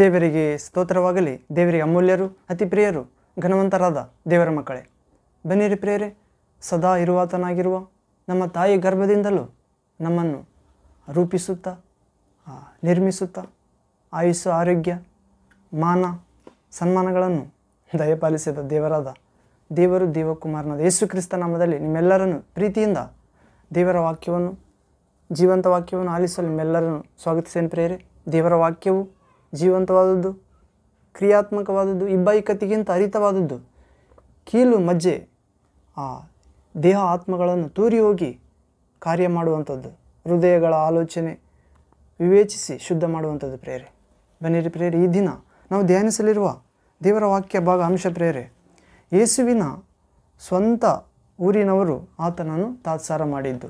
ದೇವರಿಗೆ ಸ್ತೋತ್ರವಾಗಲಿ ದೇವರಿಗೆ ಅಮೂಲ್ಯರು ಅತಿ ಪ್ರಿಯರು ಘನವಂತರಾದ ದೇವರ ಮಕ್ಕಳೇ ಬನ್ನಿರಿ ಪ್ರಿಯರೇ ಸದಾ ಇರುವಾತನಾಗಿರುವ ನಮ್ಮ ತಾಯಿ ಗರ್ಭದಿಂದಲೂ ನಮ್ಮನ್ನು ರೂಪಿಸುತ್ತಾ ನಿರ್ಮಿಸುತ್ತಾ ಆಯುಷ ಆರೋಗ್ಯ ಮಾನ ಸನ್ಮಾನಗಳನ್ನು ದಯಪಾಲಿಸಿದ ದೇವರಾದ ದೇವರು ದೇವಕುಮಾರನಾದ ಯೇಸು ಕ್ರಿಸ್ತ ನಾಮದಲ್ಲಿ ನಿಮ್ಮೆಲ್ಲರನ್ನು ಪ್ರೀತಿಯಿಂದ ದೇವರ ವಾಕ್ಯವನ್ನು ಜೀವಂತ ವಾಕ್ಯವನ್ನು ಆಲಿಸಲು ನಿಮ್ಮೆಲ್ಲರನ್ನು ಸ್ವಾಗತಿಸೇನು ಪ್ರೇರೆ ದೇವರ ವಾಕ್ಯವು ಜೀವಂತವಾದದ್ದು ಕ್ರಿಯಾತ್ಮಕವಾದದ್ದು ಇಬ್ಬಾಯಿಕತೆಗಿಂತ ಹರಿತವಾದದ್ದು ಕೀಲು ಮಜ್ಜೆ ಆ ದೇಹ ಆತ್ಮಗಳನ್ನು ತೂರಿ ಹೋಗಿ ಕಾರ್ಯ ಮಾಡುವಂಥದ್ದು ಹೃದಯಗಳ ಆಲೋಚನೆ ವಿವೇಚಿಸಿ ಶುದ್ಧ ಮಾಡುವಂಥದ್ದು ಪ್ರೇರೆ ಬನ್ನಿರಿ ಪ್ರೇರೆ ಈ ದಿನ ನಾವು ಧ್ಯಾನಿಸಲಿರುವ ದೇವರ ವಾಕ್ಯ ಭಾಗ ಅಂಶ ಪ್ರೇರೆ ಯೇಸುವಿನ ಸ್ವಂತ ಊರಿನವರು ಆತನನ್ನು ತಾತ್ಸಾರ ಮಾಡಿದ್ದು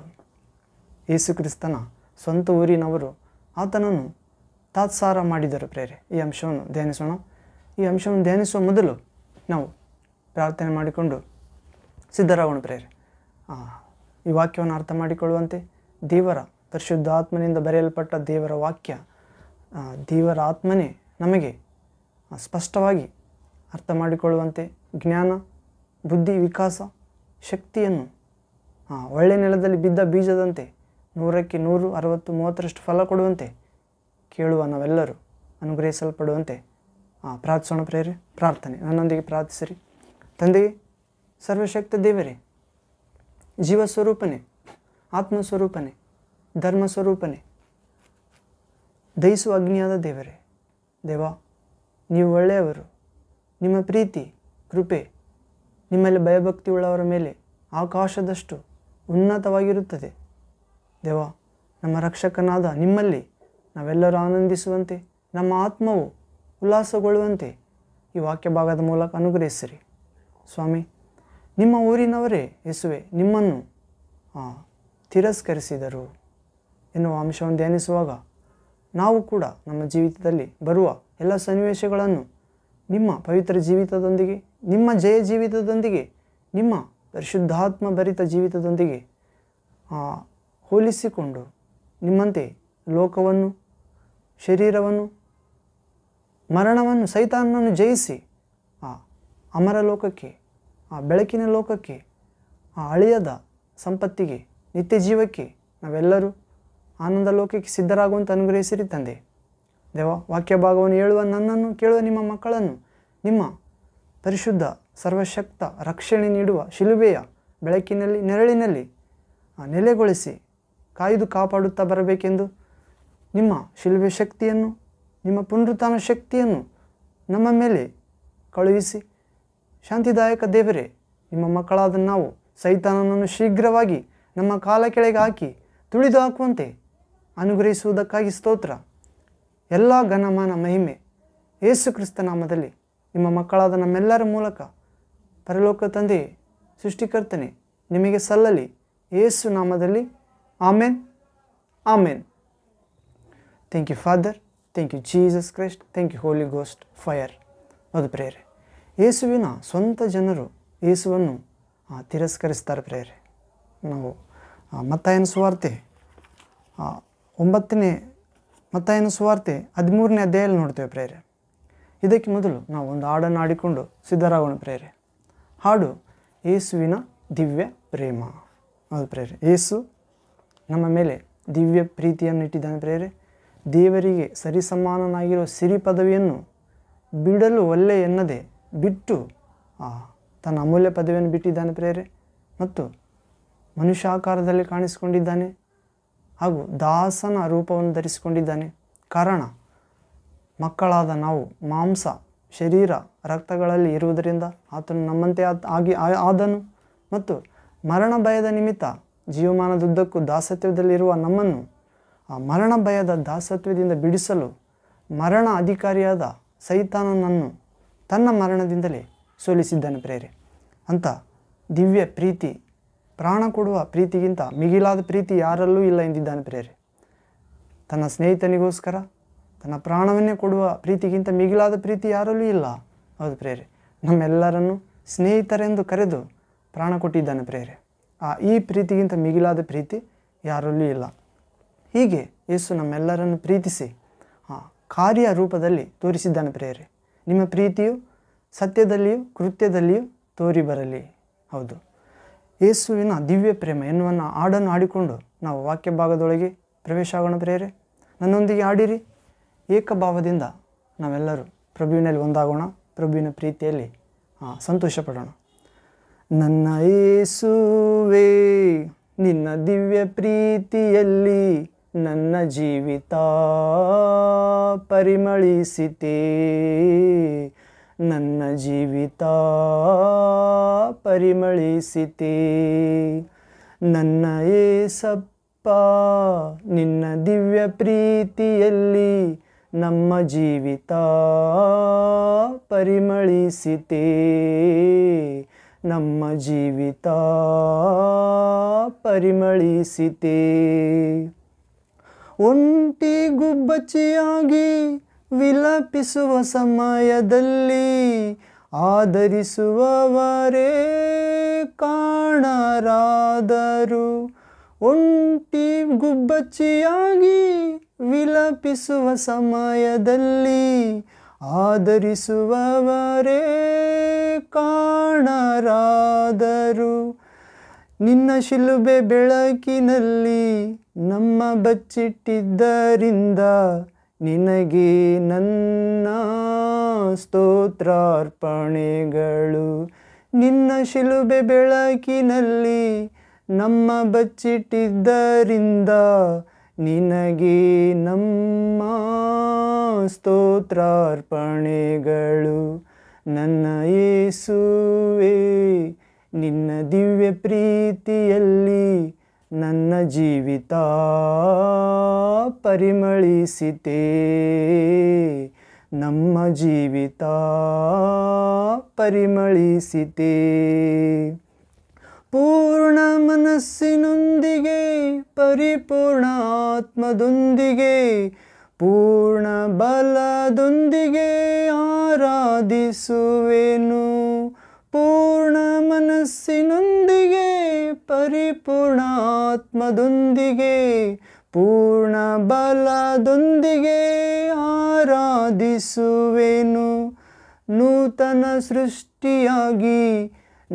ಯೇಸು ಕ್ರಿಸ್ತನ ಸ್ವಂತ ಊರಿನವರು ಆತನನ್ನು ತಾತ್ಸಾರ ಮಾಡಿದರು ಪ್ರೇರೆ ಈ ಅಂಶವನ್ನು ಧ್ಯಾನಿಸೋಣ ಈ ಅಂಶವನ್ನು ಧ್ಯಾನಿಸುವ ಮೊದಲು ನಾವು ಪ್ರಾರ್ಥನೆ ಮಾಡಿಕೊಂಡು ಸಿದ್ಧರಾಗೋಣ ಪ್ರೇರೆ ಈ ವಾಕ್ಯವನ್ನು ಅರ್ಥ ಮಾಡಿಕೊಳ್ಳುವಂತೆ ದೇವರ ಪರಿಶುದ್ಧ ಆತ್ಮನಿಂದ ಬರೆಯಲ್ಪಟ್ಟ ದೇವರ ವಾಕ್ಯ ದೇವರ ಆತ್ಮನೇ ನಮಗೆ ಸ್ಪಷ್ಟವಾಗಿ ಅರ್ಥ ಮಾಡಿಕೊಳ್ಳುವಂತೆ ಜ್ಞಾನ ಬುದ್ಧಿ ವಿಕಾಸ ಶಕ್ತಿಯನ್ನು ಒಳ್ಳೆ ನೆಲದಲ್ಲಿ ಬಿದ್ದ ಬೀಜದಂತೆ ನೂರಕ್ಕೆ ನೂರು ಅರವತ್ತು ಮೂವತ್ತರಷ್ಟು ಫಲ ಕೊಡುವಂತೆ ಕೇಳುವ ನಾವೆಲ್ಲರೂ ಅನುಗ್ರಹಿಸಲ್ಪಡುವಂತೆ ಪ್ರಾರ್ಥಿಸೋಣ ಪ್ರೇರಿ ಪ್ರಾರ್ಥನೆ ನನ್ನೊಂದಿಗೆ ಪ್ರಾರ್ಥಿಸಿರಿ ತಂದೆಗೆ ಸರ್ವಶಕ್ತ ದೇವರೇ ಜೀವ ಸ್ವರೂಪನೇ ಆತ್ಮಸ್ವರೂಪನೇ ಧರ್ಮ ಸ್ವರೂಪನೇ ದಯಿಸುವ ಅಗ್ನಿಯಾದ ದೇವರೇ ದೇವ ನೀವು ಒಳ್ಳೆಯವರು ನಿಮ್ಮ ಪ್ರೀತಿ ಕೃಪೆ ನಿಮ್ಮಲ್ಲಿ ಭಯಭಕ್ತಿ ಉಳ್ಳವರ ಮೇಲೆ ಆಕಾಶದಷ್ಟು ಉನ್ನತವಾಗಿರುತ್ತದೆ ದೇವ ನಮ್ಮ ರಕ್ಷಕನಾದ ನಿಮ್ಮಲ್ಲಿ ನಾವೆಲ್ಲರೂ ಆನಂದಿಸುವಂತೆ ನಮ್ಮ ಆತ್ಮವು ಉಲ್ಲಾಸಗೊಳ್ಳುವಂತೆ ಈ ವಾಕ್ಯ ಭಾಗದ ಮೂಲಕ ಅನುಗ್ರಹಿಸಿರಿ ಸ್ವಾಮಿ ನಿಮ್ಮ ಊರಿನವರೇ ಯೇಸುವೆ ನಿಮ್ಮನ್ನು ತಿರಸ್ಕರಿಸಿದರು ಎನ್ನುವ ಅಂಶವನ್ನು ಧ್ಯಾನಿಸುವಾಗ ನಾವು ಕೂಡ ನಮ್ಮ ಜೀವಿತದಲ್ಲಿ ಬರುವ ಎಲ್ಲ ಸನ್ನಿವೇಶಗಳನ್ನು ನಿಮ್ಮ ಪವಿತ್ರ ಜೀವಿತದೊಂದಿಗೆ ನಿಮ್ಮ ಜಯ ಜೀವಿತದೊಂದಿಗೆ ನಿಮ್ಮ ಪರಿಶುದ್ಧಾತ್ಮ ಭರಿತ ಜೀವಿತದೊಂದಿಗೆ ಹೋಲಿಸಿಕೊಂಡು ನಿಮ್ಮಂತೆ ಲೋಕವನ್ನು ಶರೀರವನ್ನು ಮರಣವನ್ನು ಸೈತಾನನನ್ನು ಜಯಿಸಿ ಆ ಅಮರ ಲೋಕಕ್ಕೆ ಆ ಬೆಳಕಿನ ಲೋಕಕ್ಕೆ ಆ ಅಳಿಯದ ಸಂಪತ್ತಿಗೆ ನಿತ್ಯ ಜೀವಕ್ಕೆ ನಾವೆಲ್ಲರೂ ಆನಂದ ಲೋಕಕ್ಕೆ ಸಿದ್ಧರಾಗುವಂತೆ ಅನುಗ್ರಹಿಸಿರಿ ತಂದೆ ದೇವ ವಾಕ್ಯ ಭಾಗವನ್ನು ಹೇಳುವ ನನ್ನನ್ನು ಕೇಳುವ ನಿಮ್ಮ ಮಕ್ಕಳನ್ನು ನಿಮ್ಮ ಪರಿಶುದ್ಧ ಸರ್ವಶಕ್ತ ರಕ್ಷಣೆ ನೀಡುವ ಶಿಲುಬೆಯ ಬೆಳಕಿನಲ್ಲಿ ನೆರಳಿನಲ್ಲಿ ನೆಲೆಗೊಳಿಸಿ ಕಾಯ್ದು ಕಾಪಾಡುತ್ತಾ ಬರಬೇಕೆಂದು ನಿಮ್ಮ ಶಿಲ್ಬೆ ಶಕ್ತಿಯನ್ನು ನಿಮ್ಮ ಪುನರುತ್ಥಾನ ಶಕ್ತಿಯನ್ನು ನಮ್ಮ ಮೇಲೆ ಕಳುಹಿಸಿ ಶಾಂತಿದಾಯಕ ದೇವರೇ ನಿಮ್ಮ ಮಕ್ಕಳಾದ ನಾವು ಸೈತಾನನನ್ನು ಶೀಘ್ರವಾಗಿ ನಮ್ಮ ಕಾಲ ಕೆಳಗೆ ಹಾಕಿ ತುಳಿದು ಹಾಕುವಂತೆ ಅನುಗ್ರಹಿಸುವುದಕ್ಕಾಗಿ ಸ್ತೋತ್ರ ಎಲ್ಲ ಘನಮಾನ ಮಹಿಮೆ ಯೇಸು ಕ್ರಿಸ್ತ ನಾಮದಲ್ಲಿ ನಿಮ್ಮ ಮಕ್ಕಳಾದ ನಮ್ಮೆಲ್ಲರ ಮೂಲಕ ಪರಲೋಕ ತಂದೆ ಸೃಷ್ಟಿಕರ್ತನೆ ನಿಮಗೆ ಸಲ್ಲಲಿ ಯೇಸು ನಾಮದಲ್ಲಿ ಆಮೇನ್ ಆಮೇನ್ thank you father thank you Jesus Christ thank you Holy Ghost fire ಅದು ಪ್ರೇರೆ ಯೇಸುವಿನ ಸ್ವಂತ ಜನರು ಯೇಸುವನ್ನು ತಿರಸ್ಕರಿಸ್ತಾರೆ ಪ್ರೇರೆ ನಾವು ಮತ್ತಾಯನ ಸುವಾರ್ತೆ ಒಂಬತ್ತನೇ ಮತ್ತಾಯನ ಸುವಾರ್ತೆ ಹದಿಮೂರನೇ ಅಧ್ಯಾಯಲ್ಲಿ ನೋಡ್ತೇವೆ ಪ್ರೇರೆ ಇದಕ್ಕೆ ಮೊದಲು ನಾವು ಒಂದು ಹಾಡನ್ನು ಆಡಿಕೊಂಡು ಸಿದ್ಧರಾಗೋಣ ಪ್ರೇರೆ ಹಾಡು ಯೇಸುವಿನ ದಿವ್ಯ ಪ್ರೇಮ ಅದು ಪ್ರೇರೆ ಯೇಸು ನಮ್ಮ ಮೇಲೆ ದಿವ್ಯ ಪ್ರೀತಿಯನ್ನು ಇಟ್ಟಿದ್ದಾನೆ ಪ್ರೇರೆ ದೇವರಿಗೆ ಸರಿಸಮಾನನಾಗಿರೋ ಸಿರಿ ಪದವಿಯನ್ನು ಬಿಡಲು ಒಲ್ಲೆ ಎನ್ನದೆ ಬಿಟ್ಟು ತನ್ನ ಅಮೂಲ್ಯ ಪದವಿಯನ್ನು ಬಿಟ್ಟಿದ್ದಾನೆ ಪ್ರೇರೆ ಮತ್ತು ಮನುಷ್ಯಾಕಾರದಲ್ಲಿ ಕಾಣಿಸಿಕೊಂಡಿದ್ದಾನೆ ಹಾಗೂ ದಾಸನ ರೂಪವನ್ನು ಧರಿಸಿಕೊಂಡಿದ್ದಾನೆ ಕಾರಣ ಮಕ್ಕಳಾದ ನಾವು ಮಾಂಸ ಶರೀರ ರಕ್ತಗಳಲ್ಲಿ ಇರುವುದರಿಂದ ಆತನು ನಮ್ಮಂತೆ ಆಗಿ ಆದನು ಮತ್ತು ಮರಣ ಭಯದ ನಿಮಿತ್ತ ಜೀವಮಾನದುದ್ದಕ್ಕೂ ದಾಸತ್ವದಲ್ಲಿರುವ ನಮ್ಮನ್ನು ಆ ಮರಣ ಭಯದ ದಾಸತ್ವದಿಂದ ಬಿಡಿಸಲು ಮರಣ ಅಧಿಕಾರಿಯಾದ ಸೈತಾನನನ್ನು ತನ್ನ ಮರಣದಿಂದಲೇ ಸೋಲಿಸಿದ್ದಾನೆ ಪ್ರೇರೆ ಅಂತ ದಿವ್ಯ ಪ್ರೀತಿ ಪ್ರಾಣ ಕೊಡುವ ಪ್ರೀತಿಗಿಂತ ಮಿಗಿಲಾದ ಪ್ರೀತಿ ಯಾರಲ್ಲೂ ಇಲ್ಲ ಎಂದಿದ್ದಾನೆ ಪ್ರೇರೆ ತನ್ನ ಸ್ನೇಹಿತನಿಗೋಸ್ಕರ ತನ್ನ ಪ್ರಾಣವನ್ನೇ ಕೊಡುವ ಪ್ರೀತಿಗಿಂತ ಮಿಗಿಲಾದ ಪ್ರೀತಿ ಯಾರಲ್ಲೂ ಇಲ್ಲ ಹೌದು ಪ್ರೇರೆ ನಮ್ಮೆಲ್ಲರನ್ನು ಸ್ನೇಹಿತರೆಂದು ಕರೆದು ಪ್ರಾಣ ಕೊಟ್ಟಿದ್ದಾನೆ ಪ್ರೇರೆ ಆ ಈ ಪ್ರೀತಿಗಿಂತ ಮಿಗಿಲಾದ ಪ್ರೀತಿ ಯಾರಲ್ಲೂ ಇಲ್ಲ ಹೀಗೆ ಯೇಸು ನಮ್ಮೆಲ್ಲರನ್ನು ಪ್ರೀತಿಸಿ ಕಾರ್ಯ ರೂಪದಲ್ಲಿ ತೋರಿಸಿದ್ದಾನೆ ಪ್ರೇರೆ ನಿಮ್ಮ ಪ್ರೀತಿಯು ಸತ್ಯದಲ್ಲಿಯೂ ಕೃತ್ಯದಲ್ಲಿಯೂ ತೋರಿ ಬರಲಿ ಹೌದು ಯೇಸುವಿನ ದಿವ್ಯ ಪ್ರೇಮ ಎನ್ನುವನ್ನ ಹಾಡನ್ನು ಹಾಡಿಕೊಂಡು ನಾವು ವಾಕ್ಯ ಭಾಗದೊಳಗೆ ಪ್ರವೇಶ ಆಗೋಣ ಪ್ರೇರೆ ನನ್ನೊಂದಿಗೆ ಆಡಿರಿ ಏಕಭಾವದಿಂದ ನಾವೆಲ್ಲರೂ ಪ್ರಭುವಿನಲ್ಲಿ ಒಂದಾಗೋಣ ಪ್ರಭುವಿನ ಪ್ರೀತಿಯಲ್ಲಿ ಸಂತೋಷ ಪಡೋಣ ನನ್ನ ಏಸುವೆ ನಿನ್ನ ದಿವ್ಯ ಪ್ರೀತಿಯಲ್ಲಿ ನನ್ನ ಜೀವಿತ ಪರಿಮಳಿಸಿತೇ ನನ್ನ ಜೀವಿತ ಪರಿಮಳಿಸಿತೇ ನನ್ನ ಏಸಪ್ಪ ನಿನ್ನ ದಿವ್ಯ ಪ್ರೀತಿಯಲ್ಲಿ ನಮ್ಮ ಜೀವಿತ ಪರಿಮಳಿಸಿತೇ ನಮ್ಮ ಜೀವಿತ ಪರಿಮಳಿಸಿತೇ ಒಂಟಿ ಗುಬ್ಬಚ್ಚಿಯಾಗಿ ವಿಲಪಿಸುವ ಸಮಯದಲ್ಲಿ ಆಧರಿಸುವವರೇ ಕಾಣರಾದರು ಒಂಟಿ ಗುಬ್ಬಚ್ಚಿಯಾಗಿ ವಿಲಪಿಸುವ ಸಮಯದಲ್ಲಿ ಆಧರಿಸುವವರೇ ಕಾಣರಾದರು ನಿನ್ನ ಶಿಲುಬೆ ಬೆಳಕಿನಲ್ಲಿ ನಮ್ಮ ಬಚ್ಚಿಟ್ಟಿದ್ದರಿಂದ ನಿನಗೆ ನನ್ನ ಸ್ತೋತ್ರಾರ್ಪಣೆಗಳು ನಿನ್ನ ಶಿಲುಬೆ ಬೆಳಕಿನಲ್ಲಿ ನಮ್ಮ ಬಚ್ಚಿಟ್ಟಿದ್ದರಿಂದ ನಿನಗೆ ನಮ್ಮ ಸ್ತೋತ್ರಾರ್ಪಣೆಗಳು ನನ್ನ ಏಸುವೆ ನಿನ್ನ ದಿವ್ಯ ಪ್ರೀತಿಯಲ್ಲಿ ನನ್ನ ಜೀವಿತ ಪರಿಮಳಿಸಿತೆ ನಮ್ಮ ಜೀವಿತ ಪರಿಮಳಿಸಿತೆ ಪೂರ್ಣ ಮನಸ್ಸಿನೊಂದಿಗೆ ಪರಿಪೂರ್ಣ ಆತ್ಮದೊಂದಿಗೆ ಪೂರ್ಣ ಬಲದೊಂದಿಗೆ ಆರಾಧಿಸುವೆನು ಪೂರ್ಣ ಮನಸ್ಸಿನೊಂದಿಗೆ ಪರಿಪೂರ್ಣಾತ್ಮದೊಂದಿಗೆ ಪೂರ್ಣ ಬಲದೊಂದಿಗೆ ಆರಾಧಿಸುವೆನು ನೂತನ ಸೃಷ್ಟಿಯಾಗಿ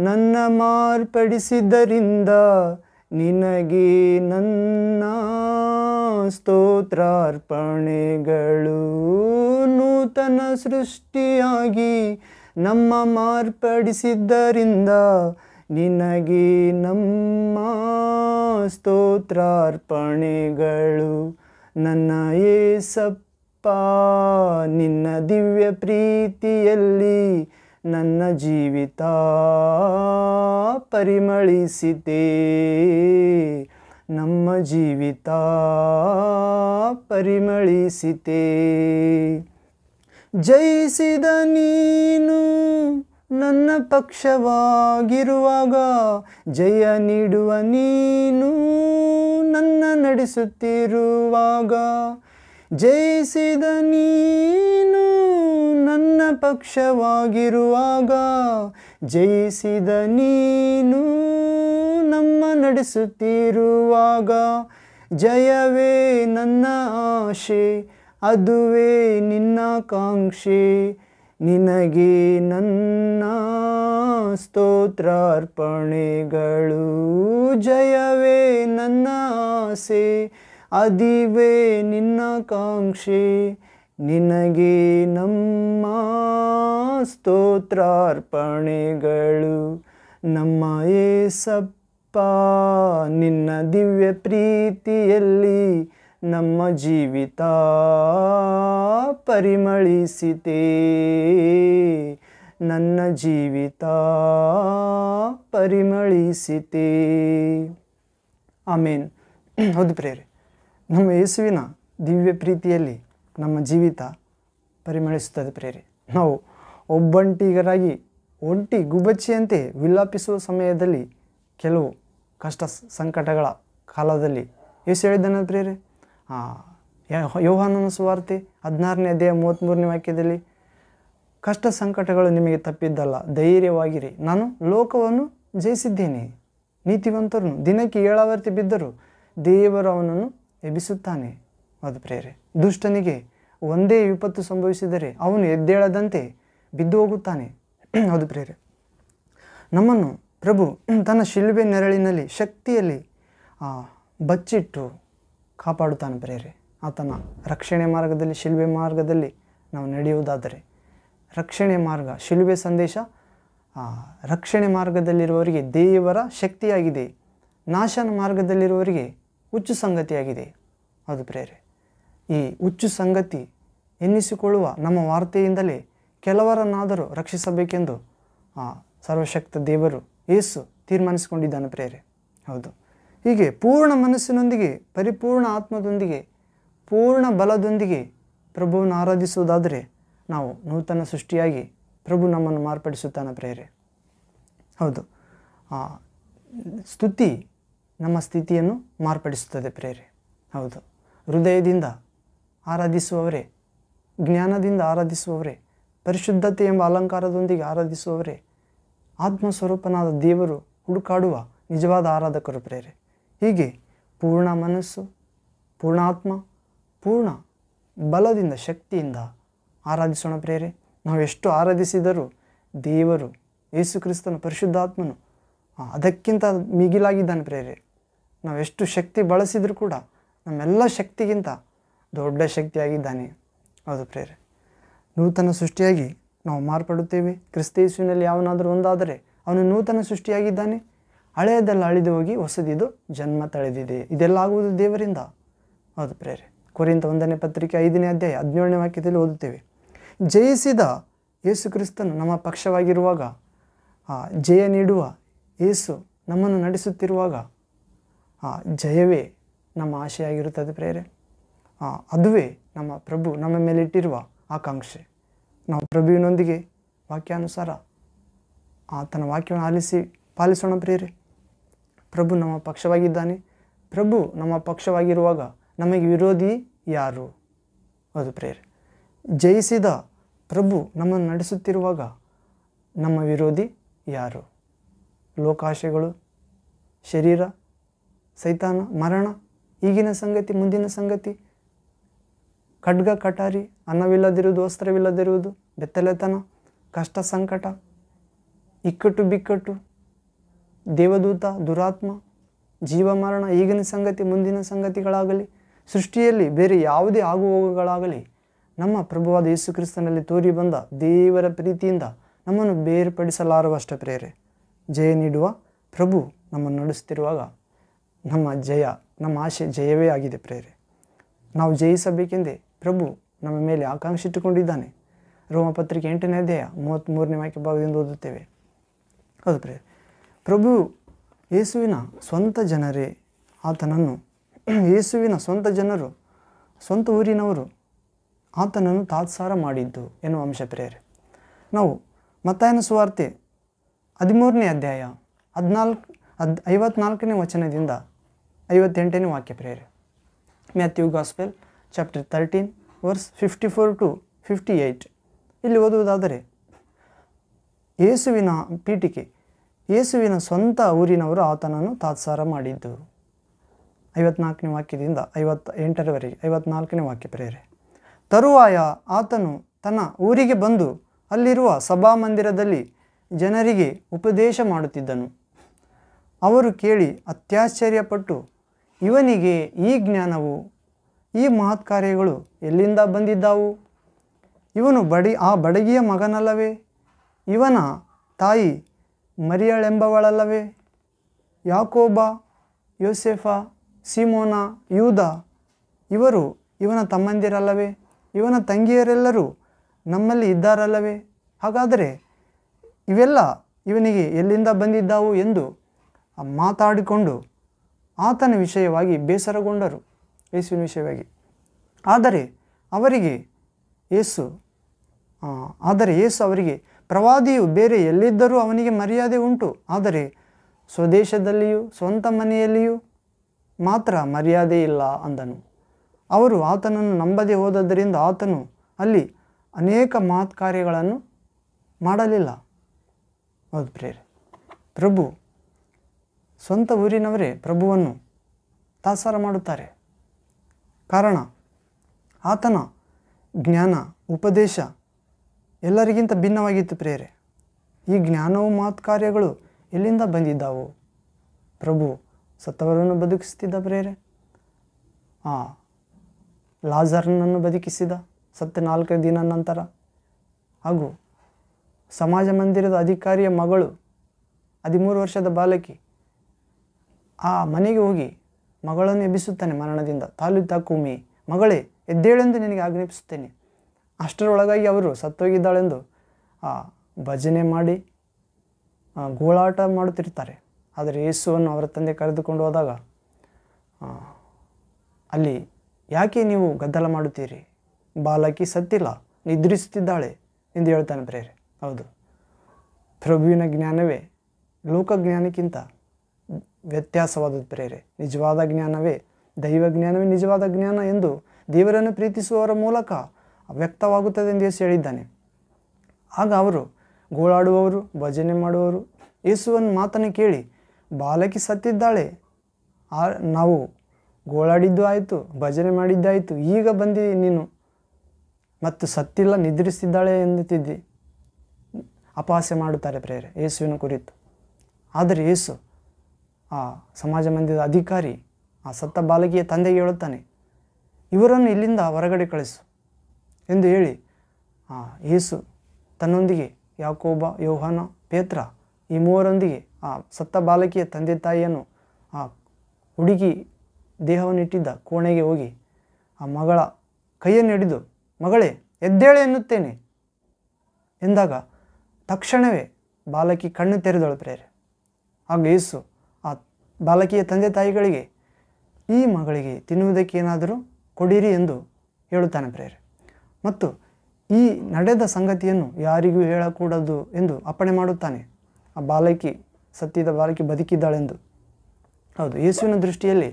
ನನ್ನ ಮಾರ್ಪಡಿಸಿದ್ದರಿಂದ ನಿನಗೆ ನನ್ನ ಸ್ತೋತ್ರಾರ್ಪಣೆಗಳು ನೂತನ ಸೃಷ್ಟಿಯಾಗಿ ನಮ್ಮ ಮಾರ್ಪಡಿಸಿದ್ದರಿಂದ ನಿನಗೆ ನಮ್ಮ ಸ್ತೋತ್ರಾರ್ಪಣೆಗಳು ನನ್ನ ಏಸಪ್ಪ ನಿನ್ನ ದಿವ್ಯ ಪ್ರೀತಿಯಲ್ಲಿ ನನ್ನ ಜೀವಿತ ಪರಿಮಳಿಸಿದೆ ನಮ್ಮ ಜೀವಿತ ಪರಿಮಳಿಸಿತೇ ಜಯಿಸಿದ ನೀನು ನನ್ನ ಪಕ್ಷವಾಗಿರುವಾಗ ಜಯ ನೀಡುವ ನೀನು ನನ್ನ ನಡೆಸುತ್ತಿರುವಾಗ ಜಯಿಸಿದ ನೀನು ನನ್ನ ಪಕ್ಷವಾಗಿರುವಾಗ ಜಯಿಸಿದ ನೀನು ನಮ್ಮ ನಡೆಸುತ್ತಿರುವಾಗ ಜಯವೇ ನನ್ನ ಆಶೆ ಅದುವೇ ನಿನ್ನ ಕಾಂಕ್ಷೆ ನಿನಗೆ ನನ್ನ ಸ್ತೋತ್ರಾರ್ಪಣೆಗಳು ಜಯವೇ ನನ್ನ ಆಸೆ ಅದಿವೇ ನಿನ್ನ ಕಾಂಕ್ಷೆ ನಿನಗೆ ನಮ್ಮ ಸ್ತೋತ್ರಾರ್ಪಣೆಗಳು ನಮ್ಮ ಏಸಪ್ಪ ನಿನ್ನ ದಿವ್ಯ ಪ್ರೀತಿಯಲ್ಲಿ ನಮ್ಮ ಜೀವಿತ ಪರಿಮಳಿಸಿತೆ ನನ್ನ ಜೀವಿತ ಪರಿಮಳಿಸಿತೆ ಆಮೇನ್ ಹೌದು ಪ್ರೇರೆ ನಮ್ಮ ಯೇಸುವಿನ ದಿವ್ಯ ಪ್ರೀತಿಯಲ್ಲಿ ನಮ್ಮ ಜೀವಿತ ಪರಿಮಳಿಸುತ್ತದೆ ಪ್ರೇರೆ ನಾವು ಒಬ್ಬಂಟಿಗರಾಗಿ ಒಂಟಿ ಗುಬ್ಬಚ್ಚಿಯಂತೆ ವಿಲಾಪಿಸುವ ಸಮಯದಲ್ಲಿ ಕೆಲವು ಕಷ್ಟ ಸಂಕಟಗಳ ಕಾಲದಲ್ಲಿ ಯೇಸು ಹೇಳಿದ್ದಾನೆ ಪ್ರೇರೆ ಯೋಹಾನನ ಸುವಾರ್ತೆ ಹದಿನಾರನೇ ಅಧ್ಯಾಯ ಮೂವತ್ತ್ಮೂರನೇ ವಾಕ್ಯದಲ್ಲಿ ಕಷ್ಟ ಸಂಕಟಗಳು ನಿಮಗೆ ತಪ್ಪಿದ್ದಲ್ಲ ಧೈರ್ಯವಾಗಿರಿ ನಾನು ಲೋಕವನ್ನು ಜಯಿಸಿದ್ದೇನೆ ನೀತಿವಂತರನ್ನು ದಿನಕ್ಕೆ ಏಳಾವರ್ತಿ ಬಿದ್ದರು ದೇವರು ಅವನನ್ನು ಎಬ್ಬಿಸುತ್ತಾನೆ ಅದು ಪ್ರೇರೆ ದುಷ್ಟನಿಗೆ ಒಂದೇ ವಿಪತ್ತು ಸಂಭವಿಸಿದರೆ ಅವನು ಎದ್ದೇಳದಂತೆ ಬಿದ್ದು ಹೋಗುತ್ತಾನೆ ಅದು ಪ್ರೇರೆ ನಮ್ಮನ್ನು ಪ್ರಭು ತನ್ನ ಶಿಲುಬೆ ನೆರಳಿನಲ್ಲಿ ಶಕ್ತಿಯಲ್ಲಿ ಬಚ್ಚಿಟ್ಟು ಕಾಪಾಡುತ್ತಾನೆ ಪ್ರೇರೆ ಆತನ ರಕ್ಷಣೆ ಮಾರ್ಗದಲ್ಲಿ ಶಿಲ್ಬೆ ಮಾರ್ಗದಲ್ಲಿ ನಾವು ನಡೆಯುವುದಾದರೆ ರಕ್ಷಣೆ ಮಾರ್ಗ ಶಿಲುಬೆ ಸಂದೇಶ ರಕ್ಷಣೆ ಮಾರ್ಗದಲ್ಲಿರುವವರಿಗೆ ದೇವರ ಶಕ್ತಿಯಾಗಿದೆ ನಾಶನ ಮಾರ್ಗದಲ್ಲಿರುವವರಿಗೆ ಹುಚ್ಚು ಸಂಗತಿಯಾಗಿದೆ ಅದು ಪ್ರೇರೆ ಈ ಹುಚ್ಚು ಸಂಗತಿ ಎನ್ನಿಸಿಕೊಳ್ಳುವ ನಮ್ಮ ವಾರ್ತೆಯಿಂದಲೇ ಕೆಲವರನ್ನಾದರೂ ರಕ್ಷಿಸಬೇಕೆಂದು ಸರ್ವಶಕ್ತ ದೇವರು ಏಸು ತೀರ್ಮಾನಿಸಿಕೊಂಡಿದ್ದಾನೆ ಪ್ರೇರೆ ಹೌದು ಹೀಗೆ ಪೂರ್ಣ ಮನಸ್ಸಿನೊಂದಿಗೆ ಪರಿಪೂರ್ಣ ಆತ್ಮದೊಂದಿಗೆ ಪೂರ್ಣ ಬಲದೊಂದಿಗೆ ಪ್ರಭುವನ್ನು ಆರಾಧಿಸುವುದಾದರೆ ನಾವು ನೂತನ ಸೃಷ್ಟಿಯಾಗಿ ಪ್ರಭು ನಮ್ಮನ್ನು ಮಾರ್ಪಡಿಸುತ್ತಾನೆ ಪ್ರೇರೆ ಹೌದು ಸ್ತುತಿ ನಮ್ಮ ಸ್ಥಿತಿಯನ್ನು ಮಾರ್ಪಡಿಸುತ್ತದೆ ಪ್ರೇರೆ ಹೌದು ಹೃದಯದಿಂದ ಆರಾಧಿಸುವವರೇ ಜ್ಞಾನದಿಂದ ಆರಾಧಿಸುವವರೇ ಪರಿಶುದ್ಧತೆ ಎಂಬ ಅಲಂಕಾರದೊಂದಿಗೆ ಆರಾಧಿಸುವವರೇ ಆತ್ಮಸ್ವರೂಪನಾದ ದೇವರು ಹುಡುಕಾಡುವ ನಿಜವಾದ ಆರಾಧಕರು ಪ್ರೇರೆ ಹೀಗೆ ಪೂರ್ಣ ಮನಸ್ಸು ಪೂರ್ಣಾತ್ಮ ಪೂರ್ಣ ಬಲದಿಂದ ಶಕ್ತಿಯಿಂದ ಆರಾಧಿಸೋಣ ಪ್ರೇರೆ ನಾವು ಎಷ್ಟು ಆರಾಧಿಸಿದರೂ ದೇವರು ಯೇಸುಕ್ರಿಸ್ತನ ಪರಿಶುದ್ಧಾತ್ಮನು ಅದಕ್ಕಿಂತ ಮಿಗಿಲಾಗಿದ್ದಾನೆ ಪ್ರೇರೆ ನಾವು ಎಷ್ಟು ಶಕ್ತಿ ಬಳಸಿದರೂ ಕೂಡ ನಮ್ಮೆಲ್ಲ ಶಕ್ತಿಗಿಂತ ದೊಡ್ಡ ಶಕ್ತಿಯಾಗಿದ್ದಾನೆ ಹೌದು ಪ್ರೇರೆ ನೂತನ ಸೃಷ್ಟಿಯಾಗಿ ನಾವು ಮಾರ್ಪಡುತ್ತೇವೆ ಕ್ರಿಸ್ತೇಸುವಿನಲ್ಲಿ ಯಾವನಾದರೂ ಒಂದಾದರೆ ಅವನು ನೂತನ ಸೃಷ್ಟಿಯಾಗಿದ್ದಾನೆ ಹಳೆಯದೆಲ್ಲ ಅಳಿದು ಹೋಗಿ ಹೊಸದಿದು ಜನ್ಮ ತಳೆದಿದೆ ಇದೆಲ್ಲ ಆಗುವುದು ದೇವರಿಂದ ಹೌದು ಪ್ರೇರೆ ಕೊರಿಂದ ಒಂದನೇ ಪತ್ರಿಕೆ ಐದನೇ ಅಧ್ಯಾಯ ಹದಿನೇಳನೇ ವಾಕ್ಯದಲ್ಲಿ ಓದುತ್ತೇವೆ ಜಯಿಸಿದ ಯೇಸು ಕ್ರಿಸ್ತನು ನಮ್ಮ ಪಕ್ಷವಾಗಿರುವಾಗ ಜಯ ನೀಡುವ ಯೇಸು ನಮ್ಮನ್ನು ನಡೆಸುತ್ತಿರುವಾಗ ಜಯವೇ ನಮ್ಮ ಆಶೆಯಾಗಿರುತ್ತದೆ ಪ್ರೇರೆ ಅದುವೇ ನಮ್ಮ ಪ್ರಭು ನಮ್ಮ ಮೇಲೆ ಇಟ್ಟಿರುವ ಆಕಾಂಕ್ಷೆ ನಾವು ಪ್ರಭುವಿನೊಂದಿಗೆ ವಾಕ್ಯಾನುಸಾರ ಆತನ ವಾಕ್ಯವನ್ನು ಆಲಿಸಿ ಪಾಲಿಸೋಣ ಪ್ರೇರೆ ಪ್ರಭು ನಮ್ಮ ಪಕ್ಷವಾಗಿದ್ದಾನೆ ಪ್ರಭು ನಮ್ಮ ಪಕ್ಷವಾಗಿರುವಾಗ ನಮಗೆ ವಿರೋಧಿ ಯಾರು ಅದು ಪ್ರೇಯರ್ ಜಯಿಸಿದ ಪ್ರಭು ನಮ್ಮನ್ನು ನಡೆಸುತ್ತಿರುವಾಗ ನಮ್ಮ ವಿರೋಧಿ ಯಾರು ಲೋಕಾಶೆಗಳು ಶರೀರ ಸೈತಾನ ಮರಣ ಈಗಿನ ಸಂಗತಿ ಮುಂದಿನ ಸಂಗತಿ ಖಡ್ಗ ಕಟಾರಿ ಅನ್ನವಿಲ್ಲದಿರುವುದು ವಸ್ತ್ರವಿಲ್ಲದಿರುವುದು ಬೆತ್ತಲೆತನ ಕಷ್ಟ ಸಂಕಟ ಇಕ್ಕಟ್ಟು ಬಿಕ್ಕಟ್ಟು ದೇವದೂತ ದುರಾತ್ಮ ಜೀವಮರಣ ಈಗಿನ ಸಂಗತಿ ಮುಂದಿನ ಸಂಗತಿಗಳಾಗಲಿ ಸೃಷ್ಟಿಯಲ್ಲಿ ಬೇರೆ ಯಾವುದೇ ಆಗುಹೋಗುಗಳಾಗಲಿ ನಮ್ಮ ಪ್ರಭುವಾದ ಯೇಸು ಕ್ರಿಸ್ತನಲ್ಲಿ ತೋರಿ ಬಂದ ದೇವರ ಪ್ರೀತಿಯಿಂದ ನಮ್ಮನ್ನು ಬೇರ್ಪಡಿಸಲಾರವಷ್ಟ ಪ್ರೇರೆ ಜಯ ನೀಡುವ ಪ್ರಭು ನಮ್ಮನ್ನು ನಡೆಸುತ್ತಿರುವಾಗ ನಮ್ಮ ಜಯ ನಮ್ಮ ಆಶೆ ಜಯವೇ ಆಗಿದೆ ಪ್ರೇರೆ ನಾವು ಜಯಿಸಬೇಕೆಂದೇ ಪ್ರಭು ನಮ್ಮ ಮೇಲೆ ಆಕಾಂಕ್ಷೆ ಇಟ್ಟುಕೊಂಡಿದ್ದಾನೆ ರೋಮಪತ್ರಿಕೆ ಎಂಟನೇ ಅಧ್ಯಾಯ ಮೂರನೇ ವಾಕ್ಯ ಭಾಗದಿಂದ ಓದುತ್ತೇವೆ ಹೌದು ಪ್ರೇರೆ ಪ್ರಭು ಯೇಸುವಿನ ಸ್ವಂತ ಜನರೇ ಆತನನ್ನು ಯೇಸುವಿನ ಸ್ವಂತ ಜನರು ಸ್ವಂತ ಊರಿನವರು ಆತನನ್ನು ತಾತ್ಸಾರ ಮಾಡಿದ್ದು ಎನ್ನುವ ಅಂಶ ಪ್ರೇರೆ ನಾವು ಮತ್ತಾಯನ ಸುವಾರ್ತೆ ಹದಿಮೂರನೇ ಅಧ್ಯಾಯ ಹದಿನಾಲ್ಕು ಹದ್ ಐವತ್ನಾಲ್ಕನೇ ವಚನದಿಂದ ಐವತ್ತೆಂಟನೇ ವಾಕ್ಯ ಪ್ರೇರೆ Matthew gospel chapter thirteen verse fifty four to fifty eight ಇಲ್ಲಿ ಓದುವುದಾದರೆ ಯೇಸುವಿನ ಪೀಠಿಕೆ ಯೇಸುವಿನ ಸ್ವಂತ ಊರಿನವರು ಆತನನ್ನು ತಾತ್ಸಾರ ಮಾಡಿದ್ದು ಐವತ್ನಾಲ್ಕನೇ ವಾಕ್ಯದಿಂದ ಐವತ್ತ ಎಂಟರವರೆಗೆ ಐವತ್ನಾಲ್ಕನೇ ವಾಕ್ಯ ಪ್ರೇರೆ ತರುವಾಯ ಆತನು ತನ್ನ ಊರಿಗೆ ಬಂದು ಅಲ್ಲಿರುವ ಸಭಾ ಮಂದಿರದಲ್ಲಿ ಜನರಿಗೆ ಉಪದೇಶ ಮಾಡುತ್ತಿದ್ದನು ಅವರು ಕೇಳಿ ಅತ್ಯಾಶ್ಚರ್ಯಪಟ್ಟು ಇವನಿಗೆ ಈ ಜ್ಞಾನವು ಈ ಮಹತ್ ಕಾರ್ಯಗಳು ಎಲ್ಲಿಂದ ಬಂದಿದ್ದಾವು ಇವನು ಬಡಿ ಆ ಬಡಗಿಯ ಮಗನಲ್ಲವೇ ಇವನ ತಾಯಿ ಮರಿಯಾಳೆಂಬವಳಲ್ಲವೇ ಯಾಕೋಬ ಯೋಸೆಫ ಸಿಮೋನ ಯೂದ ಇವರು ಇವನ ತಮ್ಮಂದಿರಲ್ಲವೇ ಇವನ ತಂಗಿಯರೆಲ್ಲರೂ ನಮ್ಮಲ್ಲಿ ಇದ್ದಾರಲ್ಲವೇ ಹಾಗಾದರೆ ಇವೆಲ್ಲ ಇವನಿಗೆ ಎಲ್ಲಿಂದ ಬಂದಿದ್ದಾವು ಎಂದು ಮಾತಾಡಿಕೊಂಡು ಆತನ ವಿಷಯವಾಗಿ ಬೇಸರಗೊಂಡರು ಯೇಸುವಿನ ವಿಷಯವಾಗಿ ಆದರೆ ಅವರಿಗೆ ಯೇಸು ಆದರೆ ಯೇಸು ಅವರಿಗೆ ಪ್ರವಾದಿಯು ಬೇರೆ ಎಲ್ಲಿದ್ದರೂ ಅವನಿಗೆ ಮರ್ಯಾದೆ ಉಂಟು ಆದರೆ ಸ್ವದೇಶದಲ್ಲಿಯೂ ಸ್ವಂತ ಮನೆಯಲ್ಲಿಯೂ ಮಾತ್ರ ಮರ್ಯಾದೆ ಇಲ್ಲ ಅಂದನು ಅವರು ಆತನನ್ನು ನಂಬದೆ ಹೋದದ್ದರಿಂದ ಆತನು ಅಲ್ಲಿ ಅನೇಕ ಮಾತ್ ಕಾರ್ಯಗಳನ್ನು ಮಾಡಲಿಲ್ಲ ಹೌದು ಪ್ರೇರೆ ಪ್ರಭು ಸ್ವಂತ ಊರಿನವರೇ ಪ್ರಭುವನ್ನು ತಾಸಾರ ಮಾಡುತ್ತಾರೆ ಕಾರಣ ಆತನ ಜ್ಞಾನ ಉಪದೇಶ ಎಲ್ಲರಿಗಿಂತ ಭಿನ್ನವಾಗಿತ್ತು ಪ್ರೇರೆ ಈ ಜ್ಞಾನವು ಮಾತು ಕಾರ್ಯಗಳು ಎಲ್ಲಿಂದ ಬಂದಿದ್ದಾವು ಪ್ರಭು ಸತ್ತವರನ್ನು ಬದುಕಿಸುತ್ತಿದ್ದ ಪ್ರೇರೆ ಆ ಲಾಜರ್ನನ್ನು ಬದುಕಿಸಿದ ಸತ್ತ ನಾಲ್ಕೈದು ದಿನ ನಂತರ ಹಾಗೂ ಸಮಾಜ ಮಂದಿರದ ಅಧಿಕಾರಿಯ ಮಗಳು ಹದಿಮೂರು ವರ್ಷದ ಬಾಲಕಿ ಆ ಮನೆಗೆ ಹೋಗಿ ಮಗಳನ್ನು ಎಬ್ಬಿಸುತ್ತಾನೆ ಮರಣದಿಂದ ತಾಲು ತಾಕೂಮಿ ಮಗಳೇ ಎದ್ದೇಳೆಂದು ನಿನಗೆ ಆಜ್ಞಾಪಿಸುತ್ತೇನೆ ಅಷ್ಟರೊಳಗಾಗಿ ಅವರು ಸತ್ತೋಗಿದ್ದಾಳೆಂದು ಭಜನೆ ಮಾಡಿ ಗೋಳಾಟ ಮಾಡುತ್ತಿರ್ತಾರೆ ಆದರೆ ಯೇಸುವನ್ನು ಅವರ ತಂದೆ ಕರೆದುಕೊಂಡು ಹೋದಾಗ ಅಲ್ಲಿ ಯಾಕೆ ನೀವು ಗದ್ದಲ ಮಾಡುತ್ತೀರಿ ಬಾಲಕಿ ಸತ್ತಿಲ್ಲ ನಿದ್ರಿಸುತ್ತಿದ್ದಾಳೆ ಎಂದು ಹೇಳ್ತಾನೆ ಪ್ರೇರೆ ಹೌದು ಪ್ರಭುವಿನ ಜ್ಞಾನವೇ ಲೋಕಜ್ಞಾನಕ್ಕಿಂತ ವ್ಯತ್ಯಾಸವಾದದ್ದು ಪ್ರೇರೆ ನಿಜವಾದ ಜ್ಞಾನವೇ ದೈವ ಜ್ಞಾನವೇ ನಿಜವಾದ ಜ್ಞಾನ ಎಂದು ದೇವರನ್ನು ಪ್ರೀತಿಸುವವರ ಮೂಲಕ ವ್ಯಕ್ತವಾಗುತ್ತದೆ ಎಂದು ಯೇಸು ಹೇಳಿದ್ದಾನೆ ಆಗ ಅವರು ಗೋಳಾಡುವವರು ಭಜನೆ ಮಾಡುವವರು ಯೇಸುವನ್ನು ಮಾತನ್ನು ಕೇಳಿ ಬಾಲಕಿ ಸತ್ತಿದ್ದಾಳೆ ಆ ನಾವು ಗೋಳಾಡಿದ್ದು ಆಯಿತು ಭಜನೆ ಮಾಡಿದ್ದಾಯಿತು ಈಗ ಬಂದು ನೀನು ಮತ್ತು ಸತ್ತಿಲ್ಲ ನಿದ್ರಿಸಿದ್ದಾಳೆ ಎನ್ನುತ್ತಿದ್ದಿ ಅಪಾಸೆ ಮಾಡುತ್ತಾರೆ ಪ್ರೇರೆ ಯೇಸುವಿನ ಕುರಿತು ಆದರೆ ಯೇಸು ಆ ಸಮಾಜ ಮಂದಿರದ ಅಧಿಕಾರಿ ಆ ಸತ್ತ ಬಾಲಕಿಯ ತಂದೆಗೆ ಹೇಳುತ್ತಾನೆ ಇವರನ್ನು ಇಲ್ಲಿಂದ ಹೊರಗಡೆ ಕಳಿಸು ಎಂದು ಹೇಳಿ ಯೇಸು ತನ್ನೊಂದಿಗೆ ಯಾಕೋಬ ಯೋಹಾನ ಪೇತ್ರ ಈ ಮೂವರೊಂದಿಗೆ ಆ ಸತ್ತ ಬಾಲಕಿಯ ತಂದೆ ತಾಯಿಯನ್ನು ಆ ಹುಡುಗಿ ದೇಹವನ್ನಿಟ್ಟಿದ್ದ ಕೋಣೆಗೆ ಹೋಗಿ ಆ ಮಗಳ ಕೈಯನ್ನು ಹಿಡಿದು ಮಗಳೇ ಎದ್ದೇಳೆ ಎನ್ನುತ್ತೇನೆ ಎಂದಾಗ ತಕ್ಷಣವೇ ಬಾಲಕಿ ಕಣ್ಣು ತೆರೆದಳು ಪ್ರೇರೆ ಆಗ ಯೇಸು ಆ ಬಾಲಕಿಯ ತಂದೆ ತಾಯಿಗಳಿಗೆ ಈ ಮಗಳಿಗೆ ತಿನ್ನುವುದಕ್ಕೇನಾದರೂ ಕೊಡಿರಿ ಎಂದು ಹೇಳುತ್ತಾನೆ ಪ್ರೇರೆ ಮತ್ತು ಈ ನಡೆದ ಸಂಗತಿಯನ್ನು ಯಾರಿಗೂ ಹೇಳಕೂಡದು ಎಂದು ಅಪ್ಪಣೆ ಮಾಡುತ್ತಾನೆ ಆ ಬಾಲಕಿ ಸತ್ತಿದ ಬಾಲಕಿ ಬದುಕಿದ್ದಾಳೆಂದು ಹೌದು ಯೇಸುವಿನ ದೃಷ್ಟಿಯಲ್ಲಿ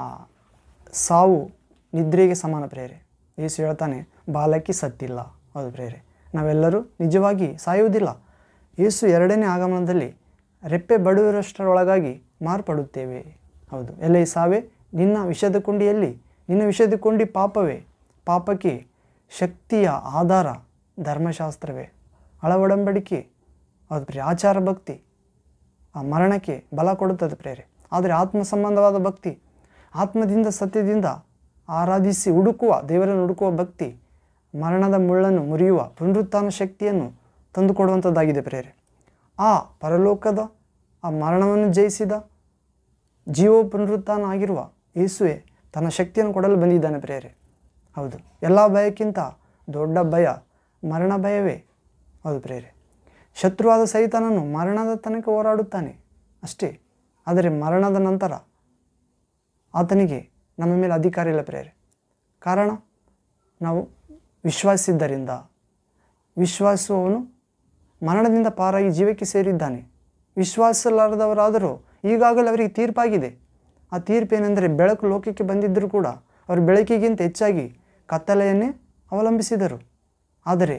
ಆ ಸಾವು ನಿದ್ರೆಗೆ ಸಮಾನ ಪ್ರೇರೆ ಯೇಸು ಹೇಳ್ತಾನೆ ಬಾಲಕಿ ಸತ್ತಿಲ್ಲ ಹೌದು ಪ್ರೇರೆ ನಾವೆಲ್ಲರೂ ನಿಜವಾಗಿ ಸಾಯುವುದಿಲ್ಲ ಯೇಸು ಎರಡನೇ ಆಗಮನದಲ್ಲಿ ರೆಪ್ಪೆ ಬಡವರಷ್ಟರೊಳಗಾಗಿ ಮಾರ್ಪಡುತ್ತೇವೆ ಹೌದು ಎಲೆ ಸಾವೆ ನಿನ್ನ ವಿಷದ ಕುಂಡಿಯಲ್ಲಿ ನಿನ್ನ ವಿಷದ ಕುಂಡಿ ಪಾಪವೇ ಪಾಪಕ್ಕೆ ಶಕ್ತಿಯ ಆಧಾರ ಧರ್ಮಶಾಸ್ತ್ರವೇ ಅಳವಡಂಬಡಿಕೆ ಅದು ಪ್ರೇ ಆಚಾರ ಭಕ್ತಿ ಆ ಮರಣಕ್ಕೆ ಬಲ ಕೊಡುತ್ತದೆ ಪ್ರೇರೆ ಆದರೆ ಆತ್ಮ ಸಂಬಂಧವಾದ ಭಕ್ತಿ ಆತ್ಮದಿಂದ ಸತ್ಯದಿಂದ ಆರಾಧಿಸಿ ಹುಡುಕುವ ದೇವರನ್ನು ಹುಡುಕುವ ಭಕ್ತಿ ಮರಣದ ಮುಳ್ಳನ್ನು ಮುರಿಯುವ ಪುನರುತ್ಥಾನ ಶಕ್ತಿಯನ್ನು ತಂದುಕೊಡುವಂಥದ್ದಾಗಿದೆ ಪ್ರೇರೆ ಆ ಪರಲೋಕದ ಆ ಮರಣವನ್ನು ಜಯಿಸಿದ ಜೀವ ಪುನರುತ್ಥಾನ ಆಗಿರುವ ಯೇಸುವೆ ತನ್ನ ಶಕ್ತಿಯನ್ನು ಕೊಡಲು ಬಂದಿದ್ದಾನೆ ಪ್ರೇರೆ ಹೌದು ಎಲ್ಲ ಭಯಕ್ಕಿಂತ ದೊಡ್ಡ ಭಯ ಮರಣ ಭಯವೇ ಹೌದು ಪ್ರೇರೆ ಶತ್ರುವಾದ ಸೈತನನ್ನು ಮರಣದ ತನಕ ಹೋರಾಡುತ್ತಾನೆ ಅಷ್ಟೇ ಆದರೆ ಮರಣದ ನಂತರ ಆತನಿಗೆ ನಮ್ಮ ಮೇಲೆ ಅಧಿಕಾರ ಇಲ್ಲ ಪ್ರೇರೆ ಕಾರಣ ನಾವು ವಿಶ್ವಾಸಿದ್ದರಿಂದ ವಿಶ್ವಾಸವನು ಮರಣದಿಂದ ಪಾರಾಗಿ ಜೀವಕ್ಕೆ ಸೇರಿದ್ದಾನೆ ವಿಶ್ವಾಸಲಾರದವರಾದರೂ ಈಗಾಗಲೇ ಅವರಿಗೆ ತೀರ್ಪಾಗಿದೆ ಆ ತೀರ್ಪೇನೆಂದರೆ ಬೆಳಕು ಲೋಕಕ್ಕೆ ಬಂದಿದ್ದರೂ ಕೂಡ ಅವರು ಬೆಳಕಿಗಿಂತ ಹೆಚ್ಚಾಗಿ ಕತ್ತಲೆಯನ್ನೇ ಅವಲಂಬಿಸಿದರು ಆದರೆ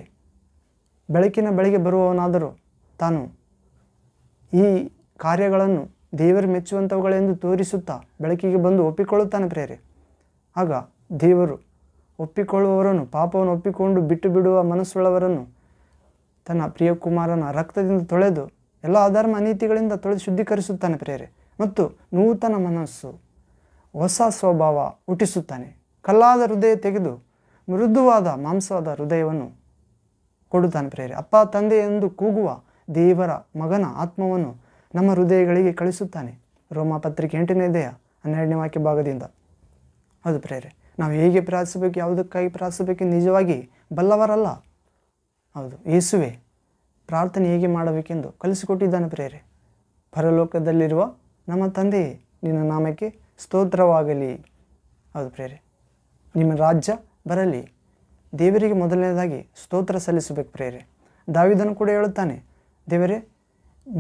ಬೆಳಕಿನ ಬೆಳಗ್ಗೆ ಬರುವವನಾದರೂ ತಾನು ಈ ಕಾರ್ಯಗಳನ್ನು ದೇವರು ಮೆಚ್ಚುವಂಥವುಗಳೆಂದು ತೋರಿಸುತ್ತಾ ಬೆಳಕಿಗೆ ಬಂದು ಒಪ್ಪಿಕೊಳ್ಳುತ್ತಾನೆ ಪ್ರೇರೆ ಆಗ ದೇವರು ಒಪ್ಪಿಕೊಳ್ಳುವವರನ್ನು ಪಾಪವನ್ನು ಒಪ್ಪಿಕೊಂಡು ಬಿಟ್ಟು ಬಿಡುವ ಮನಸ್ಸುಳ್ಳವರನ್ನು ತನ್ನ ಪ್ರಿಯಕುಮಾರನ ರಕ್ತದಿಂದ ತೊಳೆದು ಎಲ್ಲ ಅಧರ್ಮ ನೀತಿಗಳಿಂದ ತೊಳೆದು ಶುದ್ಧೀಕರಿಸುತ್ತಾನೆ ಪ್ರೇರೆ ಮತ್ತು ನೂತನ ಮನಸ್ಸು ಹೊಸ ಸ್ವಭಾವ ಹುಟ್ಟಿಸುತ್ತಾನೆ ಕಲ್ಲಾದ ಹೃದಯ ತೆಗೆದು ಮೃದುವಾದ ಮಾಂಸವಾದ ಹೃದಯವನ್ನು ಕೊಡುತ್ತಾನೆ ಪ್ರೇರೆ ಅಪ್ಪ ತಂದೆ ಎಂದು ಕೂಗುವ ದೇವರ ಮಗನ ಆತ್ಮವನ್ನು ನಮ್ಮ ಹೃದಯಗಳಿಗೆ ಕಳಿಸುತ್ತಾನೆ ರೋಮಾ ಪತ್ರಿಕೆ ಎಂಟನೇ ದೇಹ ಹನ್ನೆರಡನೇ ವಾಕ್ಯ ಭಾಗದಿಂದ ಹೌದು ಪ್ರೇರೆ ನಾವು ಹೇಗೆ ಪ್ರಾರ್ಥಿಸಬೇಕು ಯಾವುದಕ್ಕಾಗಿ ಪ್ರಾರ್ಥಿಸಬೇಕು ನಿಜವಾಗಿ ಬಲ್ಲವರಲ್ಲ ಹೌದು ಯೇಸುವೆ ಪ್ರಾರ್ಥನೆ ಹೇಗೆ ಮಾಡಬೇಕೆಂದು ಕಲಿಸಿಕೊಟ್ಟಿದ್ದಾನೆ ಪ್ರೇರೆ ಪರಲೋಕದಲ್ಲಿರುವ ನಮ್ಮ ತಂದೆಯೇ ನಿನ್ನ ನಾಮಕ್ಕೆ ಸ್ತೋತ್ರವಾಗಲಿ ಹೌದು ಪ್ರೇರೆ ನಿಮ್ಮ ರಾಜ್ಯ ಬರಲಿ ದೇವರಿಗೆ ಮೊದಲನೇದಾಗಿ ಸ್ತೋತ್ರ ಸಲ್ಲಿಸಬೇಕು ಪ್ರೇರೆ ದಾವಿದನು ಕೂಡ ಹೇಳುತ್ತಾನೆ ದೇವರೇ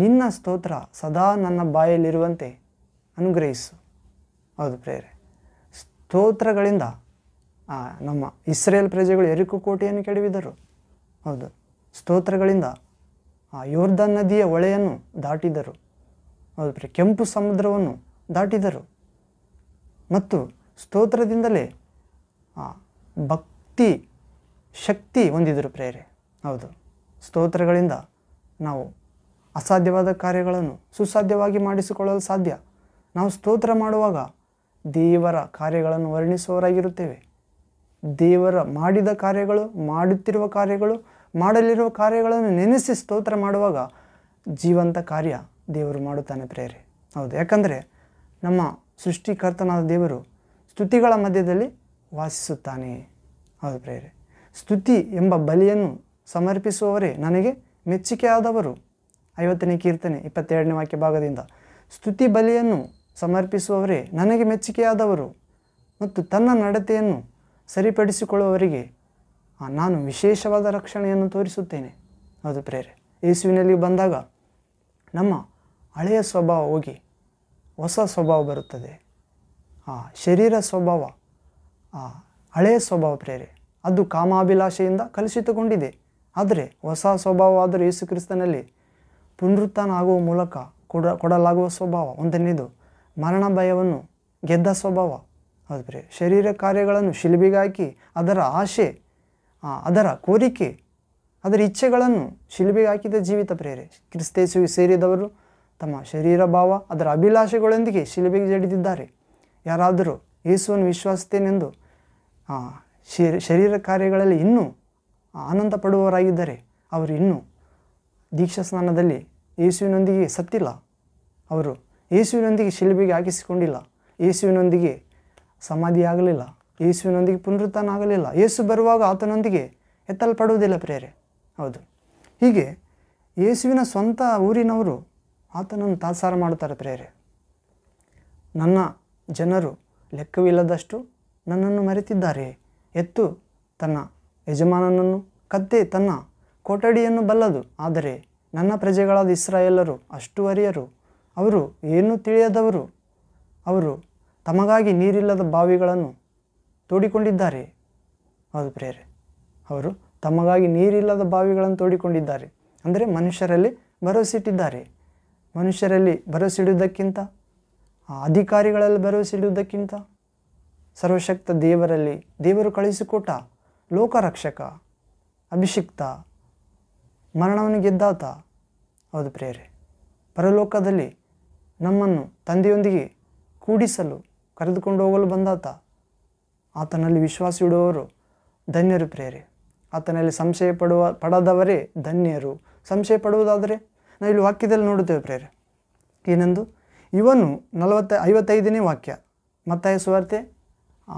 ನಿನ್ನ ಸ್ತೋತ್ರ ಸದಾ ನನ್ನ ಬಾಯಲ್ಲಿರುವಂತೆ ಅನುಗ್ರಹಿಸು ಹೌದು ಪ್ರೇರೆ ಸ್ತೋತ್ರಗಳಿಂದ ನಮ್ಮ ಇಸ್ರೇಲ್ ಪ್ರಜೆಗಳು ಎರಿಕು ಕೋಟೆಯನ್ನು ಕೆಡವಿದರು ಹೌದು ಸ್ತೋತ್ರಗಳಿಂದ ಆ ಯೋರ್ಧನ್ ನದಿಯ ಹೊಳೆಯನ್ನು ದಾಟಿದರು ಹೌದು ಪ್ರೇ ಕೆಂಪು ಸಮುದ್ರವನ್ನು ದಾಟಿದರು ಮತ್ತು ಸ್ತೋತ್ರದಿಂದಲೇ ಭಕ್ತಿ ಶಕ್ತಿ ಹೊಂದಿದ್ರು ಪ್ರೇರೆ ಹೌದು ಸ್ತೋತ್ರಗಳಿಂದ ನಾವು ಅಸಾಧ್ಯವಾದ ಕಾರ್ಯಗಳನ್ನು ಸುಸಾಧ್ಯವಾಗಿ ಮಾಡಿಸಿಕೊಳ್ಳಲು ಸಾಧ್ಯ ನಾವು ಸ್ತೋತ್ರ ಮಾಡುವಾಗ ದೇವರ ಕಾರ್ಯಗಳನ್ನು ವರ್ಣಿಸುವವರಾಗಿರುತ್ತೇವೆ ದೇವರ ಮಾಡಿದ ಕಾರ್ಯಗಳು ಮಾಡುತ್ತಿರುವ ಕಾರ್ಯಗಳು ಮಾಡಲಿರುವ ಕಾರ್ಯಗಳನ್ನು ನೆನೆಸಿ ಸ್ತೋತ್ರ ಮಾಡುವಾಗ ಜೀವಂತ ಕಾರ್ಯ ದೇವರು ಮಾಡುತ್ತಾನೆ ಪ್ರೇರೆ ಹೌದು ಯಾಕಂದರೆ ನಮ್ಮ ಸೃಷ್ಟಿಕರ್ತನಾದ ದೇವರು ಸ್ತುತಿಗಳ ಮಧ್ಯದಲ್ಲಿ ವಾಸಿಸುತ್ತಾನೆ ಹೌದು ಪ್ರೇರೆ ಸ್ತುತಿ ಎಂಬ ಬಲಿಯನ್ನು ಸಮರ್ಪಿಸುವವರೇ ನನಗೆ ಆದವರು ಐವತ್ತನೇ ಕೀರ್ತನೆ ಇಪ್ಪತ್ತೆರಡನೇ ವಾಕ್ಯ ಭಾಗದಿಂದ ಸ್ತುತಿ ಬಲಿಯನ್ನು ಸಮರ್ಪಿಸುವವರೇ ನನಗೆ ಮೆಚ್ಚುಗೆಯಾದವರು ಮತ್ತು ತನ್ನ ನಡತೆಯನ್ನು ಸರಿಪಡಿಸಿಕೊಳ್ಳುವವರಿಗೆ ನಾನು ವಿಶೇಷವಾದ ರಕ್ಷಣೆಯನ್ನು ತೋರಿಸುತ್ತೇನೆ ಹೌದು ಪ್ರೇರೆ ಯೇಸುವಿನಲ್ಲಿ ಬಂದಾಗ ನಮ್ಮ ಹಳೆಯ ಸ್ವಭಾವ ಹೋಗಿ ಹೊಸ ಸ್ವಭಾವ ಬರುತ್ತದೆ ಆ ಶರೀರ ಸ್ವಭಾವ ಆ ಹಳೆಯ ಸ್ವಭಾವ ಪ್ರೇರೆ ಅದು ಕಾಮಾಭಿಲಾಷೆಯಿಂದ ಕಲುಷಿತಗೊಂಡಿದೆ ಆದರೆ ಹೊಸ ಆದರೂ ಯೇಸು ಕ್ರಿಸ್ತನಲ್ಲಿ ಪುನರುತ್ಥಾನ ಆಗುವ ಮೂಲಕ ಕೊಡ ಕೊಡಲಾಗುವ ಸ್ವಭಾವ ಒಂದನೇದು ಮರಣ ಭಯವನ್ನು ಗೆದ್ದ ಸ್ವಭಾವ ಹೌದು ಪ್ರೇರೆ ಶರೀರ ಕಾರ್ಯಗಳನ್ನು ಶಿಲುಬಿಗೆ ಅದರ ಆಶೆ ಅದರ ಕೋರಿಕೆ ಅದರ ಇಚ್ಛೆಗಳನ್ನು ಶಿಲುಬೆಗೆ ಹಾಕಿದ ಜೀವಿತ ಪ್ರೇರೆ ಕ್ರಿಸ್ತೇಸುವಿಗೆ ಸೇರಿದವರು ತಮ್ಮ ಶರೀರ ಭಾವ ಅದರ ಅಭಿಲಾಷೆಗಳೊಂದಿಗೆ ಶಿಲುಬೆಗೆ ಜಡಿದಿದ್ದಾರೆ ಯಾರಾದರೂ ಯೇಸುವನ್ನು ವಿಶ್ವಾಸತೇನೆಂದು ಶರೀರ ಶರೀರ ಕಾರ್ಯಗಳಲ್ಲಿ ಇನ್ನೂ ಆನಂದ ಪಡುವವರಾಗಿದ್ದರೆ ಅವರು ಇನ್ನೂ ದೀಕ್ಷಾ ಸ್ನಾನದಲ್ಲಿ ಯೇಸುವಿನೊಂದಿಗೆ ಸತ್ತಿಲ್ಲ ಅವರು ಯೇಸುವಿನೊಂದಿಗೆ ಶಿಲುಬೆಗೆ ಹಾಕಿಸಿಕೊಂಡಿಲ್ಲ ಯೇಸುವಿನೊಂದಿಗೆ ಸಮಾಧಿ ಆಗಲಿಲ್ಲ ಯೇಸುವಿನೊಂದಿಗೆ ಆಗಲಿಲ್ಲ ಯೇಸು ಬರುವಾಗ ಆತನೊಂದಿಗೆ ಎತ್ತಲ್ಪಡುವುದಿಲ್ಲ ಪ್ರೇರೆ ಹೌದು ಹೀಗೆ ಯೇಸುವಿನ ಸ್ವಂತ ಊರಿನವರು ಆತನನ್ನು ತಾತ್ಸಾರ ಮಾಡುತ್ತಾರೆ ಪ್ರೇರೆ ನನ್ನ ಜನರು ಲೆಕ್ಕವಿಲ್ಲದಷ್ಟು ನನ್ನನ್ನು ಮರೆತಿದ್ದಾರೆ ಎತ್ತು ತನ್ನ ಯಜಮಾನನನ್ನು ಕತ್ತೆ ತನ್ನ ಕೊಠಡಿಯನ್ನು ಬಲ್ಲದು ಆದರೆ ನನ್ನ ಪ್ರಜೆಗಳಾದ ಇಸ್ರಾಯೇಲರು ಅಷ್ಟು ಅರಿಯರು ಅವರು ಏನೂ ತಿಳಿಯದವರು ಅವರು ತಮಗಾಗಿ ನೀರಿಲ್ಲದ ಬಾವಿಗಳನ್ನು ತೋಡಿಕೊಂಡಿದ್ದಾರೆ ಹೌದು ಪ್ರೇರೆ ಅವರು ತಮಗಾಗಿ ನೀರಿಲ್ಲದ ಬಾವಿಗಳನ್ನು ತೋಡಿಕೊಂಡಿದ್ದಾರೆ ಅಂದರೆ ಮನುಷ್ಯರಲ್ಲಿ ಭರವಸೆ ಇಟ್ಟಿದ್ದಾರೆ ಮನುಷ್ಯರಲ್ಲಿ ಇಡುವುದಕ್ಕಿಂತ ಅಧಿಕಾರಿಗಳಲ್ಲಿ ಇಡುವುದಕ್ಕಿಂತ ಸರ್ವಶಕ್ತ ದೇವರಲ್ಲಿ ದೇವರು ಕಳಿಸಿಕೊಟ್ಟ ಲೋಕರಕ್ಷಕ ಅಭಿಷಿಕ್ತ ಮರಣವನ್ನು ಗೆದ್ದಾತ ಹೌದು ಪ್ರೇರೆ ಪರಲೋಕದಲ್ಲಿ ನಮ್ಮನ್ನು ತಂದೆಯೊಂದಿಗೆ ಕೂಡಿಸಲು ಕರೆದುಕೊಂಡು ಹೋಗಲು ಬಂದಾತ ಆತನಲ್ಲಿ ವಿಶ್ವಾಸ ಇಡುವವರು ಧನ್ಯರು ಪ್ರೇರೆ ಆತನಲ್ಲಿ ಸಂಶಯ ಪಡುವ ಪಡದವರೇ ಧನ್ಯರು ಸಂಶಯ ಪಡುವುದಾದರೆ ನಾವು ಇಲ್ಲಿ ವಾಕ್ಯದಲ್ಲಿ ನೋಡುತ್ತೇವೆ ಪ್ರೇರೆ ಏನೆಂದು ಇವನು ನಲವತ್ತ ಐವತ್ತೈದನೇ ವಾಕ್ಯ ಮತ್ತಾಯ ಸುವಾರ್ತೆ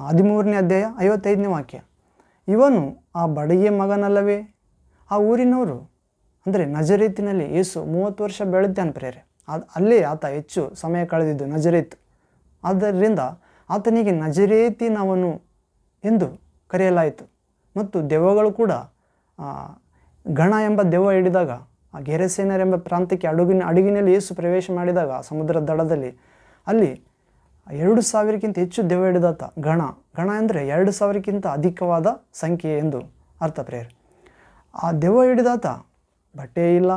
ಹದಿಮೂರನೇ ಅಧ್ಯಾಯ ಐವತ್ತೈದನೇ ವಾಕ್ಯ ಇವನು ಆ ಬಡಗಿಯ ಮಗನಲ್ಲವೇ ಆ ಊರಿನವರು ಅಂದರೆ ನಜರೇತಿನಲ್ಲಿ ಯೇಸು ಮೂವತ್ತು ವರ್ಷ ಬೆಳೆದ್ದಾನೆ ಪ್ರೇರೆ ಅದು ಅಲ್ಲಿ ಆತ ಹೆಚ್ಚು ಸಮಯ ಕಳೆದಿದ್ದು ನಜರೇತ್ ಆದ್ದರಿಂದ ಆತನಿಗೆ ನಜರೇತಿನವನು ಎಂದು ಕರೆಯಲಾಯಿತು ಮತ್ತು ದೆವ್ವಗಳು ಕೂಡ ಗಣ ಎಂಬ ದೆವ್ವ ಹಿಡಿದಾಗ ಆ ಎಂಬ ಪ್ರಾಂತ್ಯಕ್ಕೆ ಅಡುಗಿನ ಅಡುಗಿನಲ್ಲಿ ಯೇಸು ಪ್ರವೇಶ ಮಾಡಿದಾಗ ಸಮುದ್ರ ದಡದಲ್ಲಿ ಅಲ್ಲಿ ಎರಡು ಸಾವಿರಕ್ಕಿಂತ ಹೆಚ್ಚು ದಿವೈಡದಾತ ಗಣ ಗಣ ಅಂದರೆ ಎರಡು ಸಾವಿರಕ್ಕಿಂತ ಅಧಿಕವಾದ ಸಂಖ್ಯೆ ಎಂದು ಅರ್ಥ ಪ್ರೇಯರ್ ಆ ದೆವ್ವ ಹಿಡಿದಾತ ಬಟ್ಟೆ ಇಲ್ಲ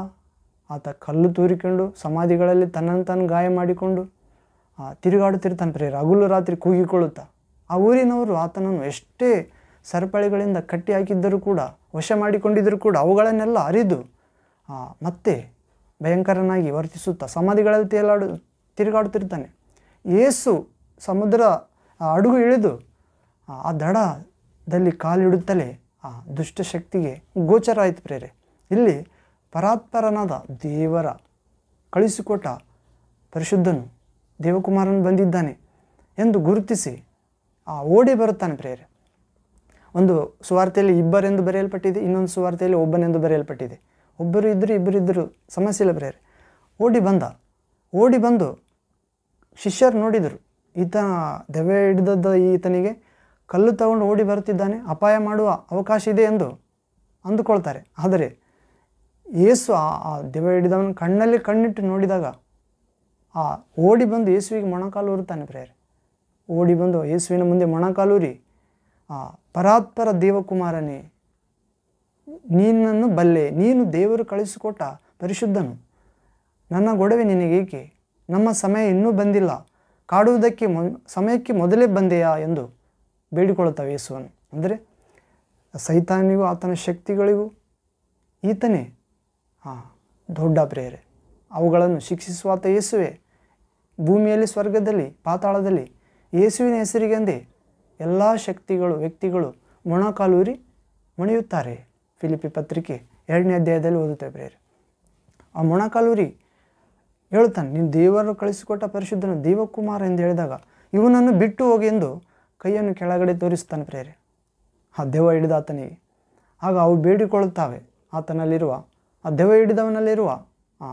ಆತ ಕಲ್ಲು ತೂರಿಕೊಂಡು ಸಮಾಧಿಗಳಲ್ಲಿ ತನ್ನನ್ನು ತಾನು ಗಾಯ ಮಾಡಿಕೊಂಡು ತಿರುಗಾಡುತ್ತಿರ್ತಾನೆ ಪ್ರೇಯರ್ ಹಗಲು ರಾತ್ರಿ ಕೂಗಿಕೊಳ್ಳುತ್ತಾ ಆ ಊರಿನವರು ಆತನನ್ನು ಎಷ್ಟೇ ಸರಪಳಿಗಳಿಂದ ಕಟ್ಟಿ ಹಾಕಿದ್ದರೂ ಕೂಡ ವಶ ಮಾಡಿಕೊಂಡಿದ್ದರೂ ಕೂಡ ಅವುಗಳನ್ನೆಲ್ಲ ಅರಿದು ಮತ್ತೆ ಭಯಂಕರನಾಗಿ ವರ್ತಿಸುತ್ತಾ ಸಮಾಧಿಗಳಲ್ಲಿ ತೇಲಾಡು ತಿರುಗಾಡುತ್ತಿರ್ತಾನೆ ಏಸು ಸಮುದ್ರ ಅಡುಗು ಇಳಿದು ಆ ದಡದಲ್ಲಿ ಕಾಲಿಡುತ್ತಲೇ ಆ ದುಷ್ಟಶಕ್ತಿಗೆ ಗೋಚರ ಆಯಿತು ಪ್ರೇರೆ ಇಲ್ಲಿ ಪರಾತ್ಪರನಾದ ದೇವರ ಕಳಿಸಿಕೊಟ್ಟ ಪರಿಶುದ್ಧನು ದೇವಕುಮಾರನು ಬಂದಿದ್ದಾನೆ ಎಂದು ಗುರುತಿಸಿ ಆ ಓಡಿ ಬರುತ್ತಾನೆ ಪ್ರೇರೆ ಒಂದು ಸುವಾರ್ತೆಯಲ್ಲಿ ಇಬ್ಬರೆಂದು ಬರೆಯಲ್ಪಟ್ಟಿದೆ ಇನ್ನೊಂದು ಸುವಾರ್ತೆಯಲ್ಲಿ ಒಬ್ಬನೆಂದು ಬರೆಯಲ್ಪಟ್ಟಿದೆ ಒಬ್ಬರು ಇದ್ದರು ಇಬ್ಬರಿದ್ದರು ಸಮಸ್ಯೆ ಇಲ್ಲ ಪ್ರೇರೆ ಓಡಿ ಬಂದ ಓಡಿ ಬಂದು ಶಿಷ್ಯರು ನೋಡಿದರು ಈತ ದೆವೆ ಹಿಡಿದದ್ದ ಈತನಿಗೆ ಕಲ್ಲು ತಗೊಂಡು ಓಡಿ ಬರುತ್ತಿದ್ದಾನೆ ಅಪಾಯ ಮಾಡುವ ಅವಕಾಶ ಇದೆ ಎಂದು ಅಂದುಕೊಳ್ತಾರೆ ಆದರೆ ಯೇಸು ಆ ದೆವೆ ಹಿಡಿದವನು ಕಣ್ಣಲ್ಲಿ ಕಣ್ಣಿಟ್ಟು ನೋಡಿದಾಗ ಆ ಓಡಿ ಬಂದು ಯೇಸುವಿಗೆ ಮೊಣಕಾಲು ಊರುತ್ತಾನೆ ಪ್ರೇಯರ್ ಓಡಿ ಬಂದು ಯೇಸುವಿನ ಮುಂದೆ ಮೊಣಕಾಲೂರಿ ಆ ಪರಾತ್ಪರ ದೇವಕುಮಾರನೇ ನೀನನ್ನು ಬಲ್ಲೆ ನೀನು ದೇವರು ಕಳಿಸಿಕೊಟ್ಟ ಪರಿಶುದ್ಧನು ನನ್ನ ಗೊಡವೆ ನಿನಗೇಕೆ ನಮ್ಮ ಸಮಯ ಇನ್ನೂ ಬಂದಿಲ್ಲ ಕಾಡುವುದಕ್ಕೆ ಸಮಯಕ್ಕೆ ಮೊದಲೇ ಬಂದೆಯಾ ಎಂದು ಬೇಡಿಕೊಳ್ಳುತ್ತವೆ ಯೇಸುವನ್ನು ಅಂದರೆ ಸೈತಾನಿಗೂ ಆತನ ಶಕ್ತಿಗಳಿಗೂ ಈತನೇ ಹಾಂ ದೊಡ್ಡ ಪ್ರೇರೆ ಅವುಗಳನ್ನು ಶಿಕ್ಷಿಸುವಾತ ಯೇಸುವೆ ಭೂಮಿಯಲ್ಲಿ ಸ್ವರ್ಗದಲ್ಲಿ ಪಾತಾಳದಲ್ಲಿ ಯೇಸುವಿನ ಹೆಸರಿಗೆಂದೇ ಎಲ್ಲ ಶಕ್ತಿಗಳು ವ್ಯಕ್ತಿಗಳು ಮೊಣಕಾಲೂರಿ ಮಣಿಯುತ್ತಾರೆ ಫಿಲಿಪಿ ಪತ್ರಿಕೆ ಎರಡನೇ ಅಧ್ಯಾಯದಲ್ಲಿ ಓದುತ್ತೆ ಪ್ರೇರೆ ಆ ಮೊಣಕಾಲೂರಿ ಹೇಳ್ತಾನೆ ನೀನು ದೇವರು ಕಳಿಸಿಕೊಟ್ಟ ಪರಿಶುದ್ಧನ ದೇವಕುಮಾರ ಎಂದು ಹೇಳಿದಾಗ ಇವನನ್ನು ಬಿಟ್ಟು ಹೋಗಿ ಎಂದು ಕೈಯನ್ನು ಕೆಳಗಡೆ ತೋರಿಸ್ತಾನೆ ಪ್ರೇರೆ ಆ ದೆವ್ವ ಹಿಡಿದ ಆತನಿಗೆ ಆಗ ಅವು ಬೇಡಿಕೊಳ್ಳುತ್ತವೆ ಆತನಲ್ಲಿರುವ ಆ ದೆವ್ವ ಹಿಡಿದವನಲ್ಲಿರುವ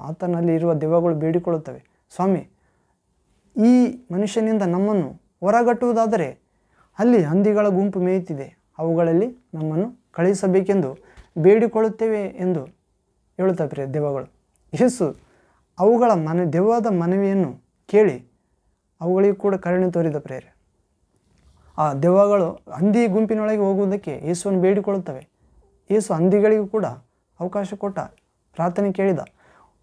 ಆತನಲ್ಲಿ ಇರುವ ದೆವ್ವಗಳು ಬೇಡಿಕೊಳ್ಳುತ್ತವೆ ಸ್ವಾಮಿ ಈ ಮನುಷ್ಯನಿಂದ ನಮ್ಮನ್ನು ಹೊರಗಟ್ಟುವುದಾದರೆ ಅಲ್ಲಿ ಹಂದಿಗಳ ಗುಂಪು ಮೇಯುತ್ತಿದೆ ಅವುಗಳಲ್ಲಿ ನಮ್ಮನ್ನು ಕಳುಹಿಸಬೇಕೆಂದು ಬೇಡಿಕೊಳ್ಳುತ್ತೇವೆ ಎಂದು ಹೇಳುತ್ತಾ ಪ್ರೇರೇ ದೆವ್ವಗಳು ಯಶಸ್ಸು ಅವುಗಳ ಮನೆ ದೆವ್ವದ ಮನವಿಯನ್ನು ಕೇಳಿ ಅವುಗಳಿಗೂ ಕೂಡ ಕರುಣೆ ತೋರಿದ ಪ್ರೇರೆ ಆ ದೆವ್ವಗಳು ಹಂದಿ ಗುಂಪಿನೊಳಗೆ ಹೋಗುವುದಕ್ಕೆ ಯೇಸುವನ್ನು ಬೇಡಿಕೊಳ್ಳುತ್ತವೆ ಯೇಸು ಹಂದಿಗಳಿಗೂ ಕೂಡ ಅವಕಾಶ ಕೊಟ್ಟ ಪ್ರಾರ್ಥನೆ ಕೇಳಿದ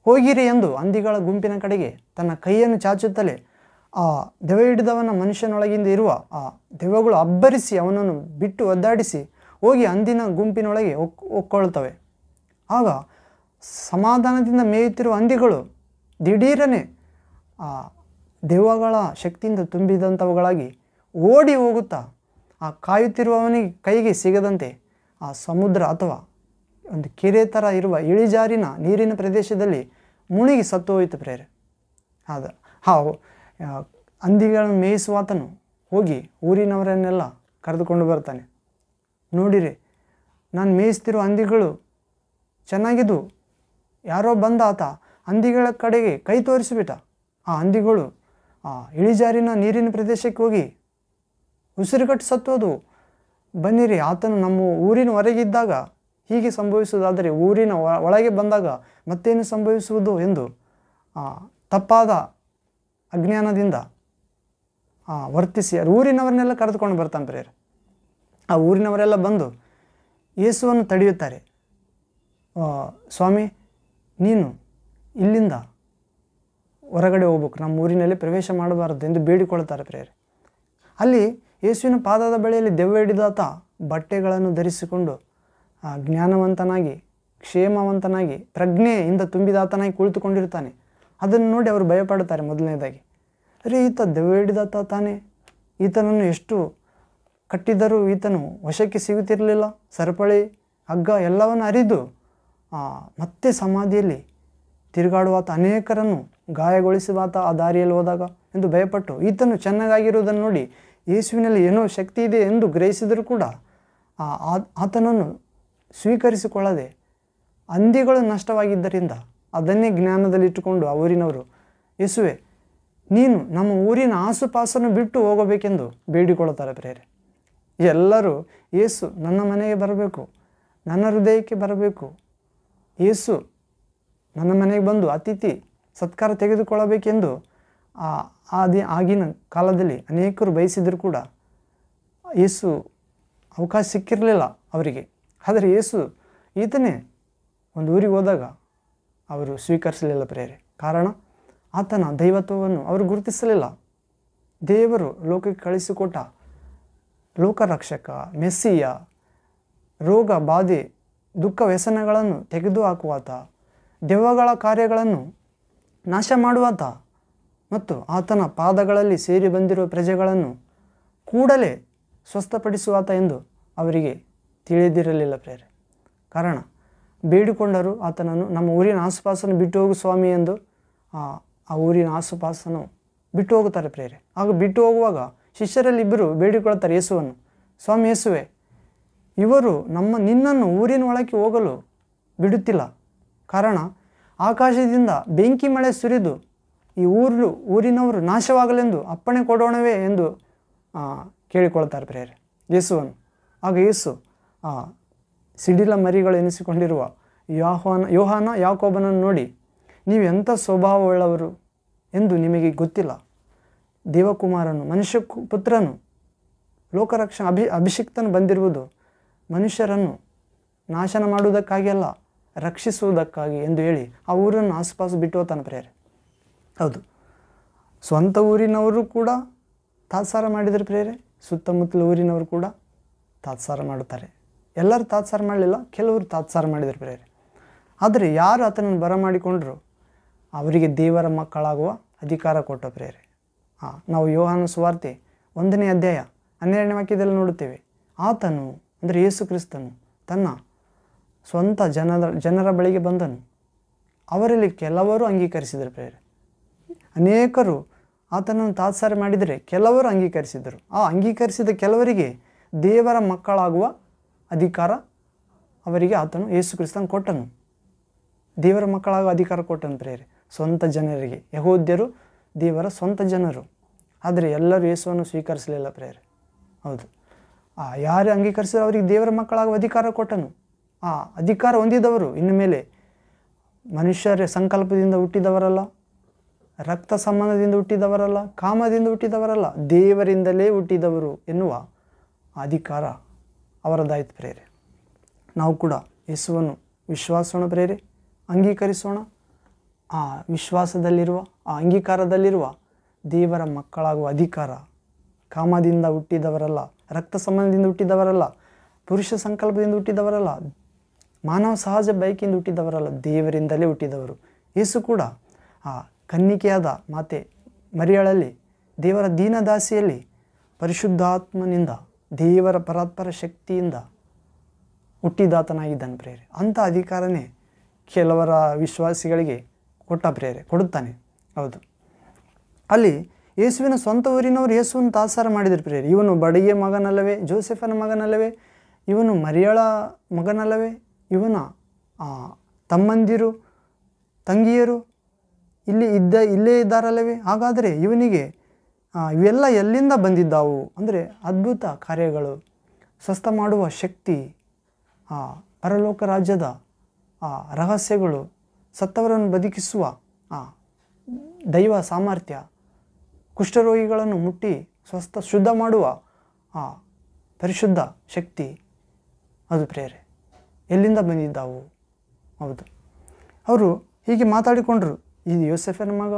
ಹೋಗಿರಿ ಎಂದು ಹಂದಿಗಳ ಗುಂಪಿನ ಕಡೆಗೆ ತನ್ನ ಕೈಯನ್ನು ಚಾಚುತ್ತಲೇ ಆ ದೆವ ಹಿಡಿದವನ ಮನುಷ್ಯನೊಳಗಿಂದ ಇರುವ ಆ ದೆವ್ವಗಳು ಅಬ್ಬರಿಸಿ ಅವನನ್ನು ಬಿಟ್ಟು ಒದ್ದಾಡಿಸಿ ಹೋಗಿ ಅಂದಿನ ಗುಂಪಿನೊಳಗೆ ಒಕ್ ಒಕ್ಕೊಳ್ತವೆ ಆಗ ಸಮಾಧಾನದಿಂದ ಮೇಯುತ್ತಿರುವ ಹಂದಿಗಳು ದಿಢೀರನೆ ಆ ದೆವ್ವಗಳ ಶಕ್ತಿಯಿಂದ ತುಂಬಿದಂಥವುಗಳಾಗಿ ಓಡಿ ಹೋಗುತ್ತಾ ಆ ಕಾಯುತ್ತಿರುವವನಿಗೆ ಕೈಗೆ ಸಿಗದಂತೆ ಆ ಸಮುದ್ರ ಅಥವಾ ಒಂದು ಕೆರೆ ಥರ ಇರುವ ಇಳಿಜಾರಿನ ನೀರಿನ ಪ್ರದೇಶದಲ್ಲಿ ಮುಳುಗಿ ಸತ್ತು ಹೋಯಿತು ಪ್ರೇರೆ ಅದು ಹಾ ಅಂದಿಗಳನ್ನು ಮೇಯಿಸುವಾತನು ಹೋಗಿ ಊರಿನವರನ್ನೆಲ್ಲ ಕರೆದುಕೊಂಡು ಬರ್ತಾನೆ ನೋಡಿರಿ ನಾನು ಮೇಯಿಸ್ತಿರೋ ಹಂದಿಗಳು ಚೆನ್ನಾಗಿದ್ದು ಯಾರೋ ಬಂದ ಆತ ಹಂದಿಗಳ ಕಡೆಗೆ ಕೈ ತೋರಿಸಿಬಿಟ್ಟ ಆ ಹಂದಿಗಳು ಆ ಇಳಿಜಾರಿನ ನೀರಿನ ಪ್ರದೇಶಕ್ಕೆ ಹೋಗಿ ಉಸಿರುಗಟ್ಟು ಸತ್ತೋದು ಬನ್ನಿರಿ ಆತನು ನಮ್ಮ ಊರಿನ ಹೊರಗಿದ್ದಾಗ ಹೀಗೆ ಸಂಭವಿಸುವುದಾದರೆ ಊರಿನ ಒಳಗೆ ಬಂದಾಗ ಮತ್ತೇನು ಸಂಭವಿಸುವುದು ಎಂದು ತಪ್ಪಾದ ಅಜ್ಞಾನದಿಂದ ವರ್ತಿಸಿ ಊರಿನವರನ್ನೆಲ್ಲ ಕರೆದುಕೊಂಡು ಬರ್ತಾನೆ ಪ್ರೇರ್ ಆ ಊರಿನವರೆಲ್ಲ ಬಂದು ಯೇಸುವನ್ನು ತಡೆಯುತ್ತಾರೆ ಸ್ವಾಮಿ ನೀನು ಇಲ್ಲಿಂದ ಹೊರಗಡೆ ಹೋಗ್ಬೇಕು ನಮ್ಮ ಊರಿನಲ್ಲಿ ಪ್ರವೇಶ ಮಾಡಬಾರದು ಎಂದು ಬೇಡಿಕೊಳ್ತಾರೆ ಪ್ರೇಯರ್ ಅಲ್ಲಿ ಯೇಸುವಿನ ಪಾದದ ಬಳಿಯಲ್ಲಿ ದೆವ್ವ ಹಿಡಿದಾತ ಬಟ್ಟೆಗಳನ್ನು ಧರಿಸಿಕೊಂಡು ಜ್ಞಾನವಂತನಾಗಿ ಕ್ಷೇಮವಂತನಾಗಿ ಪ್ರಜ್ಞೆಯಿಂದ ತುಂಬಿದಾತನಾಗಿ ಕುಳಿತುಕೊಂಡಿರ್ತಾನೆ ಅದನ್ನು ನೋಡಿ ಅವರು ಭಯಪಡುತ್ತಾರೆ ಮೊದಲನೇದಾಗಿ ಅರೆ ಈತ ದೆವ್ವ ಹಿಡಿದಾತ ತಾನೇ ಈತನನ್ನು ಎಷ್ಟು ಕಟ್ಟಿದ್ದರೂ ಈತನು ವಶಕ್ಕೆ ಸಿಗುತ್ತಿರಲಿಲ್ಲ ಸರಪಳಿ ಹಗ್ಗ ಎಲ್ಲವನ್ನು ಅರಿದು ಮತ್ತೆ ಸಮಾಧಿಯಲ್ಲಿ ತಿರುಗಾಡುವಾತ ಅನೇಕರನ್ನು ಗಾಯಗೊಳಿಸುವಾತ ಆ ದಾರಿಯಲ್ಲಿ ಹೋದಾಗ ಎಂದು ಭಯಪಟ್ಟು ಈತನು ಚೆನ್ನಾಗಿರುವುದನ್ನು ನೋಡಿ ಯೇಸುವಿನಲ್ಲಿ ಏನೋ ಶಕ್ತಿ ಇದೆ ಎಂದು ಗ್ರಹಿಸಿದರೂ ಕೂಡ ಆ ಆತನನ್ನು ಸ್ವೀಕರಿಸಿಕೊಳ್ಳದೆ ಅಂದಿಗಳು ನಷ್ಟವಾಗಿದ್ದರಿಂದ ಅದನ್ನೇ ಜ್ಞಾನದಲ್ಲಿಟ್ಟುಕೊಂಡು ಆ ಊರಿನವರು ಯೇಸುವೆ ನೀನು ನಮ್ಮ ಊರಿನ ಆಸುಪಾಸನ್ನು ಬಿಟ್ಟು ಹೋಗಬೇಕೆಂದು ಬೇಡಿಕೊಳ್ಳುತ್ತಾರೆ ಪ್ರೇರೆ ಎಲ್ಲರೂ ಯೇಸು ನನ್ನ ಮನೆಗೆ ಬರಬೇಕು ನನ್ನ ಹೃದಯಕ್ಕೆ ಬರಬೇಕು ಏಸು ನನ್ನ ಮನೆಗೆ ಬಂದು ಅತಿಥಿ ಸತ್ಕಾರ ತೆಗೆದುಕೊಳ್ಳಬೇಕೆಂದು ಆ ಆದಿ ಆಗಿನ ಕಾಲದಲ್ಲಿ ಅನೇಕರು ಬಯಸಿದರೂ ಕೂಡ ಯೇಸು ಅವಕಾಶ ಸಿಕ್ಕಿರಲಿಲ್ಲ ಅವರಿಗೆ ಆದರೆ ಯೇಸು ಈತನೇ ಒಂದು ಊರಿಗೆ ಹೋದಾಗ ಅವರು ಸ್ವೀಕರಿಸಲಿಲ್ಲ ಪ್ರೇರೆ ಕಾರಣ ಆತನ ದೈವತ್ವವನ್ನು ಅವರು ಗುರುತಿಸಲಿಲ್ಲ ದೇವರು ಲೋಕಕ್ಕೆ ಕಳಿಸಿಕೊಟ್ಟ ಲೋಕರಕ್ಷಕ ಮೆಸ್ಸಿಯ ರೋಗ ಬಾಧೆ ದುಃಖ ವ್ಯಸನಗಳನ್ನು ತೆಗೆದುಹಾಕುವಾತ ದೆವ್ವಗಳ ಕಾರ್ಯಗಳನ್ನು ನಾಶ ಮಾಡುವಾತ ಮತ್ತು ಆತನ ಪಾದಗಳಲ್ಲಿ ಸೇರಿ ಬಂದಿರುವ ಪ್ರಜೆಗಳನ್ನು ಕೂಡಲೇ ಸ್ವಸ್ಥಪಡಿಸುವಾತ ಎಂದು ಅವರಿಗೆ ತಿಳಿದಿರಲಿಲ್ಲ ಪ್ರೇರೆ ಕಾರಣ ಬೇಡಿಕೊಂಡರು ಆತನನ್ನು ನಮ್ಮ ಊರಿನ ಆಸುಪಾಸನ್ನು ಬಿಟ್ಟು ಹೋಗು ಸ್ವಾಮಿ ಎಂದು ಆ ಊರಿನ ಆಸುಪಾಸನ್ನು ಬಿಟ್ಟು ಹೋಗುತ್ತಾರೆ ಪ್ರೇರೆ ಆಗ ಬಿಟ್ಟು ಹೋಗುವಾಗ ಶಿಷ್ಯರಲ್ಲಿ ಇಬ್ಬರು ಬೇಡಿಕೊಳ್ಳುತ್ತಾರೆ ಯೇಸುವನ್ನು ಸ್ವಾಮಿ ಯೇಸುವೆ ಇವರು ನಮ್ಮ ನಿನ್ನನ್ನು ಊರಿನ ಒಳಕ್ಕೆ ಹೋಗಲು ಬಿಡುತ್ತಿಲ್ಲ ಕಾರಣ ಆಕಾಶದಿಂದ ಬೆಂಕಿ ಮಳೆ ಸುರಿದು ಈ ಊರು ಊರಿನವರು ನಾಶವಾಗಲೆಂದು ಅಪ್ಪಣೆ ಕೊಡೋಣವೇ ಎಂದು ಕೇಳಿಕೊಳ್ತಾರೆ ಪ್ರೇರೆ ಯೇಸುವನ್ನು ಆಗ ಯೇಸು ಸಿಡಿಲ ಮರಿಗಳು ಎನಿಸಿಕೊಂಡಿರುವ ಯೋಹಾನ ಯೋಹಾನ ಯಾಕೋಬನನ್ನು ನೋಡಿ ನೀವು ಎಂಥ ಸ್ವಭಾವವುಳ್ಳವರು ಎಂದು ನಿಮಗೆ ಗೊತ್ತಿಲ್ಲ ದೇವಕುಮಾರನು ಮನುಷ್ಯ ಪುತ್ರನು ಲೋಕರಕ್ಷ ಅಭಿ ಅಭಿಷಿಕ್ತನು ಬಂದಿರುವುದು ಮನುಷ್ಯರನ್ನು ನಾಶನ ಮಾಡುವುದಕ್ಕಾಗಿ ಅಲ್ಲ ರಕ್ಷಿಸುವುದಕ್ಕಾಗಿ ಎಂದು ಹೇಳಿ ಆ ಊರನ್ನು ಆಸುಪಾಸು ಬಿಟ್ಟು ತನ್ನ ಪ್ರೇಯರ್ ಹೌದು ಸ್ವಂತ ಊರಿನವರು ಕೂಡ ತಾತ್ಸಾರ ಮಾಡಿದರೆ ಪ್ರೇರೆ ಸುತ್ತಮುತ್ತಲ ಊರಿನವರು ಕೂಡ ತಾತ್ಸಾರ ಮಾಡುತ್ತಾರೆ ಎಲ್ಲರೂ ತಾತ್ಸಾರ ಮಾಡಲಿಲ್ಲ ಕೆಲವರು ತಾತ್ಸಾರ ಮಾಡಿದರು ಪ್ರೇರೆ ಆದರೆ ಯಾರು ಆತನನ್ನು ಬರಮಾಡಿಕೊಂಡರು ಅವರಿಗೆ ದೇವರ ಮಕ್ಕಳಾಗುವ ಅಧಿಕಾರ ಕೊಟ್ಟ ಪ್ರೇರೆ ಹಾಂ ನಾವು ಯೋಹಾನ ಸುವಾರ್ತೆ ಒಂದನೇ ಅಧ್ಯಾಯ ಹನ್ನೆರಡನೇ ವಾಕ್ಯದಲ್ಲಿ ನೋಡುತ್ತೇವೆ ಆತನು ಅಂದರೆ ಯೇಸು ಕ್ರಿಸ್ತನು ತನ್ನ ಸ್ವಂತ ಜನರ ಜನರ ಬಳಿಗೆ ಬಂದನು ಅವರಲ್ಲಿ ಕೆಲವರು ಅಂಗೀಕರಿಸಿದರು ಪ್ರೇರೆ ಅನೇಕರು ಆತನನ್ನು ತಾತ್ಸಾರ ಮಾಡಿದರೆ ಕೆಲವರು ಅಂಗೀಕರಿಸಿದರು ಆ ಅಂಗೀಕರಿಸಿದ ಕೆಲವರಿಗೆ ದೇವರ ಮಕ್ಕಳಾಗುವ ಅಧಿಕಾರ ಅವರಿಗೆ ಆತನು ಯೇಸು ಕ್ರಿಸ್ತನ್ ಕೊಟ್ಟನು ದೇವರ ಮಕ್ಕಳಾಗುವ ಅಧಿಕಾರ ಕೊಟ್ಟನು ಪ್ರೇರೆ ಸ್ವಂತ ಜನರಿಗೆ ಯಹೋದ್ಯರು ದೇವರ ಸ್ವಂತ ಜನರು ಆದರೆ ಎಲ್ಲರೂ ಯೇಸುವನ್ನು ಸ್ವೀಕರಿಸಲಿಲ್ಲ ಪ್ರೇರೆ ಹೌದು ಆ ಯಾರು ಅಂಗೀಕರಿಸಿದ್ರು ಅವರಿಗೆ ದೇವರ ಮಕ್ಕಳಾಗುವ ಅಧಿಕಾರ ಕೊಟ್ಟನು ಆ ಅಧಿಕಾರ ಹೊಂದಿದವರು ಇನ್ನು ಮೇಲೆ ಮನುಷ್ಯರ ಸಂಕಲ್ಪದಿಂದ ಹುಟ್ಟಿದವರಲ್ಲ ರಕ್ತ ಸಂಬಂಧದಿಂದ ಹುಟ್ಟಿದವರಲ್ಲ ಕಾಮದಿಂದ ಹುಟ್ಟಿದವರಲ್ಲ ದೇವರಿಂದಲೇ ಹುಟ್ಟಿದವರು ಎನ್ನುವ ಅಧಿಕಾರ ಅವರದಾಯಿತು ಪ್ರೇರೆ ನಾವು ಕೂಡ ಯೇಸುವನ್ನು ವಿಶ್ವಾಸೋಣ ಪ್ರೇರೆ ಅಂಗೀಕರಿಸೋಣ ಆ ವಿಶ್ವಾಸದಲ್ಲಿರುವ ಆ ಅಂಗೀಕಾರದಲ್ಲಿರುವ ದೇವರ ಮಕ್ಕಳಾಗುವ ಅಧಿಕಾರ ಕಾಮದಿಂದ ಹುಟ್ಟಿದವರಲ್ಲ ರಕ್ತ ಸಂಬಂಧದಿಂದ ಹುಟ್ಟಿದವರಲ್ಲ ಪುರುಷ ಸಂಕಲ್ಪದಿಂದ ಹುಟ್ಟಿದವರಲ್ಲ ಮಾನವ ಸಹಜ ಬೈಕಿಂದ ಹುಟ್ಟಿದವರಲ್ಲ ದೇವರಿಂದಲೇ ಹುಟ್ಟಿದವರು ಯೇಸು ಕೂಡ ಆ ಕನ್ನಿಕೆಯಾದ ಮಾತೆ ಮರಿಯಳಲ್ಲಿ ದೇವರ ದೀನದಾಸಿಯಲ್ಲಿ ಪರಿಶುದ್ಧಾತ್ಮನಿಂದ ದೇವರ ಪರಾತ್ಪರ ಶಕ್ತಿಯಿಂದ ಹುಟ್ಟಿದಾತನಾಗಿದ್ದಾನೆ ಪ್ರೇರೆ ಅಂಥ ಅಧಿಕಾರನೇ ಕೆಲವರ ವಿಶ್ವಾಸಿಗಳಿಗೆ ಕೊಟ್ಟ ಪ್ರೇರೆ ಕೊಡುತ್ತಾನೆ ಹೌದು ಅಲ್ಲಿ ಯೇಸುವಿನ ಸ್ವಂತ ಊರಿನವರು ಯೇಸುವನ್ನು ತಾತ್ಸಾರ ಮಾಡಿದರು ಪ್ರೇರೆ ಇವನು ಬಡಿಗೆ ಮಗನಲ್ಲವೇ ಜೋಸೆಫನ ಮಗನಲ್ಲವೇ ಇವನು ಮರಿಯಳ ಮಗನಲ್ಲವೇ ಇವನ ತಮ್ಮಂದಿರು ತಂಗಿಯರು ಇಲ್ಲಿ ಇದ್ದ ಇಲ್ಲೇ ಇದ್ದಾರಲ್ಲವೇ ಹಾಗಾದರೆ ಇವನಿಗೆ ಇವೆಲ್ಲ ಎಲ್ಲಿಂದ ಬಂದಿದ್ದಾವು ಅಂದರೆ ಅದ್ಭುತ ಕಾರ್ಯಗಳು ಸ್ವಸ್ಥ ಮಾಡುವ ಶಕ್ತಿ ಪರಲೋಕ ರಾಜ್ಯದ ಆ ರಹಸ್ಯಗಳು ಸತ್ತವರನ್ನು ಬದುಕಿಸುವ ದೈವ ಸಾಮರ್ಥ್ಯ ಕುಷ್ಠರೋಗಿಗಳನ್ನು ಮುಟ್ಟಿ ಸ್ವಸ್ಥ ಶುದ್ಧ ಮಾಡುವ ಆ ಪರಿಶುದ್ಧ ಶಕ್ತಿ ಅದು ಪ್ರೇರೆ ಎಲ್ಲಿಂದ ಬಂದಿದ್ದಾವು ಹೌದು ಅವರು ಹೀಗೆ ಮಾತಾಡಿಕೊಂಡ್ರು ಇದು ಯೋಸೆಫನ ಮಗ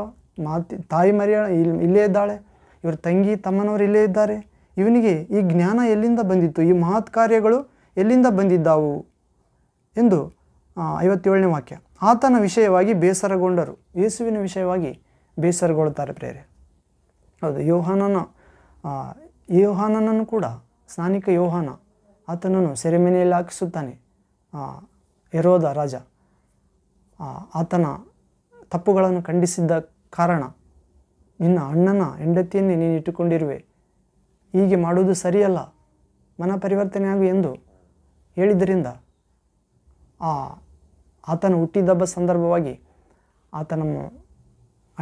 ಮಾತಿ ತಾಯಿ ಮರಿಯ ಇಲ್ಲಿ ಇಲ್ಲೇ ಇದ್ದಾಳೆ ಇವರ ತಂಗಿ ತಮ್ಮನವರು ಇಲ್ಲೇ ಇದ್ದಾರೆ ಇವನಿಗೆ ಈ ಜ್ಞಾನ ಎಲ್ಲಿಂದ ಬಂದಿತ್ತು ಈ ಮಹತ್ ಕಾರ್ಯಗಳು ಎಲ್ಲಿಂದ ಬಂದಿದ್ದಾವು ಎಂದು ಐವತ್ತೇಳನೇ ವಾಕ್ಯ ಆತನ ವಿಷಯವಾಗಿ ಬೇಸರಗೊಂಡರು ಯೇಸುವಿನ ವಿಷಯವಾಗಿ ಬೇಸರಗೊಳ್ತಾರೆ ಪ್ರೇರೆ ಹೌದು ಯೋಹಾನನ ಯೋಹಾನನನ್ನು ಕೂಡ ಸ್ನಾನಿಕ ಯೋಹಾನ ಆತನನ್ನು ಸೆರೆಮನೆಯಲ್ಲಿ ಹಾಕಿಸುತ್ತಾನೆ ಎರೋದ ರಾಜ ಆತನ ತಪ್ಪುಗಳನ್ನು ಖಂಡಿಸಿದ್ದ ಕಾರಣ ನಿನ್ನ ಅಣ್ಣನ ಹೆಂಡತಿಯನ್ನೇ ನೀನು ಇಟ್ಟುಕೊಂಡಿರುವೆ ಹೀಗೆ ಮಾಡುವುದು ಸರಿಯಲ್ಲ ಮನ ಪರಿವರ್ತನೆ ಆಗು ಎಂದು ಹೇಳಿದ್ದರಿಂದ ಆ ಆತನ ಹುಟ್ಟಿದಬ್ಬ ಸಂದರ್ಭವಾಗಿ ಆತನ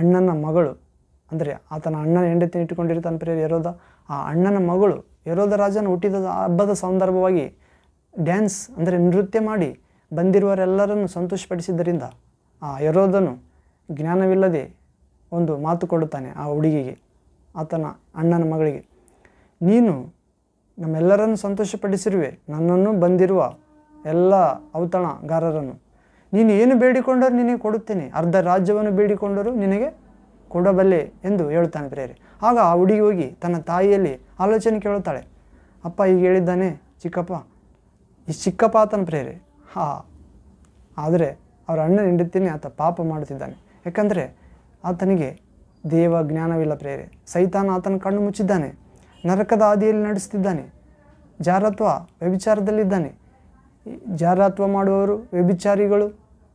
ಅಣ್ಣನ ಮಗಳು ಅಂದರೆ ಆತನ ಅಣ್ಣನ ಹೆಂಡತಿ ಇಟ್ಟುಕೊಂಡಿರ್ತಾನೆ ಪ್ರೇರಿ ಎರೋದ ಆ ಅಣ್ಣನ ಮಗಳು ಎರೋದ ರಾಜನ ಹುಟ್ಟಿದ ಹಬ್ಬದ ಸಂದರ್ಭವಾಗಿ ಡ್ಯಾನ್ಸ್ ಅಂದರೆ ನೃತ್ಯ ಮಾಡಿ ಬಂದಿರುವರೆಲ್ಲರನ್ನು ಸಂತೋಷಪಡಿಸಿದ್ದರಿಂದ ಆ ಯರೋದನು ಜ್ಞಾನವಿಲ್ಲದೆ ಒಂದು ಮಾತು ಕೊಡುತ್ತಾನೆ ಆ ಹುಡುಗಿಗೆ ಆತನ ಅಣ್ಣನ ಮಗಳಿಗೆ ನೀನು ನಮ್ಮೆಲ್ಲರನ್ನು ಸಂತೋಷಪಡಿಸಿರುವೆ ನನ್ನನ್ನು ಬಂದಿರುವ ಎಲ್ಲ ಔತಣಗಾರರನ್ನು ನೀನು ಏನು ಬೇಡಿಕೊಂಡರೂ ನಿನಗೆ ಕೊಡುತ್ತೇನೆ ಅರ್ಧ ರಾಜ್ಯವನ್ನು ಬೇಡಿಕೊಂಡರೂ ನಿನಗೆ ಕೊಡಬಲ್ಲೆ ಎಂದು ಹೇಳುತ್ತಾನೆ ಪ್ರೇರೆ ಆಗ ಆ ಹುಡುಗಿ ಹೋಗಿ ತನ್ನ ತಾಯಿಯಲ್ಲಿ ಆಲೋಚನೆ ಕೇಳುತ್ತಾಳೆ ಅಪ್ಪ ಈಗ ಹೇಳಿದ್ದಾನೆ ಚಿಕ್ಕಪ್ಪ ಈ ಚಿಕ್ಕಪಾತನ ಪ್ರೇರೆ ಹಾ ಆದರೆ ಅವರ ಅಣ್ಣ ಹೆಂಡತಿನೇ ಆತ ಪಾಪ ಮಾಡುತ್ತಿದ್ದಾನೆ ಯಾಕಂದರೆ ಆತನಿಗೆ ದೇವ ಜ್ಞಾನವಿಲ್ಲ ಪ್ರೇರೆ ಸೈತಾನ ಆತನ ಕಣ್ಣು ಮುಚ್ಚಿದ್ದಾನೆ ನರಕದ ಹಾದಿಯಲ್ಲಿ ನಡೆಸ್ತಿದ್ದಾನೆ ಜಾರತ್ವ ವ್ಯಭಿಚಾರದಲ್ಲಿದ್ದಾನೆ ಜಾರತ್ವ ಮಾಡುವವರು ವ್ಯಭಿಚಾರಿಗಳು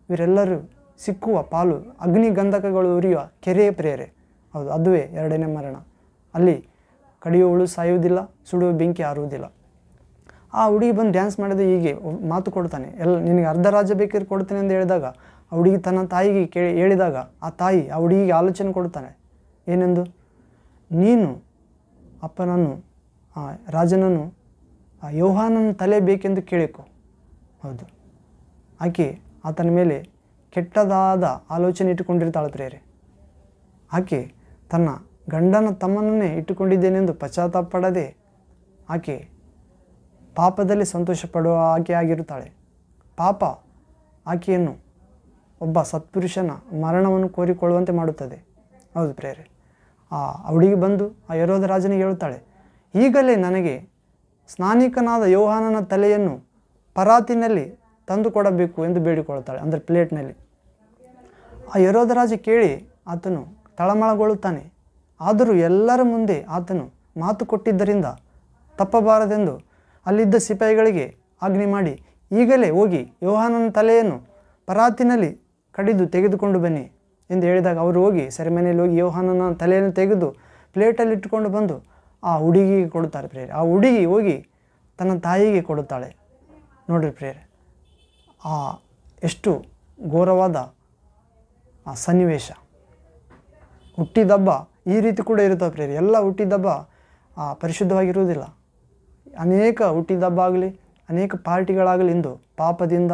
ಇವರೆಲ್ಲರೂ ಸಿಕ್ಕುವ ಪಾಲು ಅಗ್ನಿ ಗಂಧಕಗಳು ಉರಿಯುವ ಕೆರೆಯ ಪ್ರೇರೆ ಹೌದು ಅದುವೇ ಎರಡನೇ ಮರಣ ಅಲ್ಲಿ ಕಡಿಯುವಳು ಸಾಯುವುದಿಲ್ಲ ಸುಡುವ ಬೆಂಕಿ ಆರುವುದಿಲ್ಲ ಆ ಹುಡುಗಿ ಬಂದು ಡ್ಯಾನ್ಸ್ ಮಾಡಿದ ಹೀಗೆ ಮಾತು ಕೊಡ್ತಾನೆ ಎಲ್ಲ ನಿನಗೆ ಅರ್ಧ ರಾಜ್ಯ ಬೇಕಿದ್ರೆ ಕೊಡ್ತೇನೆ ಅಂತ ಹೇಳಿದಾಗ ಆ ಹುಡುಗಿ ತನ್ನ ತಾಯಿಗೆ ಕೇಳಿ ಹೇಳಿದಾಗ ಆ ತಾಯಿ ಆ ಹುಡುಗಿಗೆ ಆಲೋಚನೆ ಕೊಡ್ತಾನೆ ಏನೆಂದು ನೀನು ಅಪ್ಪನನ್ನು ಆ ರಾಜನನ್ನು ಆ ಯೋಹಾನನ ತಲೆ ಬೇಕೆಂದು ಕೇಳಿಕೊ ಹೌದು ಆಕೆ ಆತನ ಮೇಲೆ ಕೆಟ್ಟದಾದ ಆಲೋಚನೆ ಇಟ್ಟುಕೊಂಡಿರ್ತಾಳೆ ಪ್ರೇರೆ ಆಕೆ ತನ್ನ ಗಂಡನ ತಮ್ಮನನ್ನೇ ಇಟ್ಟುಕೊಂಡಿದ್ದೇನೆಂದು ಪಶ್ಚಾತ್ತಾಪ ಪಡದೆ ಆಕೆ ಪಾಪದಲ್ಲಿ ಸಂತೋಷ ಪಡುವ ಪಾಪ ಆಕೆಯನ್ನು ಒಬ್ಬ ಸತ್ಪುರುಷನ ಮರಣವನ್ನು ಕೋರಿಕೊಳ್ಳುವಂತೆ ಮಾಡುತ್ತದೆ ಹೌದು ಪ್ರೇರೆ ಆ ಅವಳಿಗೆ ಬಂದು ಆ ಯರೋಧರಾಜನಿಗೆ ರಾಜನಿಗೆ ಹೇಳುತ್ತಾಳೆ ಈಗಲೇ ನನಗೆ ಸ್ನಾನಿಕನಾದ ಯೋಹಾನನ ತಲೆಯನ್ನು ಪರಾತಿನಲ್ಲಿ ತಂದು ಕೊಡಬೇಕು ಎಂದು ಬೇಡಿಕೊಳ್ಳುತ್ತಾಳೆ ಅಂದರೆ ಪ್ಲೇಟ್ನಲ್ಲಿ ಆ ಯರೋಧರಾಜ ರಾಜ ಕೇಳಿ ಆತನು ತಳಮಳಗೊಳ್ಳುತ್ತಾನೆ ಆದರೂ ಎಲ್ಲರ ಮುಂದೆ ಆತನು ಮಾತು ಕೊಟ್ಟಿದ್ದರಿಂದ ತಪ್ಪಬಾರದೆಂದು ಅಲ್ಲಿದ್ದ ಸಿಪಾಯಿಗಳಿಗೆ ಆಜ್ಞೆ ಮಾಡಿ ಈಗಲೇ ಹೋಗಿ ಯೋಹಾನನ ತಲೆಯನ್ನು ಪರಾತಿನಲ್ಲಿ ಕಡಿದು ತೆಗೆದುಕೊಂಡು ಬನ್ನಿ ಎಂದು ಹೇಳಿದಾಗ ಅವರು ಹೋಗಿ ಸೆರೆಮನೆಯಲ್ಲಿ ಹೋಗಿ ಯೋಹಾನನ ತಲೆಯನ್ನು ತೆಗೆದು ಪ್ಲೇಟಲ್ಲಿ ಇಟ್ಟುಕೊಂಡು ಬಂದು ಆ ಹುಡುಗಿಗೆ ಕೊಡುತ್ತಾರೆ ಪ್ರೇಯರ್ ಆ ಹುಡುಗಿ ಹೋಗಿ ತನ್ನ ತಾಯಿಗೆ ಕೊಡುತ್ತಾಳೆ ನೋಡ್ರಿ ಪ್ರೇರೇ ಆ ಎಷ್ಟು ಘೋರವಾದ ಆ ಸನ್ನಿವೇಶ ಹುಟ್ಟಿದಬ್ಬ ಈ ರೀತಿ ಕೂಡ ಇರುತ್ತೆ ಪ್ರೇರಿ ಎಲ್ಲ ಹುಟ್ಟಿದಬ್ಬ ಆ ಪರಿಶುದ್ಧವಾಗಿರುವುದಿಲ್ಲ ಅನೇಕ ಹಬ್ಬ ಆಗಲಿ ಅನೇಕ ಪಾರ್ಟಿಗಳಾಗಲಿ ಇಂದು ಪಾಪದಿಂದ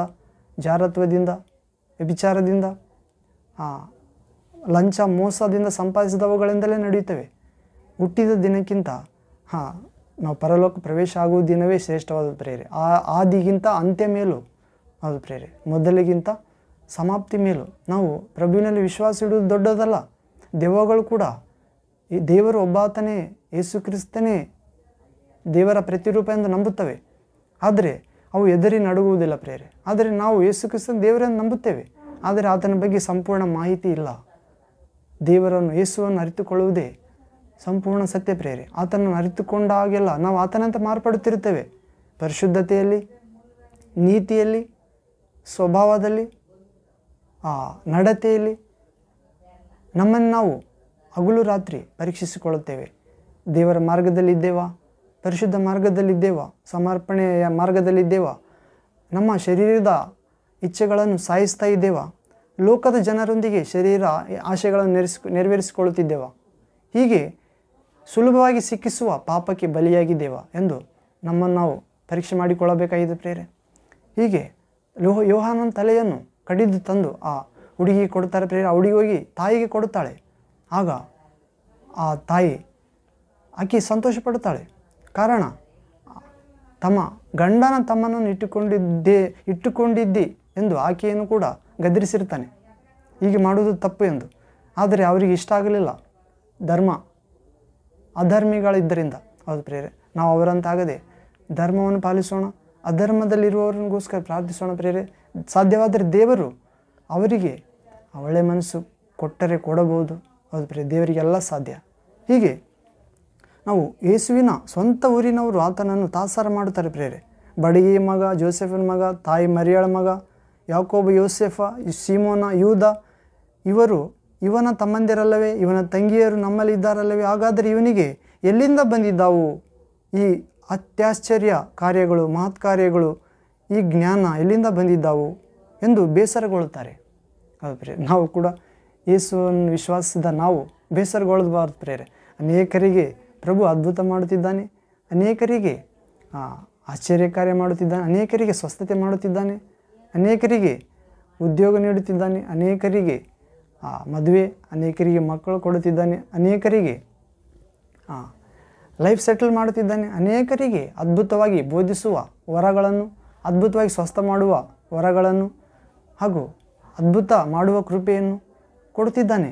ಜಾರತ್ವದಿಂದ ವ್ಯಭಿಚಾರದಿಂದ ಲಂಚ ಮೋಸದಿಂದ ಸಂಪಾದಿಸಿದವುಗಳಿಂದಲೇ ನಡೆಯುತ್ತವೆ ಹುಟ್ಟಿದ ದಿನಕ್ಕಿಂತ ಹಾಂ ನಾವು ಪರಲೋಕ ಪ್ರವೇಶ ಆಗುವ ದಿನವೇ ಶ್ರೇಷ್ಠವಾದ ಪ್ರೇರೆ ಆ ಆದಿಗಿಂತ ಅಂತ್ಯ ಮೇಲೂ ಅದು ಪ್ರೇರೆ ಮೊದಲಿಗಿಂತ ಸಮಾಪ್ತಿ ಮೇಲೂ ನಾವು ಪ್ರಭುವಿನಲ್ಲಿ ವಿಶ್ವಾಸ ಇಡುವುದು ದೊಡ್ಡದಲ್ಲ ದೆವ್ವಗಳು ಕೂಡ ಈ ದೇವರು ಒಬ್ಬಾತನೇ ಯೇಸು ಕ್ರಿಸ್ತನೇ ದೇವರ ಪ್ರತಿರೂಪ ಎಂದು ನಂಬುತ್ತವೆ ಆದರೆ ಅವು ಎದರಿ ನಡುಗುವುದಿಲ್ಲ ಪ್ರೇರೆ ಆದರೆ ನಾವು ಯೇಸು ಕ್ರಿಸ್ತನ ದೇವರನ್ನು ನಂಬುತ್ತೇವೆ ಆದರೆ ಆತನ ಬಗ್ಗೆ ಸಂಪೂರ್ಣ ಮಾಹಿತಿ ಇಲ್ಲ ದೇವರನ್ನು ಯೇಸುವನ್ನು ಅರಿತುಕೊಳ್ಳುವುದೇ ಸಂಪೂರ್ಣ ಸತ್ಯ ಪ್ರೇರೆ ಆತನನ್ನು ಹಾಗೆಲ್ಲ ನಾವು ಆತನಂತ ಮಾರ್ಪಡುತ್ತಿರುತ್ತೇವೆ ಪರಿಶುದ್ಧತೆಯಲ್ಲಿ ನೀತಿಯಲ್ಲಿ ಸ್ವಭಾವದಲ್ಲಿ ಆ ನಡತೆಯಲ್ಲಿ ನಮ್ಮನ್ನು ನಾವು ಹಗಲು ರಾತ್ರಿ ಪರೀಕ್ಷಿಸಿಕೊಳ್ಳುತ್ತೇವೆ ದೇವರ ಮಾರ್ಗದಲ್ಲಿದ್ದೇವಾ ಪರಿಶುದ್ಧ ಮಾರ್ಗದಲ್ಲಿದ್ದೇವ ಸಮರ್ಪಣೆಯ ಮಾರ್ಗದಲ್ಲಿದ್ದೇವ ನಮ್ಮ ಶರೀರದ ಇಚ್ಛೆಗಳನ್ನು ಸಾಯಿಸ್ತಾ ಇದ್ದೇವ ಲೋಕದ ಜನರೊಂದಿಗೆ ಶರೀರ ಆಶೆಗಳನ್ನು ನೆರೆಸ್ ನೆರವೇರಿಸಿಕೊಳ್ಳುತ್ತಿದ್ದೇವ ಹೀಗೆ ಸುಲಭವಾಗಿ ಸಿಕ್ಕಿಸುವ ಪಾಪಕ್ಕೆ ಬಲಿಯಾಗಿದ್ದೇವ ಎಂದು ನಮ್ಮನ್ನು ನಾವು ಪರೀಕ್ಷೆ ಮಾಡಿಕೊಳ್ಳಬೇಕಾಗಿದೆ ಪ್ರೇರೆ ಹೀಗೆ ಲೋಹ ಯೋಹಾನನ ತಲೆಯನ್ನು ಕಡಿದು ತಂದು ಆ ಹುಡುಗಿಗೆ ಕೊಡ್ತಾರೆ ಪ್ರೇರೆ ಆ ಹುಡುಗಿ ಹೋಗಿ ತಾಯಿಗೆ ಕೊಡುತ್ತಾಳೆ ಆಗ ಆ ತಾಯಿ ಆಕೆ ಪಡುತ್ತಾಳೆ ಕಾರಣ ತಮ್ಮ ಗಂಡನ ತಮ್ಮನನ್ನು ಇಟ್ಟುಕೊಂಡಿದ್ದೇ ಇಟ್ಟುಕೊಂಡಿದ್ದಿ ಎಂದು ಆಕೆಯನ್ನು ಕೂಡ ಗದರಿಸಿರ್ತಾನೆ ಹೀಗೆ ಮಾಡುವುದು ತಪ್ಪು ಎಂದು ಆದರೆ ಅವರಿಗೆ ಇಷ್ಟ ಆಗಲಿಲ್ಲ ಧರ್ಮ ಅಧರ್ಮಿಗಳಿದ್ದರಿಂದ ಹೌದು ಪ್ರೇರೆ ನಾವು ಅವರಂತಾಗದೆ ಧರ್ಮವನ್ನು ಪಾಲಿಸೋಣ ಅಧರ್ಮದಲ್ಲಿರುವವರಿಗೋಸ್ಕರ ಪ್ರಾರ್ಥಿಸೋಣ ಪ್ರೇರೆ ಸಾಧ್ಯವಾದರೆ ದೇವರು ಅವರಿಗೆ ಒಳ್ಳೆಯ ಮನಸ್ಸು ಕೊಟ್ಟರೆ ಕೊಡಬಹುದು ಹೌದು ಪ್ರೇರೆ ದೇವರಿಗೆಲ್ಲ ಸಾಧ್ಯ ಹೀಗೆ ನಾವು ಯೇಸುವಿನ ಸ್ವಂತ ಊರಿನವರು ಆತನನ್ನು ತಾತ್ಸಾರ ಮಾಡುತ್ತಾರೆ ಪ್ರೇರೆ ಬಡಗಿ ಮಗ ಜೋಸೆಫನ ಮಗ ತಾಯಿ ಮರಿಯಾಳ ಮಗ ಯಾಕೋಬ ಯೋಸೆಫ ಸೀಮೋನ ಯೂದ ಇವರು ಇವನ ತಮ್ಮಂದಿರಲ್ಲವೇ ಇವನ ತಂಗಿಯರು ನಮ್ಮಲ್ಲಿ ಇದ್ದಾರಲ್ಲವೇ ಹಾಗಾದರೆ ಇವನಿಗೆ ಎಲ್ಲಿಂದ ಬಂದಿದ್ದಾವು ಈ ಅತ್ಯಾಶ್ಚರ್ಯ ಕಾರ್ಯಗಳು ಮಹತ್ ಕಾರ್ಯಗಳು ಈ ಜ್ಞಾನ ಎಲ್ಲಿಂದ ಬಂದಿದ್ದಾವು ಎಂದು ಬೇಸರಗೊಳ್ಳುತ್ತಾರೆ ಹೌದು ಪ್ರೇರೆ ನಾವು ಕೂಡ ಯೇಸುವನ್ನು ವಿಶ್ವಾಸಿಸಿದ ನಾವು ಬೇಸರಗೊಳ್ಳಬಾರ್ದು ಪ್ರೇರೆ ಅನೇಕರಿಗೆ ಪ್ರಭು ಅದ್ಭುತ ಮಾಡುತ್ತಿದ್ದಾನೆ ಅನೇಕರಿಗೆ ಆಶ್ಚರ್ಯ ಕಾರ್ಯ ಮಾಡುತ್ತಿದ್ದಾನೆ ಅನೇಕರಿಗೆ ಸ್ವಸ್ಥತೆ ಮಾಡುತ್ತಿದ್ದಾನೆ ಅನೇಕರಿಗೆ ಉದ್ಯೋಗ ನೀಡುತ್ತಿದ್ದಾನೆ ಅನೇಕರಿಗೆ ಮದುವೆ ಅನೇಕರಿಗೆ ಮಕ್ಕಳು ಕೊಡುತ್ತಿದ್ದಾನೆ ಅನೇಕರಿಗೆ ಲೈಫ್ ಸೆಟಲ್ ಮಾಡುತ್ತಿದ್ದಾನೆ ಅನೇಕರಿಗೆ ಅದ್ಭುತವಾಗಿ ಬೋಧಿಸುವ ವರಗಳನ್ನು ಅದ್ಭುತವಾಗಿ ಸ್ವಸ್ಥ ಮಾಡುವ ವರಗಳನ್ನು ಹಾಗೂ ಅದ್ಭುತ ಮಾಡುವ ಕೃಪೆಯನ್ನು ಕೊಡುತ್ತಿದ್ದಾನೆ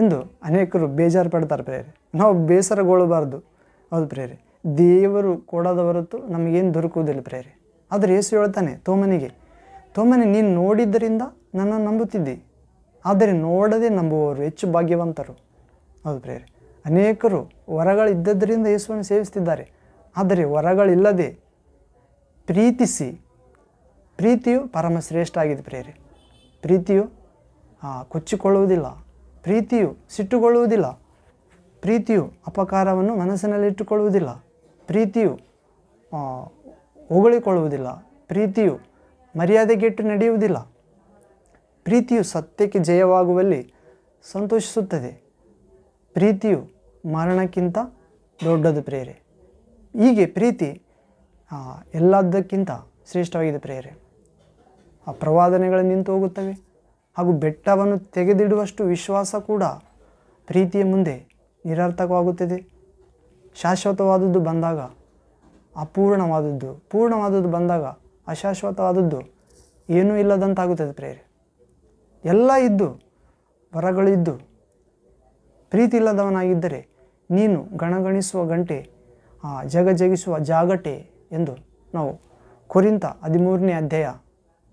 ಎಂದು ಅನೇಕರು ಬೇಜಾರು ಪಡ್ತಾರೆ ಪ್ರೇರಿ ನಾವು ಬೇಸರಗೊಳ್ಳಬಾರ್ದು ಹೌದು ಪ್ರೇರಿ ದೇವರು ಕೊಡದ ಹೊರತು ನಮಗೇನು ದೊರಕುವುದಿಲ್ಲ ಪ್ರೇರಿ ಆದರೆ ಯೇಸು ಹೇಳ್ತಾನೆ ತೋಮನಿಗೆ ತೋಮನೆ ನೀನು ನೋಡಿದ್ದರಿಂದ ನನ್ನನ್ನು ನಂಬುತ್ತಿದ್ದಿ ಆದರೆ ನೋಡದೆ ನಂಬುವವರು ಹೆಚ್ಚು ಭಾಗ್ಯವಂತರು ಹೌದು ಪ್ರೇರಿ ಅನೇಕರು ವರಗಳಿದ್ದದ್ದರಿಂದ ಯೇಸುವನ್ನು ಸೇವಿಸ್ತಿದ್ದಾರೆ ಆದರೆ ಹೊರಗಳಿಲ್ಲದೆ ಪ್ರೀತಿಸಿ ಪ್ರೀತಿಯು ಪರಮಶ್ರೇಷ್ಠ ಆಗಿದೆ ಪ್ರೇರಿ ಪ್ರೀತಿಯು ಕೊಚ್ಚಿಕೊಳ್ಳುವುದಿಲ್ಲ ಪ್ರೀತಿಯು ಸಿಟ್ಟುಕೊಳ್ಳುವುದಿಲ್ಲ ಪ್ರೀತಿಯು ಅಪಕಾರವನ್ನು ಮನಸ್ಸಿನಲ್ಲಿಟ್ಟುಕೊಳ್ಳುವುದಿಲ್ಲ ಪ್ರೀತಿಯು ಹೊಗಳಿಕೊಳ್ಳುವುದಿಲ್ಲ ಪ್ರೀತಿಯು ಮರ್ಯಾದೆಗೆಟ್ಟು ನಡೆಯುವುದಿಲ್ಲ ಪ್ರೀತಿಯು ಸತ್ಯಕ್ಕೆ ಜಯವಾಗುವಲ್ಲಿ ಸಂತೋಷಿಸುತ್ತದೆ ಪ್ರೀತಿಯು ಮರಣಕ್ಕಿಂತ ದೊಡ್ಡದು ಪ್ರೇರೆ ಹೀಗೆ ಪ್ರೀತಿ ಎಲ್ಲದಕ್ಕಿಂತ ಶ್ರೇಷ್ಠವಾಗಿದೆ ಪ್ರೇರೆ ಆ ಪ್ರವಾದನೆಗಳು ನಿಂತು ಹೋಗುತ್ತವೆ ಹಾಗೂ ಬೆಟ್ಟವನ್ನು ತೆಗೆದಿಡುವಷ್ಟು ವಿಶ್ವಾಸ ಕೂಡ ಪ್ರೀತಿಯ ಮುಂದೆ ನಿರರ್ಥಕವಾಗುತ್ತದೆ ಶಾಶ್ವತವಾದದ್ದು ಬಂದಾಗ ಅಪೂರ್ಣವಾದದ್ದು ಪೂರ್ಣವಾದದ್ದು ಬಂದಾಗ ಅಶಾಶ್ವತವಾದದ್ದು ಏನೂ ಇಲ್ಲದಂತಾಗುತ್ತದೆ ಪ್ರೇರೆ ಎಲ್ಲ ಇದ್ದು ವರಗಳಿದ್ದು ಪ್ರೀತಿ ಇಲ್ಲದವನಾಗಿದ್ದರೆ ನೀನು ಗಣಗಣಿಸುವ ಗಂಟೆ ಆ ಜಗಜಗಿಸುವ ಜಾಗಟೆ ಎಂದು ನಾವು ಕುರಿತ ಹದಿಮೂರನೇ ಅಧ್ಯಾಯ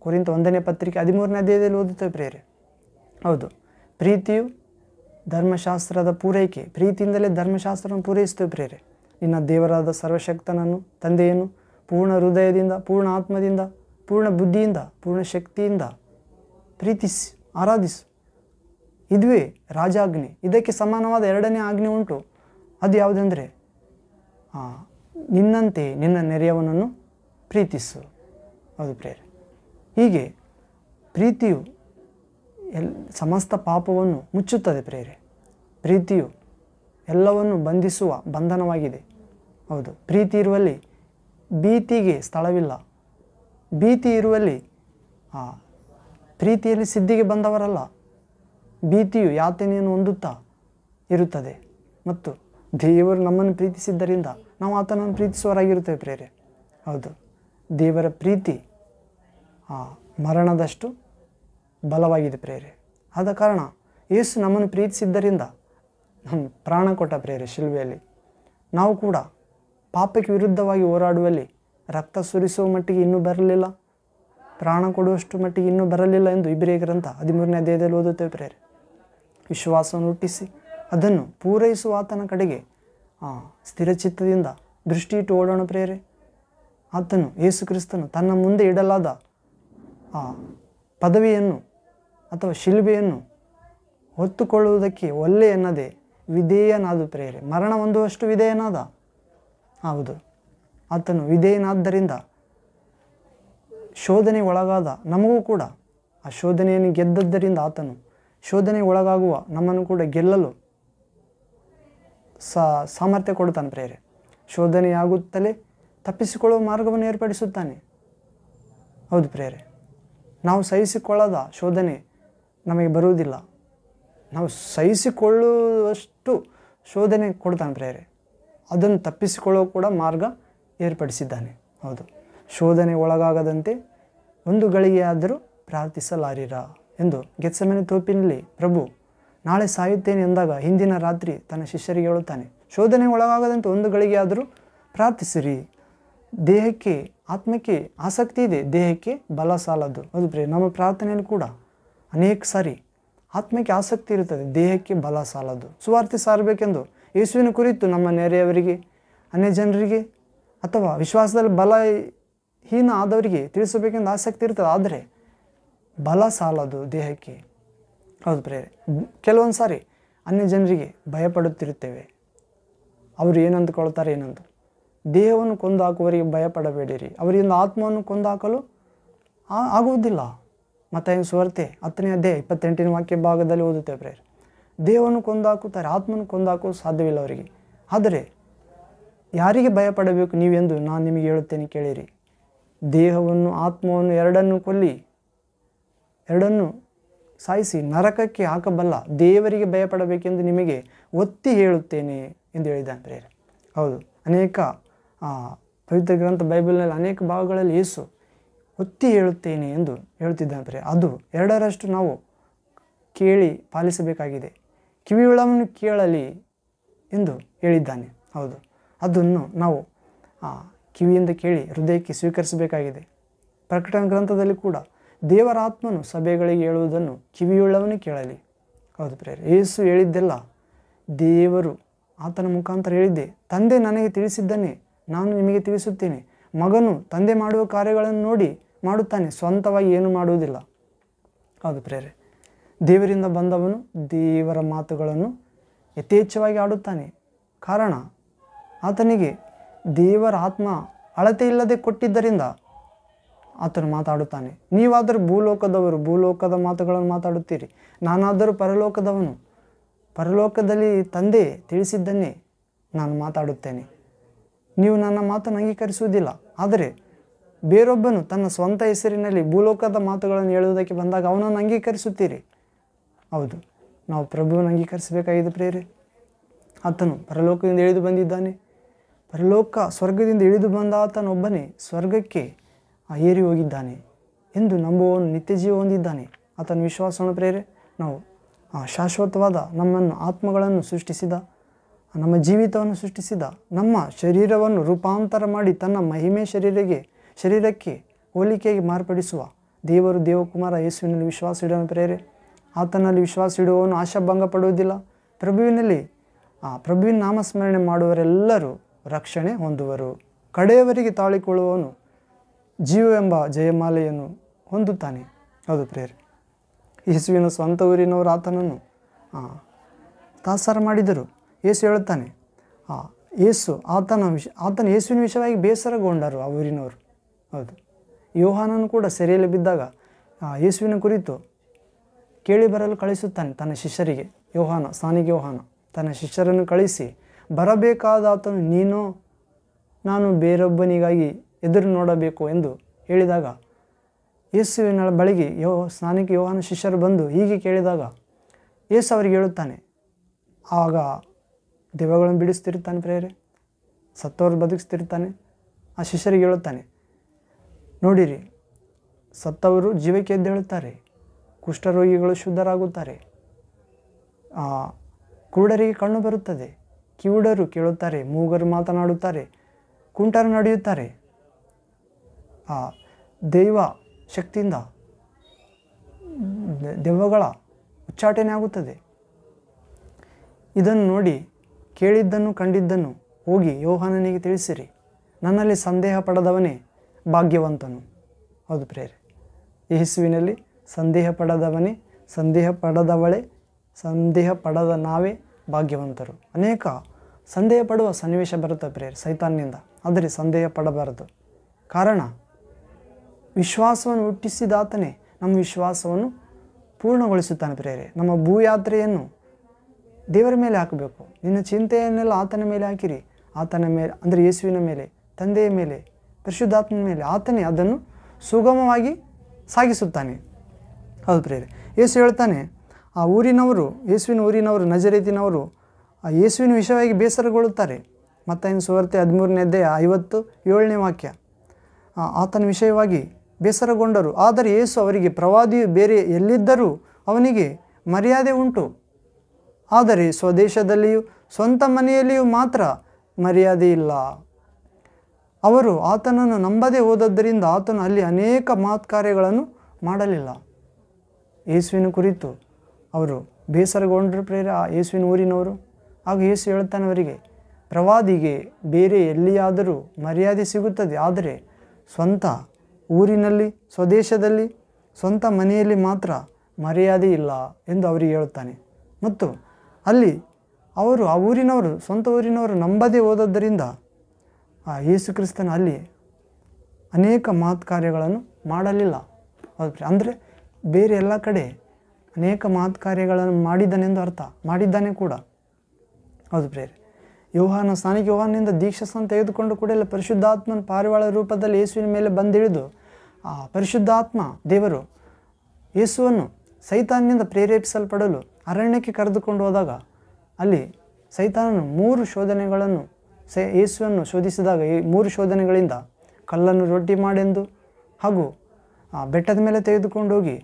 ಕುರಿತ ಒಂದನೇ ಪತ್ರಿಕೆ ಹದಿಮೂರನೇ ಅಧ್ಯಾಯದಲ್ಲಿ ಓದುತ್ತೇವೆ ಪ್ರೇರೆ ಹೌದು ಪ್ರೀತಿಯು ಧರ್ಮಶಾಸ್ತ್ರದ ಪೂರೈಕೆ ಪ್ರೀತಿಯಿಂದಲೇ ಧರ್ಮಶಾಸ್ತ್ರವನ್ನು ಪೂರೈಸ್ತೇವೆ ಪ್ರೇರೆ ನಿನ್ನ ದೇವರಾದ ಸರ್ವಶಕ್ತನನ್ನು ತಂದೆಯನ್ನು ಪೂರ್ಣ ಹೃದಯದಿಂದ ಪೂರ್ಣ ಆತ್ಮದಿಂದ ಪೂರ್ಣ ಬುದ್ಧಿಯಿಂದ ಪೂರ್ಣ ಶಕ್ತಿಯಿಂದ ಪ್ರೀತಿಸಿ ಆರಾಧಿಸು ಇದುವೇ ರಾಜಾಗ್ನಿ ಇದಕ್ಕೆ ಸಮಾನವಾದ ಎರಡನೇ ಆಗ್ನಿ ಉಂಟು ಅದು ಯಾವುದೆಂದರೆ ನಿನ್ನಂತೆ ನಿನ್ನ ನೆರೆಯವನನ್ನು ಪ್ರೀತಿಸು ಹೌದು ಪ್ರೇರೆ ಹೀಗೆ ಪ್ರೀತಿಯು ಎಲ್ ಸಮಸ್ತ ಪಾಪವನ್ನು ಮುಚ್ಚುತ್ತದೆ ಪ್ರೇರೆ ಪ್ರೀತಿಯು ಎಲ್ಲವನ್ನು ಬಂಧಿಸುವ ಬಂಧನವಾಗಿದೆ ಹೌದು ಪ್ರೀತಿ ಇರುವಲ್ಲಿ ಭೀತಿಗೆ ಸ್ಥಳವಿಲ್ಲ ಭೀತಿ ಇರುವಲ್ಲಿ ಆ ಪ್ರೀತಿಯಲ್ಲಿ ಸಿದ್ಧಿಗೆ ಬಂದವರಲ್ಲ ಭೀತಿಯು ಯಾತನೆಯನ್ನು ಹೊಂದುತ್ತಾ ಇರುತ್ತದೆ ಮತ್ತು ದೇವರು ನಮ್ಮನ್ನು ಪ್ರೀತಿಸಿದ್ದರಿಂದ ನಾವು ಆತನನ್ನು ಪ್ರೀತಿಸುವರಾಗಿರುತ್ತೇವೆ ಪ್ರೇರೆ ಹೌದು ದೇವರ ಪ್ರೀತಿ ಮರಣದಷ್ಟು ಬಲವಾಗಿದೆ ಪ್ರೇರೆ ಆದ ಕಾರಣ ಯೇಸು ನಮ್ಮನ್ನು ಪ್ರೀತಿಸಿದ್ದರಿಂದ ನಮ್ಮ ಪ್ರಾಣ ಕೊಟ್ಟ ಪ್ರೇರೆ ಶಿಲ್ವೆಯಲ್ಲಿ ನಾವು ಕೂಡ ಪಾಪಕ್ಕೆ ವಿರುದ್ಧವಾಗಿ ಹೋರಾಡುವಲ್ಲಿ ರಕ್ತ ಸುರಿಸುವ ಮಟ್ಟಿಗೆ ಇನ್ನೂ ಬರಲಿಲ್ಲ ಪ್ರಾಣ ಕೊಡುವಷ್ಟು ಮಟ್ಟಿಗೆ ಇನ್ನೂ ಬರಲಿಲ್ಲ ಎಂದು ಇಬ್ಬರೇ ಗ್ರಂಥ ಹದಿಮೂರನೇ ದೇಹದಲ್ಲಿ ಓದುತ್ತೇವೆ ಪ್ರೇರೆ ವಿಶ್ವಾಸವನ್ನು ಹುಟ್ಟಿಸಿ ಅದನ್ನು ಪೂರೈಸುವ ಆತನ ಕಡೆಗೆ ಸ್ಥಿರಚಿತ್ತದಿಂದ ದೃಷ್ಟಿ ಇಟ್ಟು ಓಡೋಣ ಪ್ರೇರೆ ಆತನು ಯೇಸು ಕ್ರಿಸ್ತನು ತನ್ನ ಮುಂದೆ ಇಡಲಾದ ಆ ಪದವಿಯನ್ನು ಅಥವಾ ಶಿಲ್ಬೆಯನ್ನು ಹೊತ್ತುಕೊಳ್ಳುವುದಕ್ಕೆ ಒಲ್ಲೆ ಎನ್ನದೆ ವಿಧೇಯನಾದು ಪ್ರೇರೆ ಮರಣ ಹೊಂದುವಷ್ಟು ವಿಧೇಯನಾದ ಹೌದು ಆತನು ವಿಧೇಯನಾದ್ದರಿಂದ ಶೋಧನೆ ಒಳಗಾದ ನಮಗೂ ಕೂಡ ಆ ಶೋಧನೆಯನ್ನು ಗೆದ್ದದ್ದರಿಂದ ಆತನು ಶೋಧನೆ ಒಳಗಾಗುವ ನಮ್ಮನ್ನು ಕೂಡ ಗೆಲ್ಲಲು ಸಾಮರ್ಥ್ಯ ಕೊಡುತ್ತಾನೆ ಪ್ರೇರೆ ಶೋಧನೆಯಾಗುತ್ತಲೇ ತಪ್ಪಿಸಿಕೊಳ್ಳುವ ಮಾರ್ಗವನ್ನು ಏರ್ಪಡಿಸುತ್ತಾನೆ ಹೌದು ಪ್ರೇರೆ ನಾವು ಸಹಿಸಿಕೊಳ್ಳದ ಶೋಧನೆ ನಮಗೆ ಬರುವುದಿಲ್ಲ ನಾವು ಸಹಿಸಿಕೊಳ್ಳುವಷ್ಟು ಶೋಧನೆ ಕೊಡ್ತಾನೆ ಪ್ರೇರೆ ಅದನ್ನು ತಪ್ಪಿಸಿಕೊಳ್ಳೋ ಕೂಡ ಮಾರ್ಗ ಏರ್ಪಡಿಸಿದ್ದಾನೆ ಹೌದು ಶೋಧನೆ ಒಳಗಾಗದಂತೆ ಒಂದು ಗಳಿಗೆಯಾದರೂ ಪ್ರಾರ್ಥಿಸಲಾರಿರ ಎಂದು ಗೆತ್ಸಮನೆ ತೋಪಿನಲ್ಲಿ ಪ್ರಭು ನಾಳೆ ಸಾಯುತ್ತೇನೆ ಎಂದಾಗ ಹಿಂದಿನ ರಾತ್ರಿ ತನ್ನ ಶಿಷ್ಯರಿಗೆ ಹೇಳುತ್ತಾನೆ ಶೋಧನೆ ಒಳಗಾಗದಂತೆ ಒಂದು ಗಳಿಗೆಯಾದರೂ ಪ್ರಾರ್ಥಿಸಿರಿ ದೇಹಕ್ಕೆ ಆತ್ಮಕ್ಕೆ ಆಸಕ್ತಿ ಇದೆ ದೇಹಕ್ಕೆ ಬಲ ಸಾಲದು ಅದು ಪ್ರಿಯ ನಮ್ಮ ಪ್ರಾರ್ಥನೆಯಲ್ಲಿ ಕೂಡ ಅನೇಕ ಸಾರಿ ಆತ್ಮಕ್ಕೆ ಆಸಕ್ತಿ ಇರುತ್ತದೆ ದೇಹಕ್ಕೆ ಬಲ ಸಾಲದು ಸುವಾರ್ತೆ ಸಾರಬೇಕೆಂದು ಯೇಸುವಿನ ಕುರಿತು ನಮ್ಮ ನೆರೆಯವರಿಗೆ ಅನ್ಯ ಜನರಿಗೆ ಅಥವಾ ವಿಶ್ವಾಸದಲ್ಲಿ ಬಲ ಹೀನ ಆದವರಿಗೆ ತಿಳಿಸಬೇಕೆಂದು ಆಸಕ್ತಿ ಇರ್ತದೆ ಆದರೆ ಬಲ ಸಾಲದು ದೇಹಕ್ಕೆ ಹೌದು ಪ್ರೇರೆ ಕೆಲವೊಂದು ಸಾರಿ ಅನ್ಯ ಜನರಿಗೆ ಭಯಪಡುತ್ತಿರುತ್ತೇವೆ ಅವರು ಏನಂದುಕೊಳ್ತಾರೆ ಏನಂತ ದೇಹವನ್ನು ಕೊಂದು ಭಯಪಡಬೇಡಿರಿ ಅವರಿಂದ ಆತ್ಮವನ್ನು ಕೊಂದಾಕಲು ಆಗುವುದಿಲ್ಲ ಮತ್ತೆ ಸುವರ್ತೆ ಹತ್ತನೇ ಅದೇ ಇಪ್ಪತ್ತೆಂಟಿನ ವಾಕ್ಯ ಭಾಗದಲ್ಲಿ ಓದುತ್ತೆ ಪ್ರೇರ್ ದೇಹವನ್ನು ಕೊಂದಾಕುತ್ತಾರೆ ಆತ್ಮನ ಕೊಂದಾಕಲು ಸಾಧ್ಯವಿಲ್ಲ ಅವರಿಗೆ ಆದರೆ ಯಾರಿಗೆ ಭಯಪಡಬೇಕು ನೀವೆಂದು ನಾನು ನಿಮಗೆ ಹೇಳುತ್ತೇನೆ ಕೇಳಿರಿ ದೇಹವನ್ನು ಆತ್ಮವನ್ನು ಎರಡನ್ನು ಕೊಲ್ಲಿ ಎರಡನ್ನು ಸಾಯಿಸಿ ನರಕಕ್ಕೆ ಹಾಕಬಲ್ಲ ದೇವರಿಗೆ ಭಯಪಡಬೇಕೆಂದು ನಿಮಗೆ ಒತ್ತಿ ಹೇಳುತ್ತೇನೆ ಎಂದು ಹೇಳಿದ್ದಾನೆ ಪ್ರೇರೆ ಹೌದು ಅನೇಕ ಪವಿತ್ರ ಗ್ರಂಥ ಬೈಬಲ್ನಲ್ಲಿ ಅನೇಕ ಭಾಗಗಳಲ್ಲಿ ಯೇಸು ಒತ್ತಿ ಹೇಳುತ್ತೇನೆ ಎಂದು ಪ್ರೇ ಅದು ಎರಡರಷ್ಟು ನಾವು ಕೇಳಿ ಪಾಲಿಸಬೇಕಾಗಿದೆ ಕಿವಿಯೊಳವನ್ನು ಕೇಳಲಿ ಎಂದು ಹೇಳಿದ್ದಾನೆ ಹೌದು ಅದನ್ನು ನಾವು ಕಿವಿಯಿಂದ ಕೇಳಿ ಹೃದಯಕ್ಕೆ ಸ್ವೀಕರಿಸಬೇಕಾಗಿದೆ ಪ್ರಕಟಣ ಗ್ರಂಥದಲ್ಲಿ ಕೂಡ ದೇವರಾತ್ಮನು ಸಭೆಗಳಿಗೆ ಹೇಳುವುದನ್ನು ಕಿವಿಯುಳ್ಳವನು ಕೇಳಲಿ ಹೌದು ಪ್ರೇರೆ ಯೇಸು ಹೇಳಿದ್ದೆಲ್ಲ ದೇವರು ಆತನ ಮುಖಾಂತರ ಹೇಳಿದ್ದೆ ತಂದೆ ನನಗೆ ತಿಳಿಸಿದ್ದನೇ ನಾನು ನಿಮಗೆ ತಿಳಿಸುತ್ತೇನೆ ಮಗನು ತಂದೆ ಮಾಡುವ ಕಾರ್ಯಗಳನ್ನು ನೋಡಿ ಮಾಡುತ್ತಾನೆ ಸ್ವಂತವಾಗಿ ಏನು ಮಾಡುವುದಿಲ್ಲ ಹೌದು ಪ್ರೇರೆ ದೇವರಿಂದ ಬಂದವನು ದೇವರ ಮಾತುಗಳನ್ನು ಯಥೇಚ್ಛವಾಗಿ ಆಡುತ್ತಾನೆ ಕಾರಣ ಆತನಿಗೆ ದೇವರ ಆತ್ಮ ಅಳತೆ ಇಲ್ಲದೆ ಕೊಟ್ಟಿದ್ದರಿಂದ ಆತನು ಮಾತಾಡುತ್ತಾನೆ ನೀವಾದರೂ ಭೂಲೋಕದವರು ಭೂಲೋಕದ ಮಾತುಗಳನ್ನು ಮಾತಾಡುತ್ತೀರಿ ನಾನಾದರೂ ಪರಲೋಕದವನು ಪರಲೋಕದಲ್ಲಿ ತಂದೆ ತಿಳಿಸಿದ್ದನ್ನೇ ನಾನು ಮಾತಾಡುತ್ತೇನೆ ನೀವು ನನ್ನ ಮಾತನ್ನು ಅಂಗೀಕರಿಸುವುದಿಲ್ಲ ಆದರೆ ಬೇರೊಬ್ಬನು ತನ್ನ ಸ್ವಂತ ಹೆಸರಿನಲ್ಲಿ ಭೂಲೋಕದ ಮಾತುಗಳನ್ನು ಹೇಳುವುದಕ್ಕೆ ಬಂದಾಗ ಅವನನ್ನು ಅಂಗೀಕರಿಸುತ್ತೀರಿ ಹೌದು ನಾವು ಪ್ರಭುವನ್ನು ಅಂಗೀಕರಿಸಬೇಕಾಗಿದೆ ಪ್ರೇರೆ ಆತನು ಪರಲೋಕದಿಂದ ಇಳಿದು ಬಂದಿದ್ದಾನೆ ಪರಲೋಕ ಸ್ವರ್ಗದಿಂದ ಇಳಿದು ಬಂದ ಆತನೊಬ್ಬನೇ ಸ್ವರ್ಗಕ್ಕೆ ಏರಿ ಹೋಗಿದ್ದಾನೆ ಎಂದು ನಂಬುವವನು ನಿತ್ಯ ಜೀವ ಹೊಂದಿದ್ದಾನೆ ಆತನ ವಿಶ್ವಾಸವನ್ನು ಪ್ರೇರೆ ನಾವು ಶಾಶ್ವತವಾದ ನಮ್ಮನ್ನು ಆತ್ಮಗಳನ್ನು ಸೃಷ್ಟಿಸಿದ ನಮ್ಮ ಜೀವಿತವನ್ನು ಸೃಷ್ಟಿಸಿದ ನಮ್ಮ ಶರೀರವನ್ನು ರೂಪಾಂತರ ಮಾಡಿ ತನ್ನ ಮಹಿಮೆ ಶರೀರಕ್ಕೆ ಶರೀರಕ್ಕೆ ಹೋಲಿಕೆಗೆ ಮಾರ್ಪಡಿಸುವ ದೇವರು ದೇವಕುಮಾರ ಯೇಸುವಿನಲ್ಲಿ ವಿಶ್ವಾಸ ಇಡೋನು ಪ್ರೇರೆ ಆತನಲ್ಲಿ ವಿಶ್ವಾಸ ಇಡುವವನು ಆಶಾಭಂಗ ಪಡುವುದಿಲ್ಲ ಪ್ರಭುವಿನಲ್ಲಿ ಆ ಪ್ರಭುವಿನ ನಾಮಸ್ಮರಣೆ ಮಾಡುವರೆಲ್ಲರೂ ರಕ್ಷಣೆ ಹೊಂದುವರು ಕಡೆಯವರಿಗೆ ತಾಳಿಕೊಳ್ಳುವವನು ಎಂಬ ಜಯಮಾಲೆಯನ್ನು ಹೊಂದುತ್ತಾನೆ ಹೌದು ಪ್ರೇರೆ ಯೇಸುವಿನ ಸ್ವಂತ ಊರಿನವರು ಆತನನ್ನು ತಾಸಾರ ಮಾಡಿದರು ಯೇಸು ಹೇಳುತ್ತಾನೆ ಆ ಯೇಸು ಆತನ ವಿಷ ಆತನ ಯೇಸುವಿನ ವಿಷಯವಾಗಿ ಬೇಸರಗೊಂಡರು ಊರಿನವರು ಹೌದು ಯೋಹಾನನು ಕೂಡ ಸೆರೆಯಲ್ಲಿ ಬಿದ್ದಾಗ ಯೇಸುವಿನ ಕುರಿತು ಕೇಳಿ ಬರಲು ಕಳಿಸುತ್ತಾನೆ ತನ್ನ ಶಿಷ್ಯರಿಗೆ ಯೋಹಾನ ಸ್ಥಾನಿಗೆ ಯೋಹಾನ ತನ್ನ ಶಿಷ್ಯರನ್ನು ಕಳಿಸಿ ಬರಬೇಕಾದ ಆತನು ನೀನು ನಾನು ಬೇರೊಬ್ಬನಿಗಾಗಿ ಎದುರು ನೋಡಬೇಕು ಎಂದು ಹೇಳಿದಾಗ ಯೇಸುವಿನ ಬಳಿಗೆ ಯೋ ಸ್ನಾನಿಕ ಯೋಹಾನ ಶಿಷ್ಯರು ಬಂದು ಹೀಗೆ ಕೇಳಿದಾಗ ಯೇಸು ಅವರಿಗೆ ಹೇಳುತ್ತಾನೆ ಆಗ ದೆವ್ವಗಳನ್ನು ಬಿಡಿಸ್ತಿರ್ತಾನೆ ಪ್ರೇರೆ ಸತ್ತವ್ರು ಬದುಕಿಸ್ತಿರ್ತಾನೆ ಆ ಶಿಷ್ಯರಿಗೆ ಹೇಳುತ್ತಾನೆ ನೋಡಿರಿ ಸತ್ತವರು ಜೀವಕ್ಕೆ ಎದ್ದೇಳುತ್ತಾರೆ ಕುಷ್ಠರೋಗಿಗಳು ಶುದ್ಧರಾಗುತ್ತಾರೆ ಕುರುಡರಿಗೆ ಕಣ್ಣು ಬರುತ್ತದೆ ಕಿವುಡರು ಕೇಳುತ್ತಾರೆ ಮೂಗರು ಮಾತನಾಡುತ್ತಾರೆ ಕುಂಟರು ನಡೆಯುತ್ತಾರೆ ಆ ದೈವ ಶಕ್ತಿಯಿಂದ ದೆವ್ವಗಳ ಉಚ್ಚಾಟನೆ ಆಗುತ್ತದೆ ಇದನ್ನು ನೋಡಿ ಕೇಳಿದ್ದನ್ನು ಕಂಡಿದ್ದನ್ನು ಹೋಗಿ ಯೋಹಾನನಿಗೆ ತಿಳಿಸಿರಿ ನನ್ನಲ್ಲಿ ಸಂದೇಹ ಪಡದವನೇ ಭಾಗ್ಯವಂತನು ಹೌದು ಪ್ರೇರೆ ಯೇಸುವಿನಲ್ಲಿ ಸಂದೇಹ ಪಡದವನೇ ಸಂದೇಹ ಪಡದವಳೆ ಸಂದೇಹ ಪಡದ ನಾವೇ ಭಾಗ್ಯವಂತರು ಅನೇಕ ಸಂದೇಹ ಪಡುವ ಸನ್ನಿವೇಶ ಬರುತ್ತೆ ಪ್ರೇರೇ ಸೈತಾನ್ನಿಂದ ಆದರೆ ಸಂದೇಹ ಪಡಬಾರದು ಕಾರಣ ವಿಶ್ವಾಸವನ್ನು ಹುಟ್ಟಿಸಿದಾತನೇ ನಮ್ಮ ವಿಶ್ವಾಸವನ್ನು ಪೂರ್ಣಗೊಳಿಸುತ್ತಾನೆ ಪ್ರೇರೆ ನಮ್ಮ ಭೂಯಾತ್ರೆಯನ್ನು ದೇವರ ಮೇಲೆ ಹಾಕಬೇಕು ನಿನ್ನ ಚಿಂತೆಯನ್ನೆಲ್ಲ ಆತನ ಮೇಲೆ ಹಾಕಿರಿ ಆತನ ಮೇಲೆ ಅಂದರೆ ಯೇಸುವಿನ ಮೇಲೆ ತಂದೆಯ ಮೇಲೆ ಪರಿಶುದ್ಧಾತ್ಮನ ಮೇಲೆ ಆತನೇ ಅದನ್ನು ಸುಗಮವಾಗಿ ಸಾಗಿಸುತ್ತಾನೆ ಹೌದು ಪ್ರೇರೆ ಯೇಸು ಹೇಳ್ತಾನೆ ಆ ಊರಿನವರು ಯೇಸುವಿನ ಊರಿನವರು ನಜರೇತಿನವರು ಆ ಯೇಸುವಿನ ವಿಷಯವಾಗಿ ಬೇಸರಗೊಳ್ಳುತ್ತಾರೆ ಇನ್ನು ಸುವರ್ತೆ ಹದಿಮೂರನೇ ಅಧ್ಯಾಯ ಐವತ್ತು ಏಳನೇ ವಾಕ್ಯ ಆತನ ವಿಷಯವಾಗಿ ಬೇಸರಗೊಂಡರು ಆದರೆ ಯೇಸು ಅವರಿಗೆ ಪ್ರವಾದಿಯು ಬೇರೆ ಎಲ್ಲಿದ್ದರೂ ಅವನಿಗೆ ಮರ್ಯಾದೆ ಉಂಟು ಆದರೆ ಸ್ವದೇಶದಲ್ಲಿಯೂ ಸ್ವಂತ ಮನೆಯಲ್ಲಿಯೂ ಮಾತ್ರ ಮರ್ಯಾದೆ ಇಲ್ಲ ಅವರು ಆತನನ್ನು ನಂಬದೇ ಹೋದದ್ದರಿಂದ ಆತನು ಅಲ್ಲಿ ಅನೇಕ ಮಾತ್ ಕಾರ್ಯಗಳನ್ನು ಮಾಡಲಿಲ್ಲ ಯೇಸುವಿನ ಕುರಿತು ಅವರು ಬೇಸರಗೊಂಡ್ರು ಪ್ರೇರ ಯೇಸುವಿನ ಊರಿನವರು ಹಾಗೂ ಯೇಸು ಹೇಳ್ತಾನೆ ಅವರಿಗೆ ಪ್ರವಾದಿಗೆ ಬೇರೆ ಎಲ್ಲಿಯಾದರೂ ಮರ್ಯಾದೆ ಸಿಗುತ್ತದೆ ಆದರೆ ಸ್ವಂತ ಊರಿನಲ್ಲಿ ಸ್ವದೇಶದಲ್ಲಿ ಸ್ವಂತ ಮನೆಯಲ್ಲಿ ಮಾತ್ರ ಮರ್ಯಾದೆ ಇಲ್ಲ ಎಂದು ಅವರಿಗೆ ಹೇಳುತ್ತಾನೆ ಮತ್ತು ಅಲ್ಲಿ ಅವರು ಆ ಊರಿನವರು ಸ್ವಂತ ಊರಿನವರು ನಂಬದೇ ಹೋದದ್ದರಿಂದ ಆ ಯೇಸು ಕ್ರಿಸ್ತನ ಅಲ್ಲಿ ಅನೇಕ ಮಾತು ಕಾರ್ಯಗಳನ್ನು ಮಾಡಲಿಲ್ಲ ಹೌದು ಅಂದರೆ ಬೇರೆ ಎಲ್ಲ ಕಡೆ ಅನೇಕ ಮಾತು ಕಾರ್ಯಗಳನ್ನು ಮಾಡಿದ್ದಾನೆಂದು ಅರ್ಥ ಮಾಡಿದ್ದಾನೆ ಕೂಡ ಹೌದು ಪ್ರೇರೆ ಯೋಹಾನ ಸ್ಥಾನಿಕ ಯೋಹಾನಿಂದ ದೀಕ್ಷಾಸ್ಥಾನ ತೆಗೆದುಕೊಂಡು ಕೂಡ ಎಲ್ಲ ಪರಿಶುದ್ಧಾತ್ಮನ ಪಾರಿವಾಳ ರೂಪದಲ್ಲಿ ಯೇಸುವಿನ ಮೇಲೆ ಬಂದಿಳಿದು ಆ ಪರಿಶುದ್ಧಾತ್ಮ ದೇವರು ಯೇಸುವನ್ನು ಸೈತಾನ್ಯದಿಂದ ಪ್ರೇರೇಪಿಸಲ್ಪಡಲು ಅರಣ್ಯಕ್ಕೆ ಕರೆದುಕೊಂಡು ಹೋದಾಗ ಅಲ್ಲಿ ಸೈತಾನನು ಮೂರು ಶೋಧನೆಗಳನ್ನು ಸೈ ಯೇಸುವನ್ನು ಶೋಧಿಸಿದಾಗ ಈ ಮೂರು ಶೋಧನೆಗಳಿಂದ ಕಲ್ಲನ್ನು ರೊಟ್ಟಿ ಮಾಡೆಂದು ಹಾಗೂ ಆ ಬೆಟ್ಟದ ಮೇಲೆ ತೆಗೆದುಕೊಂಡು ಹೋಗಿ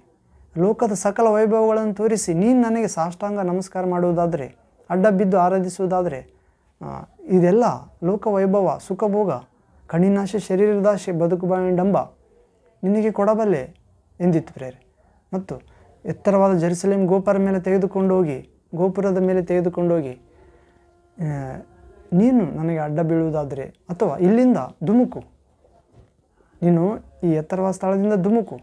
ಲೋಕದ ಸಕಲ ವೈಭವಗಳನ್ನು ತೋರಿಸಿ ನೀನು ನನಗೆ ಸಾಷ್ಟಾಂಗ ನಮಸ್ಕಾರ ಮಾಡುವುದಾದರೆ ಅಡ್ಡ ಬಿದ್ದು ಆರಾಧಿಸುವುದಾದರೆ ಇದೆಲ್ಲ ಲೋಕ ವೈಭವ ಸುಖಭೋಗ ಕಣ್ಣಿನಾಶೆ ಶರೀರದಾಶೆ ಬದುಕು ಬಾಳೆಂಡಂಬ ನಿನಗೆ ಕೊಡಬಲ್ಲೆ ಎಂದಿತ್ತು ಪ್ರೇರೆ ಮತ್ತು ಎತ್ತರವಾದ ಜೆರುಸಲೇಮ್ ಗೋಪುರ ಮೇಲೆ ತೆಗೆದುಕೊಂಡೋಗಿ ಹೋಗಿ ಗೋಪುರದ ಮೇಲೆ ತೆಗೆದುಕೊಂಡೋಗಿ ನೀನು ನನಗೆ ಅಡ್ಡ ಬೀಳುವುದಾದರೆ ಅಥವಾ ಇಲ್ಲಿಂದ ಧುಮುಕು ನೀನು ಈ ಎತ್ತರವಾದ ಸ್ಥಳದಿಂದ ಧುಮುಕು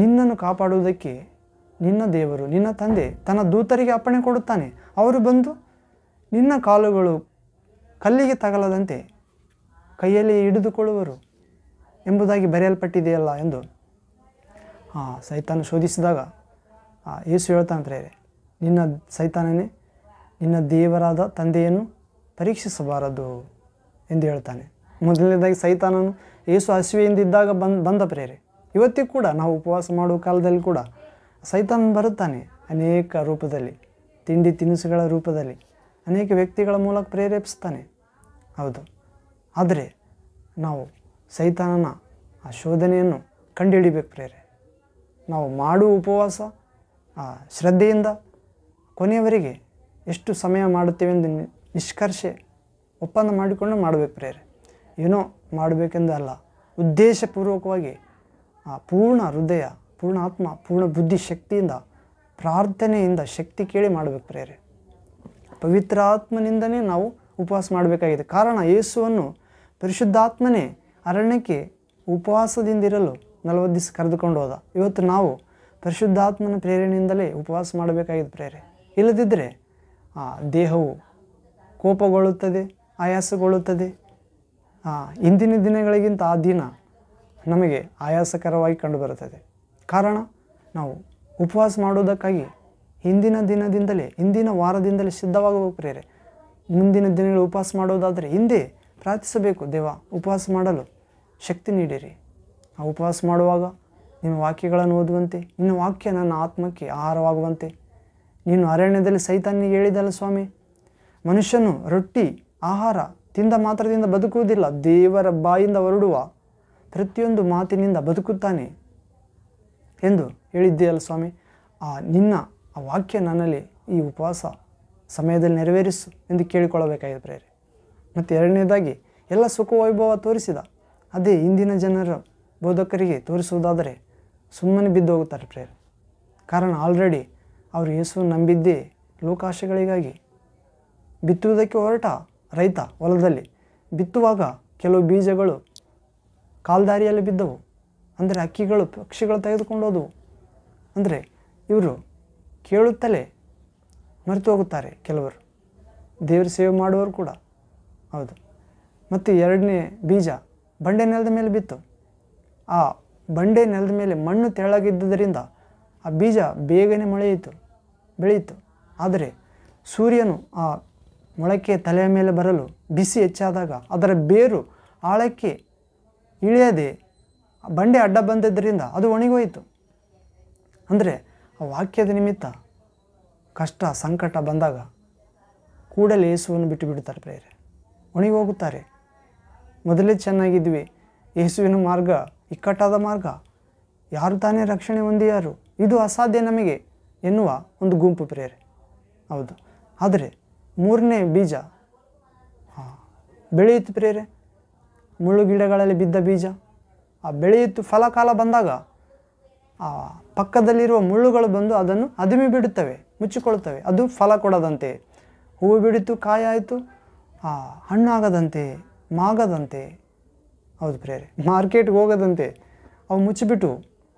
ನಿನ್ನನ್ನು ಕಾಪಾಡುವುದಕ್ಕೆ ನಿನ್ನ ದೇವರು ನಿನ್ನ ತಂದೆ ತನ್ನ ದೂತರಿಗೆ ಅಪ್ಪಣೆ ಕೊಡುತ್ತಾನೆ ಅವರು ಬಂದು ನಿನ್ನ ಕಾಲುಗಳು ಕಲ್ಲಿಗೆ ತಗಲದಂತೆ ಕೈಯಲ್ಲಿ ಹಿಡಿದುಕೊಳ್ಳುವರು ಎಂಬುದಾಗಿ ಬರೆಯಲ್ಪಟ್ಟಿದೆಯಲ್ಲ ಎಂದು ಆ ಸೈತಾನ ಶೋಧಿಸಿದಾಗ ಯೇಸು ಹೇಳ್ತಾನೆ ಪ್ರೇರೆ ನಿನ್ನ ಸೈತಾನನೇ ನಿನ್ನ ದೇವರಾದ ತಂದೆಯನ್ನು ಪರೀಕ್ಷಿಸಬಾರದು ಎಂದು ಹೇಳ್ತಾನೆ ಮೊದಲನೇದಾಗಿ ಸೈತಾನನು ಏಸು ಹಸಿವೆಯಿಂದಿದ್ದಾಗ ಬಂದು ಬಂದ ಪ್ರೇರೆ ಇವತ್ತಿಗೂ ಕೂಡ ನಾವು ಉಪವಾಸ ಮಾಡುವ ಕಾಲದಲ್ಲಿ ಕೂಡ ಸೈತಾನ ಬರುತ್ತಾನೆ ಅನೇಕ ರೂಪದಲ್ಲಿ ತಿಂಡಿ ತಿನಿಸುಗಳ ರೂಪದಲ್ಲಿ ಅನೇಕ ವ್ಯಕ್ತಿಗಳ ಮೂಲಕ ಪ್ರೇರೇಪಿಸ್ತಾನೆ ಹೌದು ಆದರೆ ನಾವು ಸೈತಾನನ ಆ ಶೋಧನೆಯನ್ನು ಕಂಡುಹಿಡಿಬೇಕು ಪ್ರೇರೆ ನಾವು ಮಾಡುವ ಉಪವಾಸ ಶ್ರದ್ಧೆಯಿಂದ ಕೊನೆಯವರೆಗೆ ಎಷ್ಟು ಸಮಯ ಮಾಡುತ್ತೇವೆ ಎಂದು ನಿಷ್ಕರ್ಷೆ ಒಪ್ಪಂದ ಮಾಡಿಕೊಂಡು ಮಾಡಬೇಕು ಪ್ರೇರೆ ಏನೋ ಮಾಡಬೇಕೆಂದು ಅಲ್ಲ ಉದ್ದೇಶಪೂರ್ವಕವಾಗಿ ಪೂರ್ಣ ಹೃದಯ ಪೂರ್ಣ ಆತ್ಮ ಪೂರ್ಣ ಬುದ್ಧಿ ಶಕ್ತಿಯಿಂದ ಪ್ರಾರ್ಥನೆಯಿಂದ ಶಕ್ತಿ ಕೇಳಿ ಮಾಡಬೇಕು ಪ್ರೇರೆ ಪವಿತ್ರ ಆತ್ಮನಿಂದನೇ ನಾವು ಉಪವಾಸ ಮಾಡಬೇಕಾಗಿದೆ ಕಾರಣ ಯೇಸುವನ್ನು ಪರಿಶುದ್ಧಾತ್ಮನೇ ಅರಣ್ಯಕ್ಕೆ ಉಪವಾಸದಿಂದಿರಲು ನಲವತ್ತು ದಿವಸ ಕರೆದುಕೊಂಡು ಹೋದ ಇವತ್ತು ನಾವು ಪರಿಶುದ್ಧಾತ್ಮನ ಪ್ರೇರಣೆಯಿಂದಲೇ ಉಪವಾಸ ಮಾಡಬೇಕಾಗಿದ್ದು ಪ್ರೇರೆ ಇಲ್ಲದಿದ್ದರೆ ಆ ದೇಹವು ಕೋಪಗೊಳ್ಳುತ್ತದೆ ಆಯಾಸಗೊಳ್ಳುತ್ತದೆ ಇಂದಿನ ದಿನಗಳಿಗಿಂತ ಆ ದಿನ ನಮಗೆ ಆಯಾಸಕರವಾಗಿ ಕಂಡುಬರುತ್ತದೆ ಕಾರಣ ನಾವು ಉಪವಾಸ ಮಾಡುವುದಕ್ಕಾಗಿ ಹಿಂದಿನ ದಿನದಿಂದಲೇ ಹಿಂದಿನ ವಾರದಿಂದಲೇ ಸಿದ್ಧವಾಗಬೇಕು ಪ್ರೇರೆ ಮುಂದಿನ ದಿನಗಳು ಉಪವಾಸ ಮಾಡೋದಾದರೆ ಹಿಂದೆ ಪ್ರಾರ್ಥಿಸಬೇಕು ದೇವ ಉಪವಾಸ ಮಾಡಲು ಶಕ್ತಿ ನೀಡಿರಿ ಆ ಉಪವಾಸ ಮಾಡುವಾಗ ನಿನ್ನ ವಾಕ್ಯಗಳನ್ನು ಓದುವಂತೆ ನಿನ್ನ ವಾಕ್ಯ ನನ್ನ ಆತ್ಮಕ್ಕೆ ಆಹಾರವಾಗುವಂತೆ ನೀನು ಅರಣ್ಯದಲ್ಲಿ ಸೈತಾನ್ಯ ಹೇಳಿದಲ್ಲ ಸ್ವಾಮಿ ಮನುಷ್ಯನು ರೊಟ್ಟಿ ಆಹಾರ ತಿಂದ ಮಾತ್ರದಿಂದ ಬದುಕುವುದಿಲ್ಲ ದೇವರ ಬಾಯಿಂದ ಹೊರಡುವ ಪ್ರತಿಯೊಂದು ಮಾತಿನಿಂದ ಬದುಕುತ್ತಾನೆ ಎಂದು ಹೇಳಿದ್ದೀಯಲ್ಲ ಸ್ವಾಮಿ ಆ ನಿನ್ನ ಆ ವಾಕ್ಯ ನನ್ನಲ್ಲಿ ಈ ಉಪವಾಸ ಸಮಯದಲ್ಲಿ ನೆರವೇರಿಸು ಎಂದು ಕೇಳಿಕೊಳ್ಳಬೇಕಾಗಿದೆ ಪ್ರೇರೆ ಮತ್ತು ಎರಡನೇದಾಗಿ ಎಲ್ಲ ಸುಖ ವೈಭವ ತೋರಿಸಿದ ಅದೇ ಇಂದಿನ ಜನರು ಬೋಧಕರಿಗೆ ತೋರಿಸುವುದಾದರೆ ಸುಮ್ಮನೆ ಬಿದ್ದು ಹೋಗುತ್ತಾರೆ ಪ್ರೇಯರ್ ಕಾರಣ ಆಲ್ರೆಡಿ ಅವರು ಯೇಸು ನಂಬಿದ್ದೇ ಲೋಕಾಶೆಗಳಿಗಾಗಿ ಬಿತ್ತುವುದಕ್ಕೆ ಹೊರಟ ರೈತ ಹೊಲದಲ್ಲಿ ಬಿತ್ತುವಾಗ ಕೆಲವು ಬೀಜಗಳು ಕಾಲ್ದಾರಿಯಲ್ಲಿ ಬಿದ್ದವು ಅಂದರೆ ಅಕ್ಕಿಗಳು ಪಕ್ಷಿಗಳು ತೆಗೆದುಕೊಂಡೋದವು ಅಂದರೆ ಇವರು ಕೇಳುತ್ತಲೇ ಮರೆತು ಹೋಗುತ್ತಾರೆ ಕೆಲವರು ದೇವರು ಸೇವೆ ಮಾಡುವರು ಕೂಡ ಹೌದು ಮತ್ತು ಎರಡನೇ ಬೀಜ ಬಂಡೆ ನೆಲದ ಮೇಲೆ ಬಿತ್ತು ಆ ಬಂಡೆ ನೆಲದ ಮೇಲೆ ಮಣ್ಣು ತೆಳಾಗಿದ್ದರಿಂದ ಆ ಬೀಜ ಬೇಗನೆ ಮೊಳೆಯಿತು ಬೆಳೆಯಿತು ಆದರೆ ಸೂರ್ಯನು ಆ ಮೊಳಕೆ ತಲೆಯ ಮೇಲೆ ಬರಲು ಬಿಸಿ ಹೆಚ್ಚಾದಾಗ ಅದರ ಬೇರು ಆಳಕ್ಕೆ ಇಳಿಯದೆ ಬಂಡೆ ಅಡ್ಡ ಬಂದಿದ್ದರಿಂದ ಅದು ಒಣಗೋಯಿತು ಅಂದರೆ ಆ ವಾಕ್ಯದ ನಿಮಿತ್ತ ಕಷ್ಟ ಸಂಕಟ ಬಂದಾಗ ಕೂಡಲೇ ಯೇಸುವನ್ನು ಬಿಟ್ಟು ಬಿಡುತ್ತಾರೆ ಪ್ರೇರೆ ಒಣಗಿ ಹೋಗುತ್ತಾರೆ ಮೊದಲೇ ಚೆನ್ನಾಗಿದ್ವಿ ಯೇಸುವಿನ ಮಾರ್ಗ ಇಕ್ಕಟ್ಟಾದ ಮಾರ್ಗ ಯಾರು ತಾನೇ ರಕ್ಷಣೆ ಹೊಂದಿಯಾರು ಇದು ಅಸಾಧ್ಯ ನಮಗೆ ಎನ್ನುವ ಒಂದು ಗುಂಪು ಪ್ರೇರೆ ಹೌದು ಆದರೆ ಮೂರನೇ ಬೀಜ ಹಾಂ ಬೆಳೆಯಿತು ಪ್ರೇರೆ ಮುಳ್ಳು ಗಿಡಗಳಲ್ಲಿ ಬಿದ್ದ ಬೀಜ ಆ ಬೆಳೆಯಿತು ಫಲಕಾಲ ಬಂದಾಗ ಆ ಪಕ್ಕದಲ್ಲಿರುವ ಮುಳ್ಳುಗಳು ಬಂದು ಅದನ್ನು ಅದುಮಿ ಬಿಡುತ್ತವೆ ಮುಚ್ಚಿಕೊಳ್ಳುತ್ತವೆ ಅದು ಫಲ ಕೊಡದಂತೆ ಹೂವು ಬಿಡಿತು ಕಾಯಾಯಿತು ಹಣ್ಣಾಗದಂತೆ ಮಾಗದಂತೆ ಹೌದು ಪ್ರೇರೆ ಮಾರ್ಕೆಟ್ಗೆ ಹೋಗದಂತೆ ಅವು ಮುಚ್ಚಿಬಿಟ್ಟು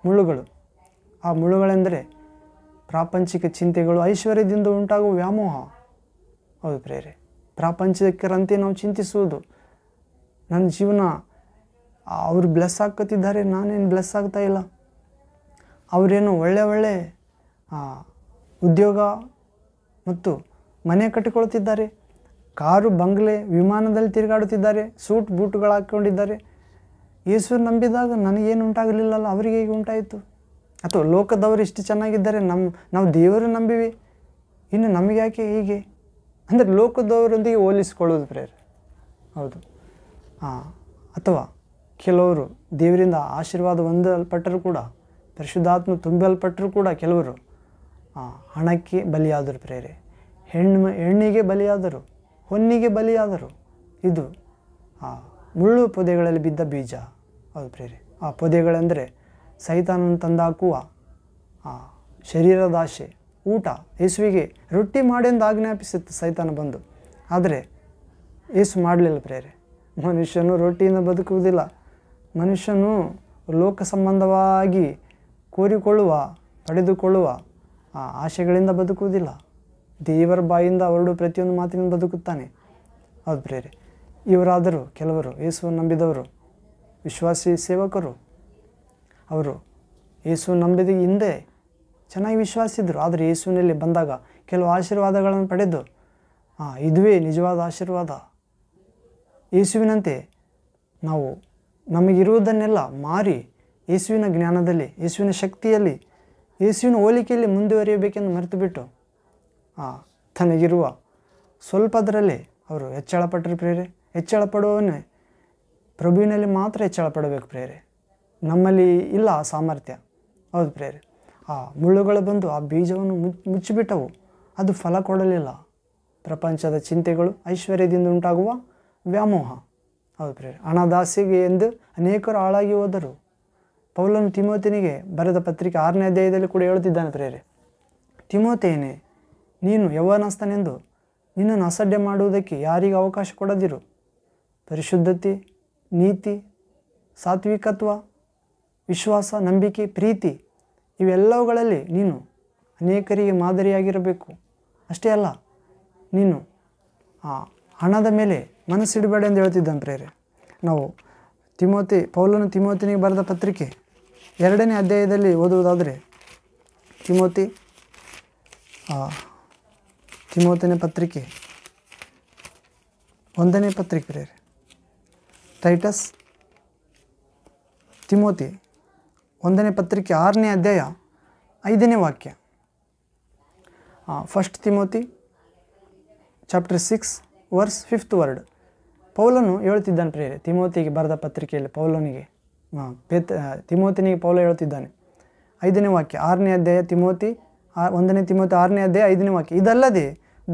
ಮುಳ್ಳುಗಳು ಆ ಮುಳ್ಳುಗಳೆಂದರೆ ಪ್ರಾಪಂಚಿಕ ಚಿಂತೆಗಳು ಐಶ್ವರ್ಯದಿಂದ ಉಂಟಾಗುವ ವ್ಯಾಮೋಹ ಹೌದು ಪ್ರೇರೆ ಪ್ರಾಪಂಚಿಕರಂತೆ ನಾವು ಚಿಂತಿಸುವುದು ನನ್ನ ಜೀವನ ಅವರು ಬ್ಲೆಸ್ ಹಾಕ್ಕೊತಿದ್ದಾರೆ ನಾನೇನು ಬ್ಲೆಸ್ ಆಗ್ತಾ ಇಲ್ಲ ಅವರೇನು ಒಳ್ಳೆ ಒಳ್ಳೆ ಉದ್ಯೋಗ ಮತ್ತು ಮನೆ ಕಟ್ಟಿಕೊಳ್ತಿದ್ದಾರೆ ಕಾರು ಬಂಗ್ಲೆ ವಿಮಾನದಲ್ಲಿ ತಿರುಗಾಡುತ್ತಿದ್ದಾರೆ ಸೂಟ್ ಬೂಟುಗಳು ಹಾಕ್ಕೊಂಡಿದ್ದಾರೆ ಯೇಸು ನಂಬಿದಾಗ ನನಗೇನು ಉಂಟಾಗಲಿಲ್ಲಲ್ಲ ಅವರಿಗೆ ಹೇಗೆ ಉಂಟಾಯಿತು ಅಥವಾ ಲೋಕದವರು ಇಷ್ಟು ಚೆನ್ನಾಗಿದ್ದಾರೆ ನಮ್ಮ ನಾವು ದೇವರು ನಂಬಿವಿ ಇನ್ನು ನಮಗೆ ಯಾಕೆ ಹೀಗೆ ಅಂದರೆ ಲೋಕದವರೊಂದಿಗೆ ಹೋಲಿಸ್ಕೊಳ್ಳೋದು ಪ್ರೇರೆ ಹೌದು ಹಾಂ ಅಥವಾ ಕೆಲವರು ದೇವರಿಂದ ಆಶೀರ್ವಾದ ಹೊಂದಲ್ಪಟ್ಟರು ಕೂಡ ಪರಿಶುದ್ಧಾತ್ಮ ತುಂಬಲ್ಪಟ್ಟರು ಕೂಡ ಕೆಲವರು ಹಣಕ್ಕೆ ಬಲಿಯಾದರು ಪ್ರೇರೆ ಹೆಣ್ಣು ಹೆಣ್ಣಿಗೆ ಬಲಿಯಾದರು ಹೊನ್ನಿಗೆ ಬಲಿಯಾದರು ಇದು ಮುಳ್ಳು ಪೊದೆಗಳಲ್ಲಿ ಬಿದ್ದ ಬೀಜ ಹೌದು ಪ್ರೇರಿ ಆ ಪೊದೆಗಳೆಂದರೆ ಸೈತಾನನ್ನು ತಂದಾಕುವ ಆ ಶರೀರದಾಶೆ ಊಟ ಯೇಸುವಿಗೆ ರೊಟ್ಟಿ ಮಾಡೆಂದು ಆಜ್ಞಾಪಿಸಿತ್ತು ಸೈತಾನ ಬಂದು ಆದರೆ ಯೇಸು ಮಾಡಲಿಲ್ಲ ಪ್ರೇರೆ ಮನುಷ್ಯನು ರೊಟ್ಟಿಯಿಂದ ಬದುಕುವುದಿಲ್ಲ ಮನುಷ್ಯನು ಲೋಕ ಸಂಬಂಧವಾಗಿ ಕೋರಿಕೊಳ್ಳುವ ಪಡೆದುಕೊಳ್ಳುವ ಆ ಆಶೆಗಳಿಂದ ಬದುಕುವುದಿಲ್ಲ ದೇವರ ಬಾಯಿಂದ ಹೊರಡು ಪ್ರತಿಯೊಂದು ಮಾತಿನಿಂದ ಬದುಕುತ್ತಾನೆ ಹೌದು ಪ್ರೇರೆ ಇವರಾದರೂ ಕೆಲವರು ಯೇಸುವನ್ನು ನಂಬಿದವರು ವಿಶ್ವಾಸಿ ಸೇವಕರು ಅವರು ಯೇಸು ನಂಬಿದ ಹಿಂದೆ ಚೆನ್ನಾಗಿ ವಿಶ್ವಾಸಿದ್ರು ಆದರೆ ಯೇಸುವಿನಲ್ಲಿ ಬಂದಾಗ ಕೆಲವು ಆಶೀರ್ವಾದಗಳನ್ನು ಪಡೆದು ಹಾಂ ಇದುವೇ ನಿಜವಾದ ಆಶೀರ್ವಾದ ಯೇಸುವಿನಂತೆ ನಾವು ನಮಗಿರುವುದನ್ನೆಲ್ಲ ಮಾರಿ ಯೇಸುವಿನ ಜ್ಞಾನದಲ್ಲಿ ಯೇಸುವಿನ ಶಕ್ತಿಯಲ್ಲಿ ಯೇಸುವಿನ ಹೋಲಿಕೆಯಲ್ಲಿ ಮುಂದುವರಿಯಬೇಕೆಂದು ಮರೆತುಬಿಟ್ಟು ಹಾಂ ತನಗಿರುವ ಸ್ವಲ್ಪದರಲ್ಲಿ ಅವರು ಹೆಚ್ಚಳಪಟ್ಟರು ಪ್ರೇರೇ ಹೆಚ್ಚಳ ಪಡುವವನೇ ಪ್ರಭುವಿನಲ್ಲಿ ಮಾತ್ರ ಹೆಚ್ಚಳ ಪಡಬೇಕು ಪ್ರೇರೆ ನಮ್ಮಲ್ಲಿ ಇಲ್ಲ ಆ ಸಾಮರ್ಥ್ಯ ಹೌದು ಪ್ರೇರೆ ಆ ಮುಳ್ಳುಗಳು ಬಂದು ಆ ಬೀಜವನ್ನು ಮುಚ್ಚಿ ಮುಚ್ಚಿಬಿಟ್ಟವು ಅದು ಫಲ ಕೊಡಲಿಲ್ಲ ಪ್ರಪಂಚದ ಚಿಂತೆಗಳು ಐಶ್ವರ್ಯದಿಂದ ಉಂಟಾಗುವ ವ್ಯಾಮೋಹ ಹೌದು ಪ್ರೇರೆ ದಾಸಿಗೆ ಎಂದು ಅನೇಕರು ಹಾಳಾಗಿ ಹೋದರು ಪೌಲನು ತಿಮೋತಿನಿಗೆ ಬರೆದ ಪತ್ರಿಕೆ ಆರನೇ ಅಧ್ಯಾಯದಲ್ಲಿ ಕೂಡ ಹೇಳುತ್ತಿದ್ದಾನೆ ಪ್ರೇರೆ ತಿಮೋತೇನೆ ನೀನು ಯವನಸ್ತನೆಂದು ನಿನ್ನನ್ನು ಅಸಡ್ಡೆ ಮಾಡುವುದಕ್ಕೆ ಯಾರಿಗೂ ಅವಕಾಶ ಕೊಡದಿರು ಪರಿಶುದ್ಧತೆ ನೀತಿ ಸಾತ್ವಿಕತ್ವ ವಿಶ್ವಾಸ ನಂಬಿಕೆ ಪ್ರೀತಿ ಇವೆಲ್ಲವುಗಳಲ್ಲಿ ನೀನು ಅನೇಕರಿಗೆ ಮಾದರಿಯಾಗಿರಬೇಕು ಅಷ್ಟೇ ಅಲ್ಲ ನೀನು ಆ ಹಣದ ಮೇಲೆ ಮನಸ್ಸಿಡಬೇಡ ಎಂದು ಹೇಳ್ತಿದ್ದಾನೆ ಪ್ರೇರೆ ನಾವು ತಿಮೋತಿ ಪೌಲನು ತಿಮೋತಿನಿಗೆ ಬರೆದ ಪತ್ರಿಕೆ ಎರಡನೇ ಅಧ್ಯಾಯದಲ್ಲಿ ಓದುವುದಾದರೆ ತಿಮೋತಿ ತಿಮೋತಿನ ಪತ್ರಿಕೆ ಒಂದನೇ ಪತ್ರಿಕೆ ಪ್ರೇರೆ ಟೈಟಸ್ ತಿಮೋತಿ ಒಂದನೇ ಪತ್ರಿಕೆ ಆರನೇ ಅಧ್ಯಾಯ ಐದನೇ ವಾಕ್ಯ first Timothy chapter six verse fifth word ಪೌಲನು ಹೇಳ್ತಿದ್ದಾನೆ ಪ್ರೇರೆ ತಿಮೋತಿಗೆ ಬರೆದ ಪತ್ರಿಕೆಯಲ್ಲಿ ಪೌಲನಿಗೆ ಪೇತ ತಿಮೋತಿನಿಗೆ ಪೌಲ ಹೇಳ್ತಿದ್ದಾನೆ ಐದನೇ ವಾಕ್ಯ ಆರನೇ ಅಧ್ಯಾಯ ತಿಮೋತಿ ಒಂದನೇ ತಿಮೋತಿ ಆರನೇ ಅಧ್ಯಾಯ ಐದನೇ ವಾಕ್ಯ ಇದಲ್ಲದೆ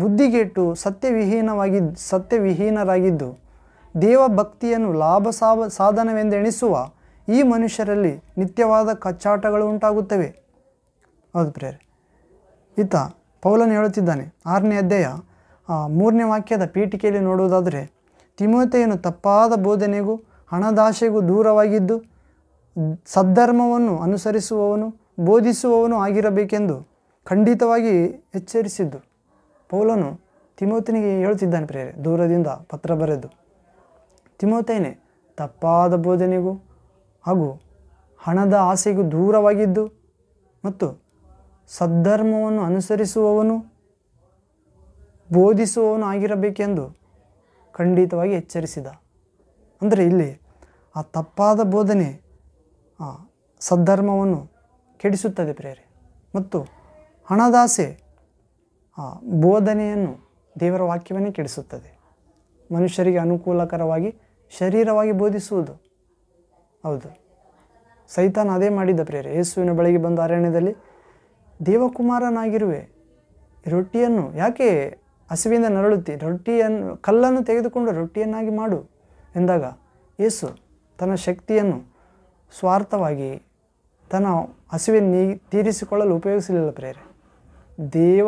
ಬುದ್ಧಿಗೆಟ್ಟು ಸತ್ಯವಿಹೀನವಾಗಿ ಸತ್ಯವಿಹೀನರಾಗಿದ್ದು ದೇವಭಕ್ತಿಯನ್ನು ಲಾಭ ಸಾವ ಸಾಧನವೆಂದೆಣಿಸುವ ಈ ಮನುಷ್ಯರಲ್ಲಿ ನಿತ್ಯವಾದ ಕಚ್ಚಾಟಗಳು ಉಂಟಾಗುತ್ತವೆ ಹೌದು ಪ್ರೇರೆ ಈತ ಪೌಲನು ಹೇಳುತ್ತಿದ್ದಾನೆ ಆರನೇ ಅಧ್ಯಾಯ ಮೂರನೇ ವಾಕ್ಯದ ಪೀಠಿಕೆಯಲ್ಲಿ ನೋಡುವುದಾದರೆ ತಿಮೋತೆಯನ್ನು ತಪ್ಪಾದ ಬೋಧನೆಗೂ ಹಣದಾಶೆಗೂ ದೂರವಾಗಿದ್ದು ಸದ್ಧರ್ಮವನ್ನು ಅನುಸರಿಸುವವನು ಬೋಧಿಸುವವನು ಆಗಿರಬೇಕೆಂದು ಖಂಡಿತವಾಗಿ ಎಚ್ಚರಿಸಿದ್ದು ಪೌಲನು ತಿಮೋತಿನಿಗೆ ಹೇಳುತ್ತಿದ್ದಾನೆ ಪ್ರೇರೆ ದೂರದಿಂದ ಪತ್ರ ಬರೆದು ತಿಮೋತೈನೆ ತಪ್ಪಾದ ಬೋಧನೆಗೂ ಹಾಗೂ ಹಣದ ಆಸೆಗೂ ದೂರವಾಗಿದ್ದು ಮತ್ತು ಸದ್ಧರ್ಮವನ್ನು ಅನುಸರಿಸುವವನು ಬೋಧಿಸುವವನು ಆಗಿರಬೇಕೆಂದು ಖಂಡಿತವಾಗಿ ಎಚ್ಚರಿಸಿದ ಅಂದರೆ ಇಲ್ಲಿ ಆ ತಪ್ಪಾದ ಬೋಧನೆ ಸದ್ಧರ್ಮವನ್ನು ಕೆಡಿಸುತ್ತದೆ ಪ್ರೇರೆ ಮತ್ತು ಹಣದಾಸೆ ಬೋಧನೆಯನ್ನು ದೇವರ ವಾಕ್ಯವನ್ನೇ ಕೆಡಿಸುತ್ತದೆ ಮನುಷ್ಯರಿಗೆ ಅನುಕೂಲಕರವಾಗಿ ಶರೀರವಾಗಿ ಬೋಧಿಸುವುದು ಹೌದು ಸೈತಾನ ಅದೇ ಮಾಡಿದ್ದ ಪ್ರೇರೆ ಯೇಸುವಿನ ಬಳಿಗೆ ಬಂದ ಅರಣ್ಯದಲ್ಲಿ ದೇವಕುಮಾರನಾಗಿರುವೆ ರೊಟ್ಟಿಯನ್ನು ಯಾಕೆ ಹಸಿವಿಂದ ನರಳುತ್ತಿ ರೊಟ್ಟಿಯನ್ನು ಕಲ್ಲನ್ನು ತೆಗೆದುಕೊಂಡು ರೊಟ್ಟಿಯನ್ನಾಗಿ ಮಾಡು ಎಂದಾಗ ಯೇಸು ತನ್ನ ಶಕ್ತಿಯನ್ನು ಸ್ವಾರ್ಥವಾಗಿ ತನ್ನ ಹಸುವಿನ ತೀರಿಸಿಕೊಳ್ಳಲು ಉಪಯೋಗಿಸಲಿಲ್ಲ ಪ್ರೇರೆ ದೇವ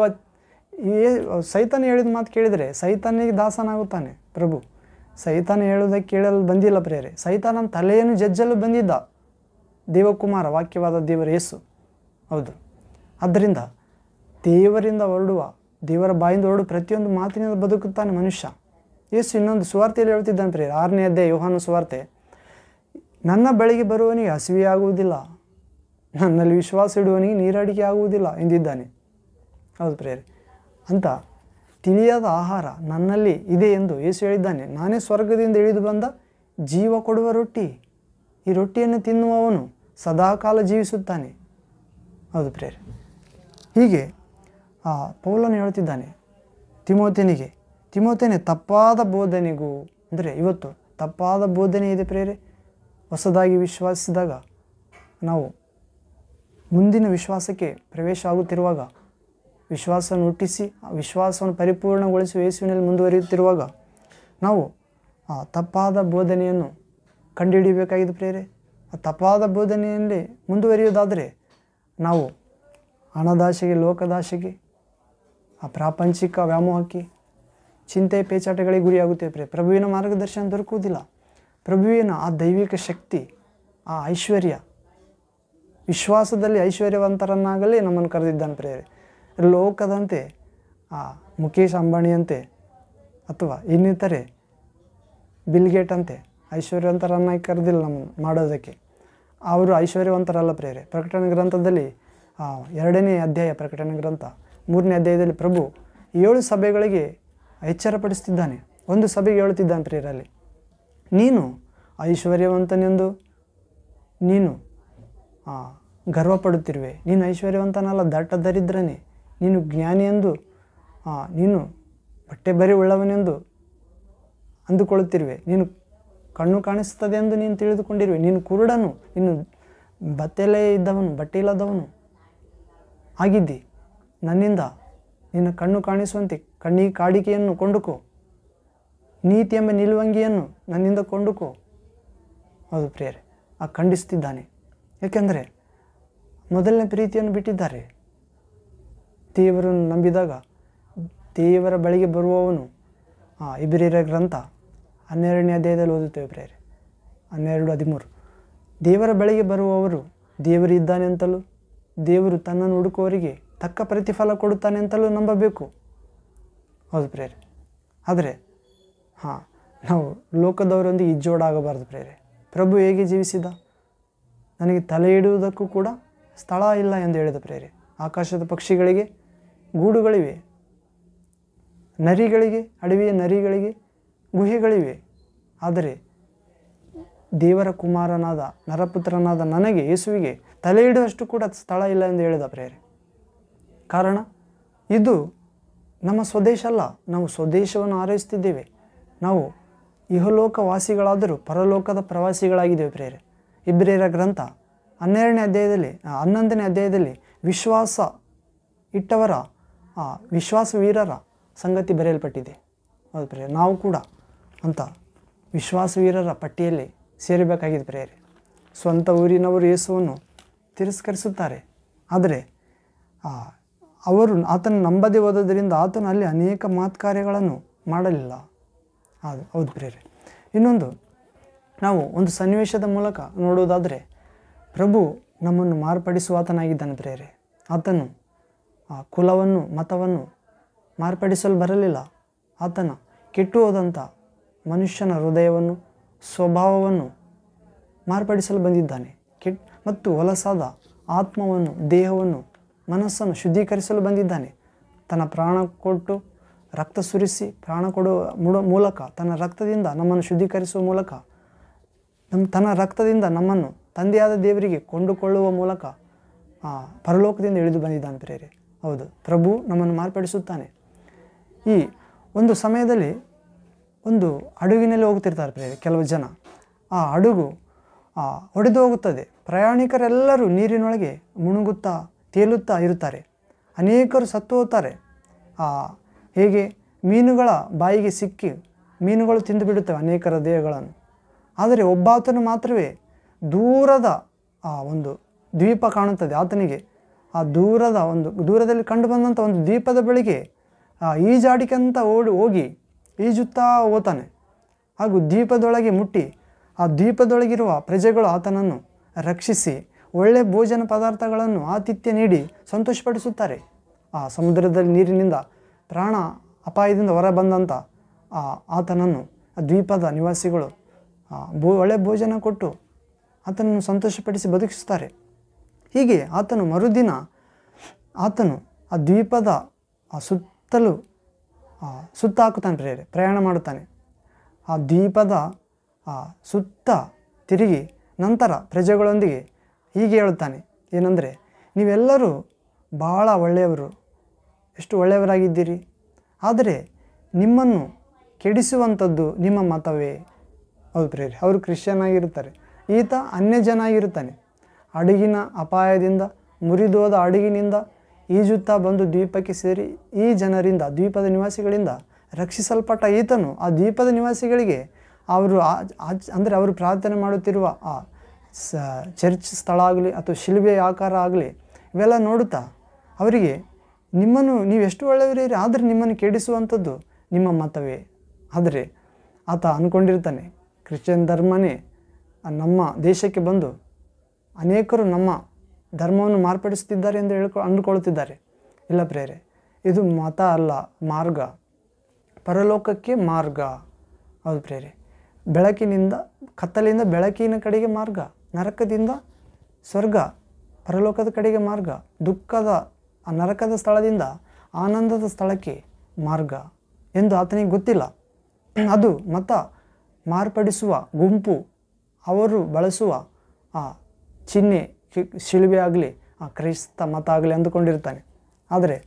ಏ ಸೈತಾನ ಹೇಳಿದ ಮಾತು ಕೇಳಿದರೆ ಸೈತನಿಗೆ ದಾಸನಾಗುತ್ತಾನೆ ಪ್ರಭು ಸೈತಾನ ಹೇಳುವುದಕ್ಕೆ ಕೇಳಲು ಬಂದಿಲ್ಲ ಪ್ರೇರೆ ಸೈತಾನನ ತಲೆಯನ್ನು ಜಜ್ಜಲು ಬಂದಿದ್ದ ದೇವಕುಮಾರ ವಾಕ್ಯವಾದ ದೇವರ ಯೇಸು ಹೌದು ಆದ್ದರಿಂದ ದೇವರಿಂದ ಹೊರಡುವ ದೇವರ ಬಾಯಿಂದ ಹೊರಡುವ ಪ್ರತಿಯೊಂದು ಮಾತಿನಿಂದ ಬದುಕುತ್ತಾನೆ ಮನುಷ್ಯ ಯೇಸು ಇನ್ನೊಂದು ಸುವಾರ್ತೆಯಲ್ಲಿ ಹೇಳ್ತಿದ್ದಾನೆ ಪ್ರೇರೆ ಆರನೇ ಅಧ್ಯಾಯ ಯೋಹಾನ ಸುವಾರ್ತೆ ನನ್ನ ಬಳಿಗೆ ಬರುವವನಿಗೆ ಹಸಿವೆ ಆಗುವುದಿಲ್ಲ ನನ್ನಲ್ಲಿ ವಿಶ್ವಾಸ ಇಡುವವನಿಗೆ ನೀರಾಡಿಕೆ ಆಗುವುದಿಲ್ಲ ಎಂದಿದ್ದಾನೆ ಹೌದು ಪ್ರೇರೆ ಅಂತ ತಿಳಿಯದ ಆಹಾರ ನನ್ನಲ್ಲಿ ಇದೆ ಎಂದು ಯೇಸು ಹೇಳಿದ್ದಾನೆ ನಾನೇ ಸ್ವರ್ಗದಿಂದ ಇಳಿದು ಬಂದ ಜೀವ ಕೊಡುವ ರೊಟ್ಟಿ ಈ ರೊಟ್ಟಿಯನ್ನು ತಿನ್ನುವವನು ಸದಾಕಾಲ ಜೀವಿಸುತ್ತಾನೆ ಹೌದು ಪ್ರೇರೇ ಹೀಗೆ ಆ ಪೌಲನ್ನು ಹೇಳುತ್ತಿದ್ದಾನೆ ತಿಮೋತೆನಿಗೆ ತಿಮೋತೆನೆ ತಪ್ಪಾದ ಬೋಧನೆಗೂ ಅಂದರೆ ಇವತ್ತು ತಪ್ಪಾದ ಬೋಧನೆ ಇದೆ ಪ್ರೇರೆ ಹೊಸದಾಗಿ ವಿಶ್ವಾಸಿಸಿದಾಗ ನಾವು ಮುಂದಿನ ವಿಶ್ವಾಸಕ್ಕೆ ಪ್ರವೇಶ ಆಗುತ್ತಿರುವಾಗ ವಿಶ್ವಾಸವನ್ನು ಹುಟ್ಟಿಸಿ ಆ ವಿಶ್ವಾಸವನ್ನು ಪರಿಪೂರ್ಣಗೊಳಿಸಿ ಯೇಸುವಿನಲ್ಲಿ ಮುಂದುವರಿಯುತ್ತಿರುವಾಗ ನಾವು ಆ ತಪ್ಪಾದ ಬೋಧನೆಯನ್ನು ಕಂಡುಹಿಡಿಯಬೇಕಾಗಿದೆ ಪ್ರೇರೆ ಆ ತಪ್ಪಾದ ಬೋಧನೆಯಲ್ಲಿ ಮುಂದುವರಿಯೋದಾದರೆ ನಾವು ಹಣದಾಶೆಗೆ ಲೋಕದಾಶೆಗೆ ಆ ಪ್ರಾಪಂಚಿಕ ವ್ಯಾಮೋಹಕ್ಕೆ ಚಿಂತೆ ಪೇಚಾಟಗಳಿಗೆ ಗುರಿಯಾಗುತ್ತೇವೆ ಪ್ರೇ ಪ್ರಭುವಿನ ಮಾರ್ಗದರ್ಶನ ದೊರಕುವುದಿಲ್ಲ ಪ್ರಭುವಿನ ಆ ದೈವಿಕ ಶಕ್ತಿ ಆ ಐಶ್ವರ್ಯ ವಿಶ್ವಾಸದಲ್ಲಿ ಐಶ್ವರ್ಯವಂತರನ್ನಾಗಲೇ ನಮ್ಮನ್ನು ಕರೆದಿದ್ದಾನೆ ಪ್ರೇರೇ ಲೋಕದಂತೆ ಆ ಮುಖೇಶ್ ಅಂಬಾಣಿಯಂತೆ ಅಥವಾ ಇನ್ನಿತರೆ ಬಿಲ್ಗೇಟ್ ಅಂತೆ ಐಶ್ವರ್ಯವಂತರನ್ನಾಗಿ ಕರೆದಿಲ್ಲ ನಮ್ಮ ಮಾಡೋದಕ್ಕೆ ಅವರು ಐಶ್ವರ್ಯವಂತರಲ್ಲ ಪ್ರೇರೆ ಪ್ರಕಟಣೆ ಗ್ರಂಥದಲ್ಲಿ ಎರಡನೇ ಅಧ್ಯಾಯ ಪ್ರಕಟಣೆ ಗ್ರಂಥ ಮೂರನೇ ಅಧ್ಯಾಯದಲ್ಲಿ ಪ್ರಭು ಏಳು ಸಭೆಗಳಿಗೆ ಎಚ್ಚರಪಡಿಸ್ತಿದ್ದಾನೆ ಒಂದು ಸಭೆಗೆ ಹೇಳುತ್ತಿದ್ದಾನೆ ಪ್ರೇರಲ್ಲಿ ನೀನು ಐಶ್ವರ್ಯವಂತನೆಂದು ನೀನು ಗರ್ವಪಡುತ್ತಿರುವೆ ನೀನು ಐಶ್ವರ್ಯವಂತನಲ್ಲ ದಟ್ಟ ದರಿದ್ರನೇ ನೀನು ಜ್ಞಾನಿಯೆಂದು ನೀನು ಬಟ್ಟೆ ಬರಿ ಉಳ್ಳವನೆಂದು ಅಂದುಕೊಳ್ಳುತ್ತಿರುವೆ ನೀನು ಕಣ್ಣು ಕಾಣಿಸ್ತದೆ ಎಂದು ನೀನು ತಿಳಿದುಕೊಂಡಿರುವೆ ನೀನು ಕುರುಡನು ನೀನು ಬತ್ತೆಲೇ ಇದ್ದವನು ಬಟ್ಟೆ ಇಲ್ಲದವನು ಆಗಿದ್ದಿ ನನ್ನಿಂದ ನಿನ್ನ ಕಣ್ಣು ಕಾಣಿಸುವಂತೆ ಕಣ್ಣಿ ಕಾಡಿಕೆಯನ್ನು ಕೊಂಡುಕೋ ನೀತಿ ಎಂಬ ನಿಲುವಂಗಿಯನ್ನು ನನ್ನಿಂದ ಕೊಂಡುಕೋ ಹೌದು ಪ್ರಿಯರೇ ಆ ಖಂಡಿಸ್ತಿದ್ದಾನೆ ಏಕೆಂದರೆ ಮೊದಲನೇ ಪ್ರೀತಿಯನ್ನು ಬಿಟ್ಟಿದ್ದಾರೆ ದೇವರನ್ನು ನಂಬಿದಾಗ ದೇವರ ಬಳಿಗೆ ಬರುವವನು ಇಬ್ರಿಯರ ಗ್ರಂಥ ಹನ್ನೆರಡನೇ ಅಧ್ಯಾಯದಲ್ಲಿ ಓದುತ್ತೇವೆ ಪ್ರೇರೆ ಹನ್ನೆರಡು ಹದಿಮೂರು ದೇವರ ಬಳಿಗೆ ಬರುವವರು ದೇವರು ಇದ್ದಾನೆ ಅಂತಲೂ ದೇವರು ತನ್ನನ್ನು ಹುಡುಕುವವರಿಗೆ ತಕ್ಕ ಪ್ರತಿಫಲ ಕೊಡುತ್ತಾನೆ ಅಂತಲೂ ನಂಬಬೇಕು ಹೌದು ಪ್ರೇರೆ ಆದರೆ ಹಾಂ ನಾವು ಲೋಕದವರೊಂದಿಗೆ ಇಜ್ಜೋಡಾಗಬಾರ್ದು ಪ್ರೇರೆ ಪ್ರಭು ಹೇಗೆ ಜೀವಿಸಿದ ನನಗೆ ತಲೆ ಇಡುವುದಕ್ಕೂ ಕೂಡ ಸ್ಥಳ ಇಲ್ಲ ಎಂದು ಹೇಳಿದ ಪ್ರೇರೆ ಆಕಾಶದ ಪಕ್ಷಿಗಳಿಗೆ ಗೂಡುಗಳಿವೆ ನರಿಗಳಿಗೆ ಅಡವಿಯ ನರಿಗಳಿಗೆ ಗುಹೆಗಳಿವೆ ಆದರೆ ದೇವರ ಕುಮಾರನಾದ ನರಪುತ್ರನಾದ ನನಗೆ ಯೇಸುವಿಗೆ ತಲೆ ಇಡುವಷ್ಟು ಕೂಡ ಸ್ಥಳ ಇಲ್ಲ ಎಂದು ಹೇಳಿದ ಪ್ರೇರೆ ಕಾರಣ ಇದು ನಮ್ಮ ಸ್ವದೇಶ ಅಲ್ಲ ನಾವು ಸ್ವದೇಶವನ್ನು ಆರೈಸ್ತಿದ್ದೇವೆ ನಾವು ಇಹಲೋಕವಾಸಿಗಳಾದರೂ ಪರಲೋಕದ ಪ್ರವಾಸಿಗಳಾಗಿದ್ದೇವೆ ಪ್ರೇರೆ ಇಬ್ರೇರ ಗ್ರಂಥ ಹನ್ನೆರಡನೇ ಅಧ್ಯಾಯದಲ್ಲಿ ಹನ್ನೊಂದನೇ ಅಧ್ಯಾಯದಲ್ಲಿ ವಿಶ್ವಾಸ ಇಟ್ಟವರ ಆ ವೀರರ ಸಂಗತಿ ಬರೆಯಲ್ಪಟ್ಟಿದೆ ಹೌದು ಪ್ರೇರೇ ನಾವು ಕೂಡ ಅಂತ ವಿಶ್ವಾಸವೀರರ ಪಟ್ಟಿಯಲ್ಲಿ ಸೇರಬೇಕಾಗಿದೆ ಪ್ರೇರೇ ಸ್ವಂತ ಊರಿನವರು ಯೇಸುವನ್ನು ತಿರಸ್ಕರಿಸುತ್ತಾರೆ ಆದರೆ ಅವರು ಆತನ ನಂಬದೇ ಹೋದದರಿಂದ ಆತನು ಅಲ್ಲಿ ಅನೇಕ ಮಾತ್ಕಾರ್ಯಗಳನ್ನು ಮಾಡಲಿಲ್ಲ ಅದು ಹೌದು ಪ್ರೇರೆ ಇನ್ನೊಂದು ನಾವು ಒಂದು ಸನ್ನಿವೇಶದ ಮೂಲಕ ನೋಡೋದಾದರೆ ಪ್ರಭು ನಮ್ಮನ್ನು ಮಾರ್ಪಡಿಸುವ ಆತನಾಗಿದ್ದಾನೆ ಪ್ರೇರೆ ಆತನು ಕುಲವನ್ನು ಮತವನ್ನು ಮಾರ್ಪಡಿಸಲು ಬರಲಿಲ್ಲ ಆತನ ಕೆಟ್ಟು ಹೋದಂಥ ಮನುಷ್ಯನ ಹೃದಯವನ್ನು ಸ್ವಭಾವವನ್ನು ಮಾರ್ಪಡಿಸಲು ಬಂದಿದ್ದಾನೆ ಕೆಟ್ ಮತ್ತು ಹೊಲಸಾದ ಆತ್ಮವನ್ನು ದೇಹವನ್ನು ಮನಸ್ಸನ್ನು ಶುದ್ಧೀಕರಿಸಲು ಬಂದಿದ್ದಾನೆ ತನ್ನ ಪ್ರಾಣ ಕೊಟ್ಟು ರಕ್ತ ಸುರಿಸಿ ಪ್ರಾಣ ಕೊಡುವ ಮೂಲಕ ತನ್ನ ರಕ್ತದಿಂದ ನಮ್ಮನ್ನು ಶುದ್ಧೀಕರಿಸುವ ಮೂಲಕ ನಮ್ಮ ತನ್ನ ರಕ್ತದಿಂದ ನಮ್ಮನ್ನು ತಂದೆಯಾದ ದೇವರಿಗೆ ಕೊಂಡುಕೊಳ್ಳುವ ಮೂಲಕ ಪರಲೋಕದಿಂದ ಇಳಿದು ಬಂದಿದ್ದಾನೆ ಪ್ರೇರೆ ಹೌದು ಪ್ರಭು ನಮ್ಮನ್ನು ಮಾರ್ಪಡಿಸುತ್ತಾನೆ ಈ ಒಂದು ಸಮಯದಲ್ಲಿ ಒಂದು ಹಡಗಿನಲ್ಲಿ ಹೋಗ್ತಿರ್ತಾರೆ ಕೆಲವು ಜನ ಆ ಹಡುಗು ಹೊಡೆದು ಹೋಗುತ್ತದೆ ಪ್ರಯಾಣಿಕರೆಲ್ಲರೂ ನೀರಿನೊಳಗೆ ಮುಣುಗುತ್ತಾ ತೇಲುತ್ತಾ ಇರುತ್ತಾರೆ ಅನೇಕರು ಸತ್ತು ಹೋಗ್ತಾರೆ ಹೇಗೆ ಮೀನುಗಳ ಬಾಯಿಗೆ ಸಿಕ್ಕಿ ಮೀನುಗಳು ತಿಂದು ಬಿಡುತ್ತವೆ ಅನೇಕರ ದೇಹಗಳನ್ನು ಆದರೆ ಒಬ್ಬಾತನು ಮಾತ್ರವೇ ದೂರದ ಆ ಒಂದು ದ್ವೀಪ ಕಾಣುತ್ತದೆ ಆತನಿಗೆ ಆ ದೂರದ ಒಂದು ದೂರದಲ್ಲಿ ಕಂಡು ಬಂದಂಥ ಒಂದು ದೀಪದ ಈಜಾಡಿಕೆ ಈಜಾಡಿಕೆಂತ ಓಡಿ ಹೋಗಿ ಈಜುತ್ತಾ ಓತಾನೆ ಹಾಗೂ ದೀಪದೊಳಗೆ ಮುಟ್ಟಿ ಆ ದ್ವೀಪದೊಳಗಿರುವ ಪ್ರಜೆಗಳು ಆತನನ್ನು ರಕ್ಷಿಸಿ ಒಳ್ಳೆಯ ಭೋಜನ ಪದಾರ್ಥಗಳನ್ನು ಆತಿಥ್ಯ ನೀಡಿ ಸಂತೋಷಪಡಿಸುತ್ತಾರೆ ಆ ಸಮುದ್ರದಲ್ಲಿ ನೀರಿನಿಂದ ಪ್ರಾಣ ಅಪಾಯದಿಂದ ಹೊರ ಬಂದಂಥ ಆ ಆತನನ್ನು ಆ ದ್ವೀಪದ ನಿವಾಸಿಗಳು ಭೋ ಒಳ್ಳೆಯ ಭೋಜನ ಕೊಟ್ಟು ಆತನನ್ನು ಸಂತೋಷಪಡಿಸಿ ಬದುಕಿಸುತ್ತಾರೆ ಹೀಗೆ ಆತನು ಮರುದಿನ ಆತನು ಆ ದ್ವೀಪದ ಆ ಸುತ್ತಲೂ ಸುತ್ತಾಕುತ್ತಾನೆ ರೇ ಪ್ರಯಾಣ ಮಾಡುತ್ತಾನೆ ಆ ದ್ವೀಪದ ಆ ಸುತ್ತ ತಿರುಗಿ ನಂತರ ಪ್ರಜೆಗಳೊಂದಿಗೆ ಹೀಗೆ ಹೇಳುತ್ತಾನೆ ಏನಂದರೆ ನೀವೆಲ್ಲರೂ ಭಾಳ ಒಳ್ಳೆಯವರು ಎಷ್ಟು ಒಳ್ಳೆಯವರಾಗಿದ್ದೀರಿ ಆದರೆ ನಿಮ್ಮನ್ನು ಕೆಡಿಸುವಂಥದ್ದು ನಿಮ್ಮ ಮತವೇ ಹೌದು ಪ್ರೇರಿ ಅವರು ಕ್ರಿಶ್ಚಿಯನ್ ಆಗಿರುತ್ತಾರೆ ಈತ ಅನ್ಯ ಜನ ಆಗಿರುತ್ತಾನೆ ಹಡಗಿನ ಅಪಾಯದಿಂದ ಮುರಿದೋದ ಹಡಗಿನಿಂದ ಈಜುತ್ತಾ ಬಂದು ದ್ವೀಪಕ್ಕೆ ಸೇರಿ ಈ ಜನರಿಂದ ದ್ವೀಪದ ನಿವಾಸಿಗಳಿಂದ ರಕ್ಷಿಸಲ್ಪಟ್ಟ ಈತನು ಆ ದ್ವೀಪದ ನಿವಾಸಿಗಳಿಗೆ ಅವರು ಅಂದರೆ ಅವರು ಪ್ರಾರ್ಥನೆ ಮಾಡುತ್ತಿರುವ ಆ ಸ ಚರ್ಚ್ ಸ್ಥಳ ಆಗಲಿ ಅಥವಾ ಶಿಲ್ಬೆ ಆಕಾರ ಆಗಲಿ ಇವೆಲ್ಲ ನೋಡುತ್ತಾ ಅವರಿಗೆ ನಿಮ್ಮನ್ನು ನೀವು ಎಷ್ಟು ಒಳ್ಳೆಯವರೀರಿ ಆದರೆ ನಿಮ್ಮನ್ನು ಕೆಡಿಸುವಂಥದ್ದು ನಿಮ್ಮ ಮತವೇ ಆದರೆ ಆತ ಅಂದ್ಕೊಂಡಿರ್ತಾನೆ ಕ್ರಿಶ್ಚಿಯನ್ ಧರ್ಮನೇ ನಮ್ಮ ದೇಶಕ್ಕೆ ಬಂದು ಅನೇಕರು ನಮ್ಮ ಧರ್ಮವನ್ನು ಮಾರ್ಪಡಿಸುತ್ತಿದ್ದಾರೆ ಎಂದು ಹೇಳ್ಕೊ ಅಂದುಕೊಳ್ಳುತ್ತಿದ್ದಾರೆ ಇಲ್ಲ ಪ್ರೇರೆ ಇದು ಮತ ಅಲ್ಲ ಮಾರ್ಗ ಪರಲೋಕಕ್ಕೆ ಮಾರ್ಗ ಹೌದು ಪ್ರೇರೆ ಬೆಳಕಿನಿಂದ ಕತ್ತಲೆಯಿಂದ ಬೆಳಕಿನ ಕಡೆಗೆ ಮಾರ್ಗ ನರಕದಿಂದ ಸ್ವರ್ಗ ಪರಲೋಕದ ಕಡೆಗೆ ಮಾರ್ಗ ದುಃಖದ ಆ ನರಕದ ಸ್ಥಳದಿಂದ ಆನಂದದ ಸ್ಥಳಕ್ಕೆ ಮಾರ್ಗ ಎಂದು ಆತನಿಗೆ ಗೊತ್ತಿಲ್ಲ ಅದು ಮತ ಮಾರ್ಪಡಿಸುವ ಗುಂಪು ಅವರು ಬಳಸುವ ಆ ಚಿಹ್ನೆ ಶಿಲುಬೆ ಆಗಲಿ ಆ ಕ್ರೈಸ್ತ ಮತ ಆಗಲಿ ಅಂದುಕೊಂಡಿರ್ತಾನೆ ಆದರೆ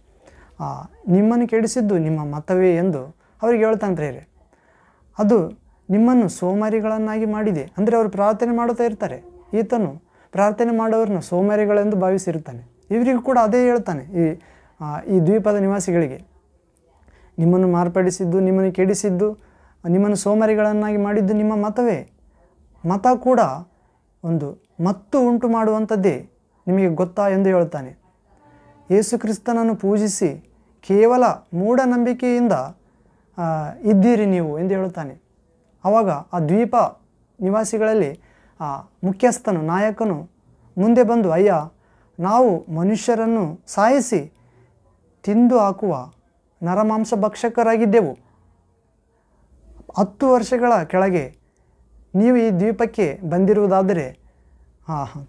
ನಿಮ್ಮನ್ನು ಕೆಡಿಸಿದ್ದು ನಿಮ್ಮ ಮತವೇ ಎಂದು ಅವ್ರಿಗೆ ಹೇಳ್ತಾನೆ ರೀ ಅದು ನಿಮ್ಮನ್ನು ಸೋಮಾರಿಗಳನ್ನಾಗಿ ಮಾಡಿದೆ ಅಂದರೆ ಅವರು ಪ್ರಾರ್ಥನೆ ಮಾಡುತ್ತಾ ಇರ್ತಾರೆ ಈತನು ಪ್ರಾರ್ಥನೆ ಮಾಡೋರನ್ನು ಸೋಮಾರಿಗಳೆಂದು ಭಾವಿಸಿರ್ತಾನೆ ಇವರಿಗೂ ಕೂಡ ಅದೇ ಹೇಳ್ತಾನೆ ಈ ಈ ದ್ವೀಪದ ನಿವಾಸಿಗಳಿಗೆ ನಿಮ್ಮನ್ನು ಮಾರ್ಪಡಿಸಿದ್ದು ನಿಮ್ಮನ್ನು ಕೆಡಿಸಿದ್ದು ನಿಮ್ಮನ್ನು ಸೋಮಾರಿಗಳನ್ನಾಗಿ ಮಾಡಿದ್ದು ನಿಮ್ಮ ಮತವೇ ಮತ ಕೂಡ ಒಂದು ಮತ್ತು ಉಂಟು ಮಾಡುವಂಥದ್ದೇ ನಿಮಗೆ ಗೊತ್ತಾ ಎಂದು ಹೇಳುತ್ತಾನೆ ಯೇಸುಕ್ರಿಸ್ತನನ್ನು ಕ್ರಿಸ್ತನನ್ನು ಪೂಜಿಸಿ ಕೇವಲ ಮೂಢನಂಬಿಕೆಯಿಂದ ಇದ್ದೀರಿ ನೀವು ಎಂದು ಹೇಳುತ್ತಾನೆ ಆವಾಗ ಆ ದ್ವೀಪ ನಿವಾಸಿಗಳಲ್ಲಿ ಆ ಮುಖ್ಯಸ್ಥನು ನಾಯಕನು ಮುಂದೆ ಬಂದು ಅಯ್ಯ ನಾವು ಮನುಷ್ಯರನ್ನು ಸಾಯಿಸಿ ತಿಂದು ಹಾಕುವ ನರಮಾಂಸ ಭಕ್ಷಕರಾಗಿದ್ದೆವು ಹತ್ತು ವರ್ಷಗಳ ಕೆಳಗೆ ನೀವು ಈ ದ್ವೀಪಕ್ಕೆ ಬಂದಿರುವುದಾದರೆ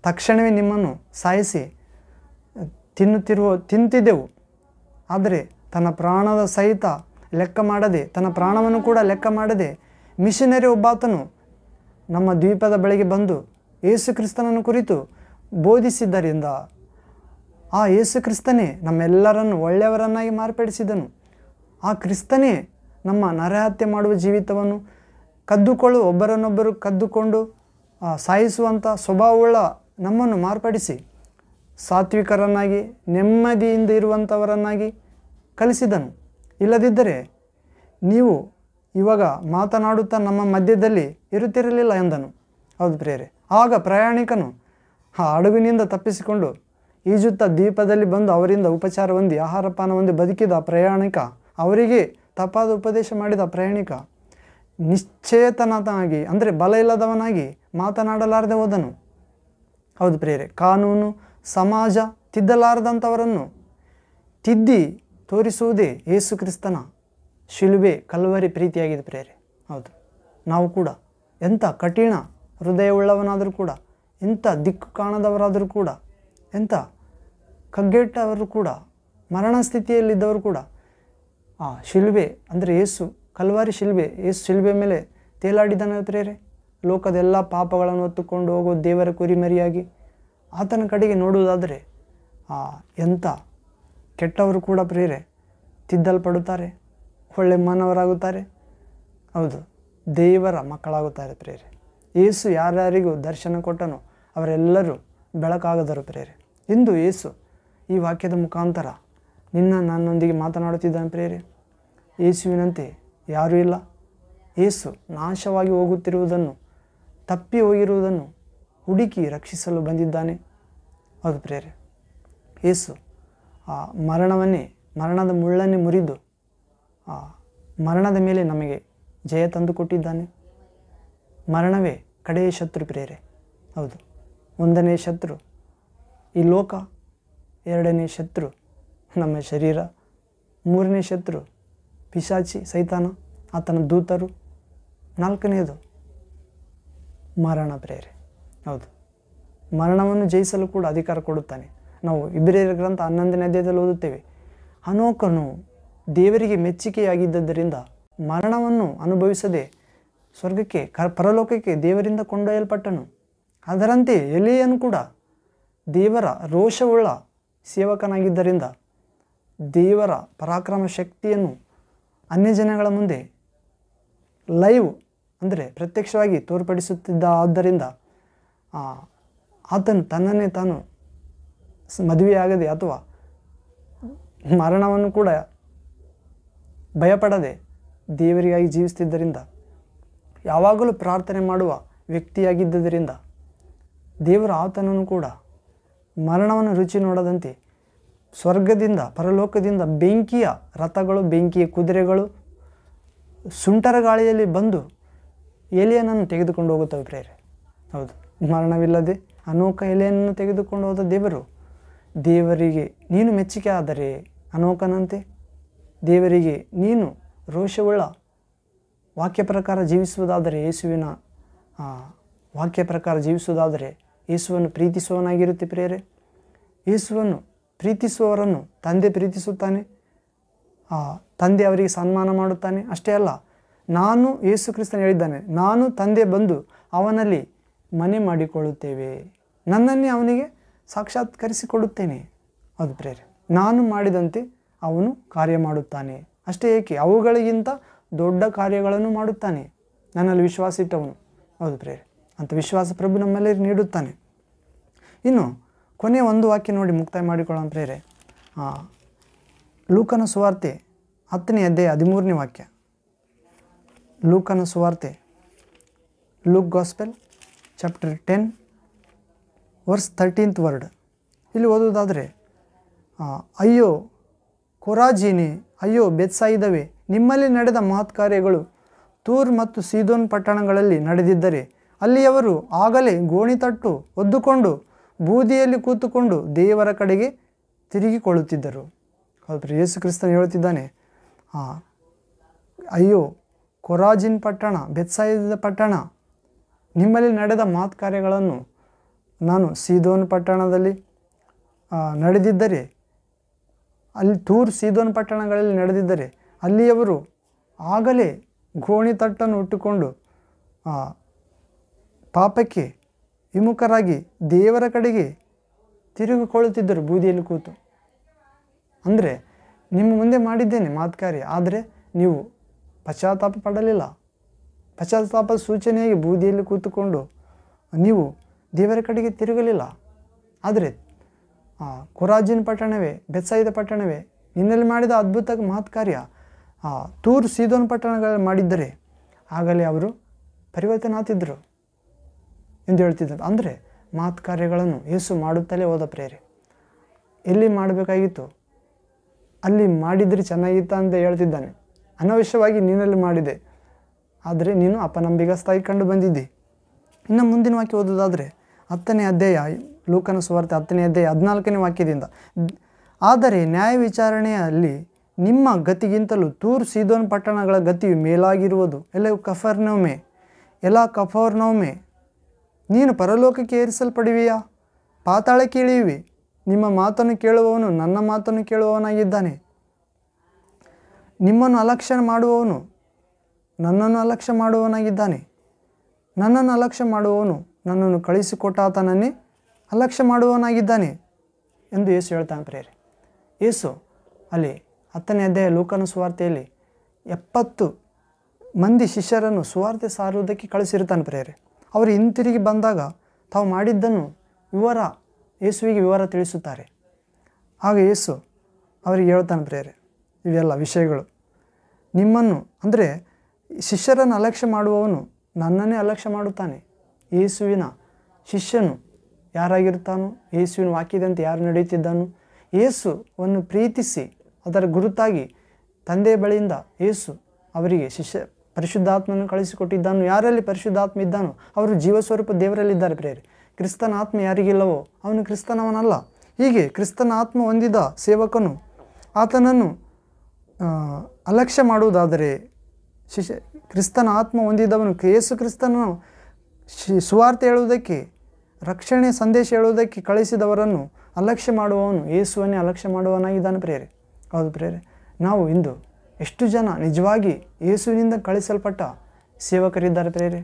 ತಕ್ಷಣವೇ ನಿಮ್ಮನ್ನು ಸಾಯಿಸಿ ತಿನ್ನುತ್ತಿರುವ ತಿಂತಿದ್ದೆವು ಆದರೆ ತನ್ನ ಪ್ರಾಣದ ಸಹಿತ ಲೆಕ್ಕ ಮಾಡದೆ ತನ್ನ ಪ್ರಾಣವನ್ನು ಕೂಡ ಲೆಕ್ಕ ಮಾಡದೆ ಮಿಷನರಿ ಒಬ್ಬಾತನು ನಮ್ಮ ದ್ವೀಪದ ಬಳಿಗೆ ಬಂದು ಕ್ರಿಸ್ತನನ್ನು ಕುರಿತು ಬೋಧಿಸಿದ್ದರಿಂದ ಆ ಯೇಸು ಕ್ರಿಸ್ತನೇ ನಮ್ಮೆಲ್ಲರನ್ನು ಒಳ್ಳೆಯವರನ್ನಾಗಿ ಮಾರ್ಪಡಿಸಿದನು ಆ ಕ್ರಿಸ್ತನೇ ನಮ್ಮ ನರಹತ್ಯೆ ಮಾಡುವ ಜೀವಿತವನ್ನು ಕದ್ದುಕೊಳ್ಳು ಒಬ್ಬರನ್ನೊಬ್ಬರು ಕದ್ದುಕೊಂಡು ಸಾಯಿಸುವಂಥ ಸ್ವಭಾವವುಳ್ಳ ನಮ್ಮನ್ನು ಮಾರ್ಪಡಿಸಿ ಸಾತ್ವಿಕರನ್ನಾಗಿ ನೆಮ್ಮದಿಯಿಂದ ಇರುವಂಥವರನ್ನಾಗಿ ಕಲಿಸಿದನು ಇಲ್ಲದಿದ್ದರೆ ನೀವು ಇವಾಗ ಮಾತನಾಡುತ್ತಾ ನಮ್ಮ ಮಧ್ಯದಲ್ಲಿ ಇರುತ್ತಿರಲಿಲ್ಲ ಎಂದನು ಹೌದು ಪ್ರೇರೆ ಆಗ ಪ್ರಯಾಣಿಕನು ಆ ಹಡಗಿನಿಂದ ತಪ್ಪಿಸಿಕೊಂಡು ಈಜುತ್ತ ದ್ವೀಪದಲ್ಲಿ ಬಂದು ಅವರಿಂದ ಉಪಚಾರ ಹೊಂದಿ ಆಹಾರ ಪಾನ ಹೊಂದಿ ಬದುಕಿದ ಪ್ರಯಾಣಿಕ ಅವರಿಗೆ ತಪ್ಪಾದ ಉಪದೇಶ ಮಾಡಿದ ಪ್ರಯಾಣಿಕ ನಿಶ್ಚೇತನಾಗಿ ಅಂದರೆ ಬಲ ಇಲ್ಲದವನಾಗಿ ಮಾತನಾಡಲಾರದೆ ಹೋದನು ಹೌದು ಪ್ರೇರೆ ಕಾನೂನು ಸಮಾಜ ತಿದ್ದಲಾರದಂಥವರನ್ನು ತಿದ್ದಿ ತೋರಿಸುವುದೇ ಯೇಸು ಕ್ರಿಸ್ತನ ಶಿಲುಬೆ ಕಲ್ವರಿ ಪ್ರೀತಿಯಾಗಿದೆ ಪ್ರೇರೆ ಹೌದು ನಾವು ಕೂಡ ಎಂಥ ಕಠಿಣ ಹೃದಯವುಳ್ಳವನಾದರೂ ಕೂಡ ಎಂಥ ದಿಕ್ಕು ಕಾಣದವರಾದರೂ ಕೂಡ ಎಂಥ ಕಗ್ಗೆಟ್ಟವರು ಕೂಡ ಮರಣ ಸ್ಥಿತಿಯಲ್ಲಿದ್ದವರು ಕೂಡ ಆ ಶಿಲುಬೆ ಅಂದರೆ ಯೇಸು ಕಲ್ವಾರಿ ಶಿಲ್ಬೆ ಏಸು ಶಿಲ್ಬೆ ಮೇಲೆ ಪ್ರೇರೆ ಲೋಕದ ಎಲ್ಲ ಪಾಪಗಳನ್ನು ಹೊತ್ತುಕೊಂಡು ಹೋಗೋ ದೇವರ ಕುರಿಮರಿಯಾಗಿ ಆತನ ಕಡೆಗೆ ನೋಡುವುದಾದರೆ ಆ ಎಂಥ ಕೆಟ್ಟವರು ಕೂಡ ಪ್ರೇರೆ ತಿದ್ದಲ್ಪಡುತ್ತಾರೆ ಒಳ್ಳೆ ಮಾನವರಾಗುತ್ತಾರೆ ಹೌದು ದೇವರ ಮಕ್ಕಳಾಗುತ್ತಾರೆ ಪ್ರೇರೆ ಏಸು ಯಾರ್ಯಾರಿಗೂ ದರ್ಶನ ಕೊಟ್ಟನು ಅವರೆಲ್ಲರೂ ಬೆಳಕಾಗದರು ಪ್ರೇರೆ ಇಂದು ಏಸು ಈ ವಾಕ್ಯದ ಮುಖಾಂತರ ನಿನ್ನ ನನ್ನೊಂದಿಗೆ ಮಾತನಾಡುತ್ತಿದ್ದಾನೆ ಪ್ರೇರೆ ಏಸುವಿನಂತೆ ಯಾರೂ ಇಲ್ಲ ಏಸು ನಾಶವಾಗಿ ಹೋಗುತ್ತಿರುವುದನ್ನು ತಪ್ಪಿ ಹೋಗಿರುವುದನ್ನು ಹುಡುಕಿ ರಕ್ಷಿಸಲು ಬಂದಿದ್ದಾನೆ ಅದು ಪ್ರೇರೆ ಏಸು ಆ ಮರಣವನ್ನೇ ಮರಣದ ಮುಳ್ಳನ್ನೇ ಮುರಿದು ಆ ಮರಣದ ಮೇಲೆ ನಮಗೆ ಜಯ ತಂದುಕೊಟ್ಟಿದ್ದಾನೆ ಮರಣವೇ ಕಡೆಯ ಶತ್ರು ಪ್ರೇರೆ ಹೌದು ಒಂದನೇ ಶತ್ರು ಈ ಲೋಕ ಎರಡನೇ ಶತ್ರು ನಮ್ಮ ಶರೀರ ಮೂರನೇ ಶತ್ರು ಪಿಶಾಚಿ ಸೈತಾನ ಆತನ ದೂತರು ನಾಲ್ಕನೆಯದು ಮರಣ ಪ್ರೇರೆ ಹೌದು ಮರಣವನ್ನು ಜಯಿಸಲು ಕೂಡ ಅಧಿಕಾರ ಕೊಡುತ್ತಾನೆ ನಾವು ಇಬ್ಬರೇ ಗ್ರಂಥ ಹನ್ನೊಂದನೇ ಅಧ್ಯಾಯದಲ್ಲಿ ಓದುತ್ತೇವೆ ಅನೋಕನು ದೇವರಿಗೆ ಮೆಚ್ಚುಗೆಯಾಗಿದ್ದರಿಂದ ಮರಣವನ್ನು ಅನುಭವಿಸದೆ ಸ್ವರ್ಗಕ್ಕೆ ಕ ಪರಲೋಕಕ್ಕೆ ದೇವರಿಂದ ಕೊಂಡೊಯ್ಯಲ್ಪಟ್ಟನು ಅದರಂತೆ ಎಲೆಯನ್ನು ಕೂಡ ದೇವರ ರೋಷವುಳ್ಳ ಸೇವಕನಾಗಿದ್ದರಿಂದ ದೇವರ ಪರಾಕ್ರಮ ಶಕ್ತಿಯನ್ನು ಅನ್ಯ ಜನಗಳ ಮುಂದೆ ಲೈವ್ ಅಂದರೆ ಪ್ರತ್ಯಕ್ಷವಾಗಿ ತೋರ್ಪಡಿಸುತ್ತಿದ್ದ ಆದ್ದರಿಂದ ಆತನು ತನ್ನನ್ನೇ ತಾನು ಮದುವೆಯಾಗದೆ ಅಥವಾ ಮರಣವನ್ನು ಕೂಡ ಭಯಪಡದೆ ದೇವರಿಗಾಗಿ ಜೀವಿಸ್ತಿದ್ದರಿಂದ ಯಾವಾಗಲೂ ಪ್ರಾರ್ಥನೆ ಮಾಡುವ ವ್ಯಕ್ತಿಯಾಗಿದ್ದರಿಂದ ದೇವರು ಆತನನ್ನು ಕೂಡ ಮರಣವನ್ನು ರುಚಿ ನೋಡದಂತೆ ಸ್ವರ್ಗದಿಂದ ಪರಲೋಕದಿಂದ ಬೆಂಕಿಯ ರಥಗಳು ಬೆಂಕಿಯ ಕುದುರೆಗಳು ಸುಂಟರ ಗಾಳಿಯಲ್ಲಿ ಬಂದು ಎಲೆಯನ್ನು ತೆಗೆದುಕೊಂಡು ಹೋಗುತ್ತವೆ ಪ್ರೇರೆ ಹೌದು ಮರಣವಿಲ್ಲದೆ ಅನೋಕ ಎಲೆಯನ್ನು ತೆಗೆದುಕೊಂಡು ಹೋದ ದೇವರು ದೇವರಿಗೆ ನೀನು ಮೆಚ್ಚುಗೆ ಆದರೆ ಅನೋಕನಂತೆ ದೇವರಿಗೆ ನೀನು ರೋಷವುಳ್ಳ ವಾಕ್ಯ ಪ್ರಕಾರ ಜೀವಿಸುವುದಾದರೆ ಯೇಸುವಿನ ವಾಕ್ಯ ಪ್ರಕಾರ ಜೀವಿಸುವುದಾದರೆ ಯೇಸುವನ್ನು ಪ್ರೀತಿಸುವನಾಗಿರುತ್ತೆ ಪ್ರೇರೆ ಯೇಸುವನ್ನು ಪ್ರೀತಿಸುವವರನ್ನು ತಂದೆ ಪ್ರೀತಿಸುತ್ತಾನೆ ತಂದೆ ಅವರಿಗೆ ಸನ್ಮಾನ ಮಾಡುತ್ತಾನೆ ಅಷ್ಟೇ ಅಲ್ಲ ನಾನು ಯೇಸು ಕ್ರಿಸ್ತನ ಹೇಳಿದ್ದಾನೆ ನಾನು ತಂದೆ ಬಂದು ಅವನಲ್ಲಿ ಮನೆ ಮಾಡಿಕೊಳ್ಳುತ್ತೇವೆ ನನ್ನನ್ನೇ ಅವನಿಗೆ ಸಾಕ್ಷಾತ್ಕರಿಸಿಕೊಡುತ್ತೇನೆ ಅದು ಪ್ರೇರೆ ನಾನು ಮಾಡಿದಂತೆ ಅವನು ಕಾರ್ಯ ಮಾಡುತ್ತಾನೆ ಅಷ್ಟೇ ಏಕೆ ಅವುಗಳಿಗಿಂತ ದೊಡ್ಡ ಕಾರ್ಯಗಳನ್ನು ಮಾಡುತ್ತಾನೆ ನನ್ನಲ್ಲಿ ವಿಶ್ವಾಸ ಇಟ್ಟವನು ಹೌದು ಪ್ರೇರೆ ಅಂತ ವಿಶ್ವಾಸ ಪ್ರಭು ನಮ್ಮಲ್ಲಿ ನೀಡುತ್ತಾನೆ ಇನ್ನು ಕೊನೆ ಒಂದು ವಾಕ್ಯ ನೋಡಿ ಮುಕ್ತಾಯ ಮಾಡಿಕೊಳ್ಳೋಣ ಪ್ರೇರೆ ಲೂಕನ ಸುವಾರ್ತೆ ಹತ್ತನೇ ಅಧ್ಯಾಯ ಹದಿಮೂರನೇ ವಾಕ್ಯ ಲೂಕನ ಸುವಾರ್ತೆ Luke gospel chapter ten verse thirteenth word ಇಲ್ಲಿ ಓದೋದಾದರೆ ಅಯ್ಯೋ ಕೊರಾಜಿನಿ ಅಯ್ಯೋ ಬೆತ್ಸಾಯಿದವೆ ನಿಮ್ಮಲ್ಲಿ ನಡೆದ ಮಹತ್ ಕಾರ್ಯಗಳು ತೂರ್ ಮತ್ತು ಸೀದೋನ್ ಪಟ್ಟಣಗಳಲ್ಲಿ ನಡೆದಿದ್ದರೆ ಅಲ್ಲಿಯವರು ಆಗಲೇ ಗೋಣಿತಟ್ಟು ಒದ್ದುಕೊಂಡು ಬೂದಿಯಲ್ಲಿ ಕೂತುಕೊಂಡು ದೇವರ ಕಡೆಗೆ ತಿರುಗಿಕೊಳ್ಳುತ್ತಿದ್ದರು ಹೌದು ಯೇಸು ಕ್ರಿಸ್ತನ್ ಹೇಳುತ್ತಿದ್ದಾನೆ ಅಯ್ಯೋ ಕೊರಾಜಿನ್ ಪಟ್ಟಣ ಬೆತ್ಸಾಯದ ಪಟ್ಟಣ ನಿಮ್ಮಲ್ಲಿ ನಡೆದ ಮಾತು ಕಾರ್ಯಗಳನ್ನು ನಾನು ಸೀದೋನ್ ಪಟ್ಟಣದಲ್ಲಿ ನಡೆದಿದ್ದರೆ ಅಲ್ಲಿ ತೂರ್ ಸೀದೋನ್ ಪಟ್ಟಣಗಳಲ್ಲಿ ನಡೆದಿದ್ದರೆ ಅಲ್ಲಿಯವರು ಆಗಲೇ ಗೋಣಿತಟ್ಟನ್ನು ತಟ್ಟನ್ನು ಉಟ್ಟುಕೊಂಡು ಪಾಪಕ್ಕೆ ವಿಮುಖರಾಗಿ ದೇವರ ಕಡೆಗೆ ತಿರುಗಿಕೊಳ್ಳುತ್ತಿದ್ದರು ಬೂದಿಯಲ್ಲಿ ಕೂತು ಅಂದರೆ ನಿಮ್ಮ ಮುಂದೆ ಮಾಡಿದ್ದೇನೆ ಮಾತುಕಾರಿ ಆದರೆ ನೀವು ಪಶ್ಚಾತ್ತಾಪ ಪಡಲಿಲ್ಲ ಪಶ್ಚಾತ್ತಾಪದ ಸೂಚನೆಯಾಗಿ ಬೂದಿಯಲ್ಲಿ ಕೂತುಕೊಂಡು ನೀವು ದೇವರ ಕಡೆಗೆ ತಿರುಗಲಿಲ್ಲ ಆದರೆ ಕೊರಾಜಿನ ಪಟ್ಟಣವೇ ಬೆತ್ಸಾಯಿದ ಪಟ್ಟಣವೇ ನಿನ್ನಲ್ಲಿ ಮಾಡಿದ ಅದ್ಭುತ ಮಹತ್ ಕಾರ್ಯ ತೂರು ಸೀದೋನ್ ಪಟ್ಟಣಗಳಲ್ಲಿ ಮಾಡಿದ್ದರೆ ಆಗಲೇ ಅವರು ಪರಿವರ್ತನೆ ಆತಿದ್ದರು ಎಂದು ಹೇಳ್ತಿದ್ದ ಅಂದರೆ ಮಾತು ಕಾರ್ಯಗಳನ್ನು ಯೇಸು ಮಾಡುತ್ತಲೇ ಹೋದ ಪ್ರೇರೆ ಎಲ್ಲಿ ಮಾಡಬೇಕಾಗಿತ್ತು ಅಲ್ಲಿ ಮಾಡಿದರೆ ಚೆನ್ನಾಗಿತ್ತ ಅಂತ ಹೇಳ್ತಿದ್ದಾನೆ ಅನವಶ್ಯವಾಗಿ ನೀನಲ್ಲಿ ಮಾಡಿದೆ ಆದರೆ ನೀನು ಅಪನಂಬಿಗ ಸ್ಥಾಯಿ ಕಂಡು ಬಂದಿದ್ದಿ ಇನ್ನು ಮುಂದಿನ ವಾಕ್ಯ ಓದೋದಾದರೆ ಹತ್ತನೇ ಅಧ್ಯಾಯ ಲೋಕನ ಸುವಾರ್ತೆ ಹತ್ತನೇ ಅಧ್ಯಾಯ ಹದಿನಾಲ್ಕನೇ ವಾಕ್ಯದಿಂದ ಆದರೆ ನ್ಯಾಯ ವಿಚಾರಣೆಯಲ್ಲಿ ನಿಮ್ಮ ಗತಿಗಿಂತಲೂ ತೂರ್ ಸೀದೋನ್ ಪಟ್ಟಣಗಳ ಗತಿಯು ಮೇಲಾಗಿರುವುದು ಎಲ್ಲ ಕಫರ್ನೋಮೆ ಎಲ್ಲ ಕಫರ್ನೌಮೆ ನೀನು ಪರಲೋಕಕ್ಕೆ ಏರಿಸಲ್ಪಡಿವೆಯಾ ಪಾತಾಳಕ್ಕೆ ಕೇಳಿವಿ ನಿಮ್ಮ ಮಾತನ್ನು ಕೇಳುವವನು ನನ್ನ ಮಾತನ್ನು ಕೇಳುವವನಾಗಿದ್ದಾನೆ ನಿಮ್ಮನ್ನು ಅಲಕ್ಷ್ಯ ಮಾಡುವವನು ನನ್ನನ್ನು ಅಲಕ್ಷ್ಯ ಮಾಡುವವನಾಗಿದ್ದಾನೆ ನನ್ನನ್ನು ಅಲಕ್ಷ್ಯ ಮಾಡುವವನು ನನ್ನನ್ನು ಕಳಿಸಿಕೊಟ್ಟಾತನನ್ನೇ ಅಲಕ್ಷ್ಯ ಮಾಡುವವನಾಗಿದ್ದಾನೆ ಎಂದು ಯೇಸು ಹೇಳ್ತಾನೆ ಪ್ರೇರಿ ಯೇಸು ಅಲ್ಲಿ ಹತ್ತನೇ ಅಧ್ಯಾಯ ಲೋಕನ ಸುವಾರ್ತೆಯಲ್ಲಿ ಎಪ್ಪತ್ತು ಮಂದಿ ಶಿಷ್ಯರನ್ನು ಸುವಾರ್ತೆ ಸಾರುವುದಕ್ಕೆ ಕಳಿಸಿರುತ್ತಾನೆ ಪ್ರೇರೆ ಅವರು ಹಿಂತಿರುಗಿ ಬಂದಾಗ ತಾವು ಮಾಡಿದ್ದನ್ನು ವಿವರ ಯೇಸುವಿಗೆ ವಿವರ ತಿಳಿಸುತ್ತಾರೆ ಆಗ ಯೇಸು ಅವರಿಗೆ ಹೇಳ್ತಾನೆ ಪ್ರೇರೆ ಇವೆಲ್ಲ ವಿಷಯಗಳು ನಿಮ್ಮನ್ನು ಅಂದರೆ ಶಿಷ್ಯರನ್ನು ಅಲಕ್ಷ್ಯ ಮಾಡುವವನು ನನ್ನನ್ನೇ ಅಲಕ್ಷ್ಯ ಮಾಡುತ್ತಾನೆ ಯೇಸುವಿನ ಶಿಷ್ಯನು ಯಾರಾಗಿರುತ್ತಾನೋ ಯೇಸುವಿನ ವಾಕ್ಯದಂತೆ ಯಾರು ನಡೆಯುತ್ತಿದ್ದಾನೋ ಯೇಸುವನ್ನು ಪ್ರೀತಿಸಿ ಅದರ ಗುರುತಾಗಿ ತಂದೆಯ ಬಳಿಯಿಂದ ಯೇಸು ಅವರಿಗೆ ಶಿಷ್ಯ ಪರಿಶುದ್ಧಾತ್ಮನ ಕಳಿಸಿಕೊಟ್ಟಿದ್ದಾನು ಯಾರಲ್ಲಿ ಪರಿಶುದ್ಧಾತ್ಮ ಇದ್ದಾನೋ ಅವರು ಜೀವಸ್ವರೂಪ ದೇವರಲ್ಲಿದ್ದಾರೆ ಪ್ರೇರಿ ಕ್ರಿಸ್ತನ ಆತ್ಮ ಯಾರಿಗಿಲ್ಲವೋ ಅವನು ಕ್ರಿಸ್ತನವನಲ್ಲ ಹೀಗೆ ಕ್ರಿಸ್ತನ ಆತ್ಮ ಹೊಂದಿದ ಸೇವಕನು ಆತನನ್ನು ಅಲಕ್ಷ್ಯ ಮಾಡುವುದಾದರೆ ಶಿಶ ಕ್ರಿಸ್ತನ ಆತ್ಮ ಹೊಂದಿದವನು ಯೇಸು ಕ್ರಿಸ್ತನ ಶಿ ಸುವಾರ್ತೆ ಹೇಳುವುದಕ್ಕೆ ರಕ್ಷಣೆ ಸಂದೇಶ ಹೇಳುವುದಕ್ಕೆ ಕಳಿಸಿದವರನ್ನು ಅಲಕ್ಷ್ಯ ಮಾಡುವವನು ಯೇಸುವನ್ನೇ ಅಲಕ್ಷ್ಯ ಮಾಡುವವನಾಗಿದ್ದಾನೆ ಪ್ರೇರೆ ಹೌದು ಪ್ರೇರೆ ನಾವು ಇಂದು ಎಷ್ಟು ಜನ ನಿಜವಾಗಿ ಯೇಸುವಿನಿಂದ ಕಳಿಸಲ್ಪಟ್ಟ ಸೇವಕರಿದ್ದಾರೆ ಪ್ರೇರೆ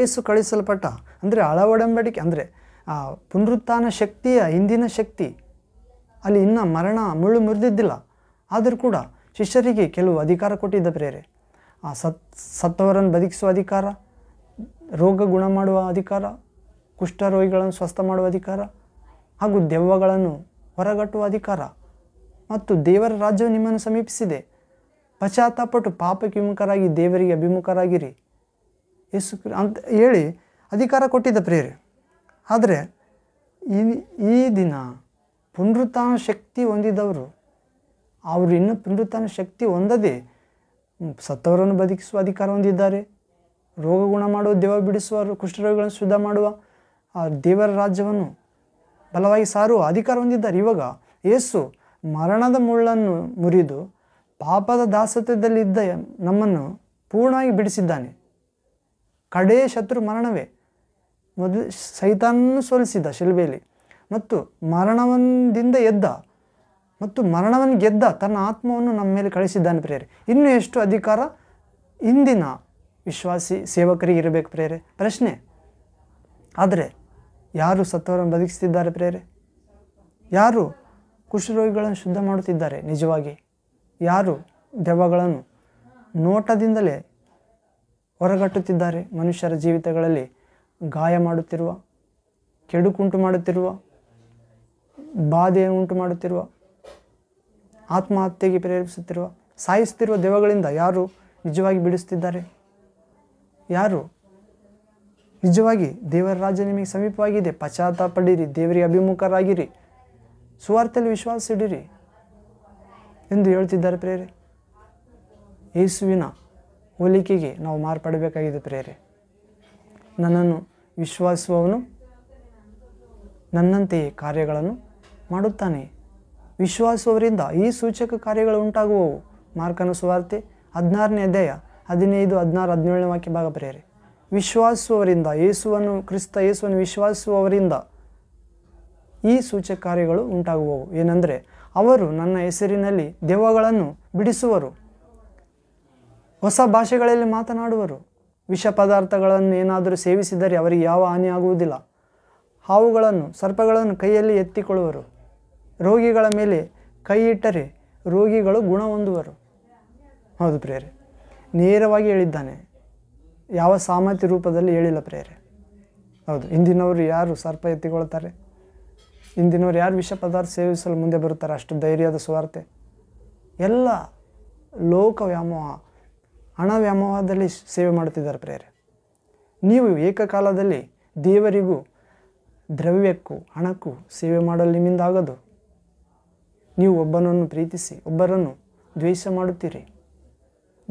ಏಸು ಕಳಿಸಲ್ಪಟ್ಟ ಅಂದರೆ ಅಳವಡಂಬಡಿಕೆ ಅಂದರೆ ಆ ಪುನರುತ್ಥಾನ ಶಕ್ತಿಯ ಹಿಂದಿನ ಶಕ್ತಿ ಅಲ್ಲಿ ಇನ್ನೂ ಮರಣ ಮುಳ್ಳು ಮುರಿದಿದ್ದಿಲ್ಲ ಆದರೂ ಕೂಡ ಶಿಷ್ಯರಿಗೆ ಕೆಲವು ಅಧಿಕಾರ ಕೊಟ್ಟಿದ್ದ ಪ್ರೇರೆ ಆ ಸತ್ ಸತ್ತವರನ್ನು ಬದುಕಿಸುವ ಅಧಿಕಾರ ರೋಗ ಗುಣ ಮಾಡುವ ಅಧಿಕಾರ ಕುಷ್ಠರೋಗಿಗಳನ್ನು ಸ್ವಸ್ಥ ಮಾಡುವ ಅಧಿಕಾರ ಹಾಗೂ ದೆವ್ವಗಳನ್ನು ಹೊರಗಟ್ಟುವ ಅಧಿಕಾರ ಮತ್ತು ದೇವರ ರಾಜ್ಯವು ನಿಮ್ಮನ್ನು ಸಮೀಪಿಸಿದೆ ಪಶ್ಚಾತ್ತಾಪಟ್ಟು ಪಾಪಕ್ಕೆ ವಿಮುಖರಾಗಿ ದೇವರಿಗೆ ಅಭಿಮುಖರಾಗಿರಿ ಯೇಸು ಅಂತ ಹೇಳಿ ಅಧಿಕಾರ ಕೊಟ್ಟಿದ್ದ ಪ್ರೇರೆ ಆದರೆ ಈ ಈ ದಿನ ಪುನರುತ್ಥಾನ ಶಕ್ತಿ ಹೊಂದಿದವರು ಅವರು ಇನ್ನೂ ಪುನರುತ್ಥಾನ ಶಕ್ತಿ ಹೊಂದದೆ ಸತ್ತವರನ್ನು ಬದುಕಿಸುವ ಅಧಿಕಾರ ಹೊಂದಿದ್ದಾರೆ ರೋಗ ಗುಣ ಮಾಡುವ ದೇವ ಬಿಡಿಸುವವರು ಕುಷ್ಠರೋಗಗಳನ್ನು ಶುದ್ಧ ಮಾಡುವ ಆ ದೇವರ ರಾಜ್ಯವನ್ನು ಬಲವಾಗಿ ಸಾರುವ ಅಧಿಕಾರ ಹೊಂದಿದ್ದಾರೆ ಇವಾಗ ಯೇಸು ಮರಣದ ಮುಳ್ಳನ್ನು ಮುರಿದು ಪಾಪದ ದಾಸತ್ವದಲ್ಲಿದ್ದ ನಮ್ಮನ್ನು ಪೂರ್ಣವಾಗಿ ಬಿಡಿಸಿದ್ದಾನೆ ಕಡೇ ಶತ್ರು ಮರಣವೇ ಮೊದಲು ಸೈತಾನನ್ನು ಸೋಲಿಸಿದ ಶಿಲ್ಬೆಯಲ್ಲಿ ಮತ್ತು ಮರಣವಂದಿಂದ ಎದ್ದ ಮತ್ತು ಮರಣವನ್ನು ಗೆದ್ದ ತನ್ನ ಆತ್ಮವನ್ನು ನಮ್ಮ ಮೇಲೆ ಕಳಿಸಿದ್ದಾನೆ ಪ್ರೇರೆ ಇನ್ನೂ ಎಷ್ಟು ಅಧಿಕಾರ ಇಂದಿನ ವಿಶ್ವಾಸಿ ಸೇವಕರಿಗೆ ಇರಬೇಕು ಪ್ರೇರೆ ಪ್ರಶ್ನೆ ಆದರೆ ಯಾರು ಸತ್ವರನ್ನು ಬದುಕಿಸ್ತಿದ್ದಾರೆ ಪ್ರೇರೆ ಯಾರು ಕುಷ್ಠರೋಗಿಗಳನ್ನು ಶುದ್ಧ ಮಾಡುತ್ತಿದ್ದಾರೆ ನಿಜವಾಗಿ ಯಾರು ದೆವ್ವಗಳನ್ನು ನೋಟದಿಂದಲೇ ಹೊರಗಟ್ಟುತ್ತಿದ್ದಾರೆ ಮನುಷ್ಯರ ಜೀವಿತಗಳಲ್ಲಿ ಗಾಯ ಮಾಡುತ್ತಿರುವ ಕೆಡುಕುಂಟು ಮಾಡುತ್ತಿರುವ ಬಾಧೆಯನ್ನು ಉಂಟು ಮಾಡುತ್ತಿರುವ ಆತ್ಮಹತ್ಯೆಗೆ ಪ್ರೇರೇಪಿಸುತ್ತಿರುವ ಸಾಯಿಸುತ್ತಿರುವ ದೆವ್ವಗಳಿಂದ ಯಾರು ನಿಜವಾಗಿ ಬಿಡಿಸುತ್ತಿದ್ದಾರೆ ಯಾರು ನಿಜವಾಗಿ ದೇವರ ರಾಜ್ಯ ನಿಮಗೆ ಸಮೀಪವಾಗಿದೆ ಪಶ್ಚಾತ್ತಾಪಡಿರಿ ದೇವರಿಗೆ ಅಭಿಮುಖರಾಗಿರಿ ಸುವಾರ್ತೆಯಲ್ಲಿ ವಿಶ್ವಾಸ ಇಡಿರಿ ಎಂದು ಹೇಳ್ತಿದ್ದಾರೆ ಪ್ರೇರೆ ಯೇಸುವಿನ ಹೋಲಿಕೆಗೆ ನಾವು ಮಾರ್ಪಡಬೇಕಾಗಿದೆ ಪ್ರೇರೆ ನನ್ನನ್ನು ವಿಶ್ವಾಸುವವನು ನನ್ನಂತೆಯೇ ಕಾರ್ಯಗಳನ್ನು ಮಾಡುತ್ತಾನೆ ವಿಶ್ವಾಸುವವರಿಂದ ಈ ಸೂಚಕ ಕಾರ್ಯಗಳು ಉಂಟಾಗುವವು ಮಾರ್ಕನ ಸುವಾರ್ತೆ ಹದಿನಾರನೇ ಅಧ್ಯಾಯ ಹದಿನೈದು ಹದಿನಾರು ಹದಿನೇಳನೇ ವಾಕ್ಯ ಭಾಗ ಪ್ರೇರೆ ವಿಶ್ವಾಸುವವರಿಂದ ಯೇಸುವನ್ನು ಕ್ರಿಸ್ತ ಯೇಸುವನ್ನು ವಿಶ್ವಾಸುವವರಿಂದ ಈ ಸೂಚ್ಯ ಕಾರ್ಯಗಳು ಉಂಟಾಗುವವು ಏನೆಂದರೆ ಅವರು ನನ್ನ ಹೆಸರಿನಲ್ಲಿ ದೆವ್ವಗಳನ್ನು ಬಿಡಿಸುವರು ಹೊಸ ಭಾಷೆಗಳಲ್ಲಿ ಮಾತನಾಡುವರು ವಿಷ ಪದಾರ್ಥಗಳನ್ನು ಏನಾದರೂ ಸೇವಿಸಿದರೆ ಅವರಿಗೆ ಯಾವ ಹಾನಿಯಾಗುವುದಿಲ್ಲ ಹಾವುಗಳನ್ನು ಸರ್ಪಗಳನ್ನು ಕೈಯಲ್ಲಿ ಎತ್ತಿಕೊಳ್ಳುವರು ರೋಗಿಗಳ ಮೇಲೆ ಕೈ ಇಟ್ಟರೆ ರೋಗಿಗಳು ಗುಣ ಹೊಂದುವರು ಹೌದು ಪ್ರೇರೆ ನೇರವಾಗಿ ಹೇಳಿದ್ದಾನೆ ಯಾವ ಸಾಮರ್ಥ್ಯ ರೂಪದಲ್ಲಿ ಹೇಳಿಲ್ಲ ಪ್ರೇರೆ ಹೌದು ಇಂದಿನವರು ಯಾರು ಸರ್ಪ ಎತ್ತಿಕೊಳ್ತಾರೆ ಹಿಂದಿನವರು ಯಾರು ವಿಷ ಪದಾರ್ಥ ಸೇವಿಸಲು ಮುಂದೆ ಬರುತ್ತಾರೆ ಅಷ್ಟು ಧೈರ್ಯದ ಸ್ವಾರ್ಥೆ ಎಲ್ಲ ಲೋಕ ವ್ಯಾಮೋಹ ಹಣ ವ್ಯಾಮೋಹದಲ್ಲಿ ಸೇವೆ ಮಾಡುತ್ತಿದ್ದಾರೆ ಪ್ರೇರೆ ನೀವು ಏಕಕಾಲದಲ್ಲಿ ದೇವರಿಗೂ ದ್ರವ್ಯಕ್ಕೂ ಹಣಕ್ಕೂ ಸೇವೆ ಮಾಡಲು ನಿಮ್ಮಿಂದ ನೀವು ಒಬ್ಬನನ್ನು ಪ್ರೀತಿಸಿ ಒಬ್ಬರನ್ನು ದ್ವೇಷ ಮಾಡುತ್ತೀರಿ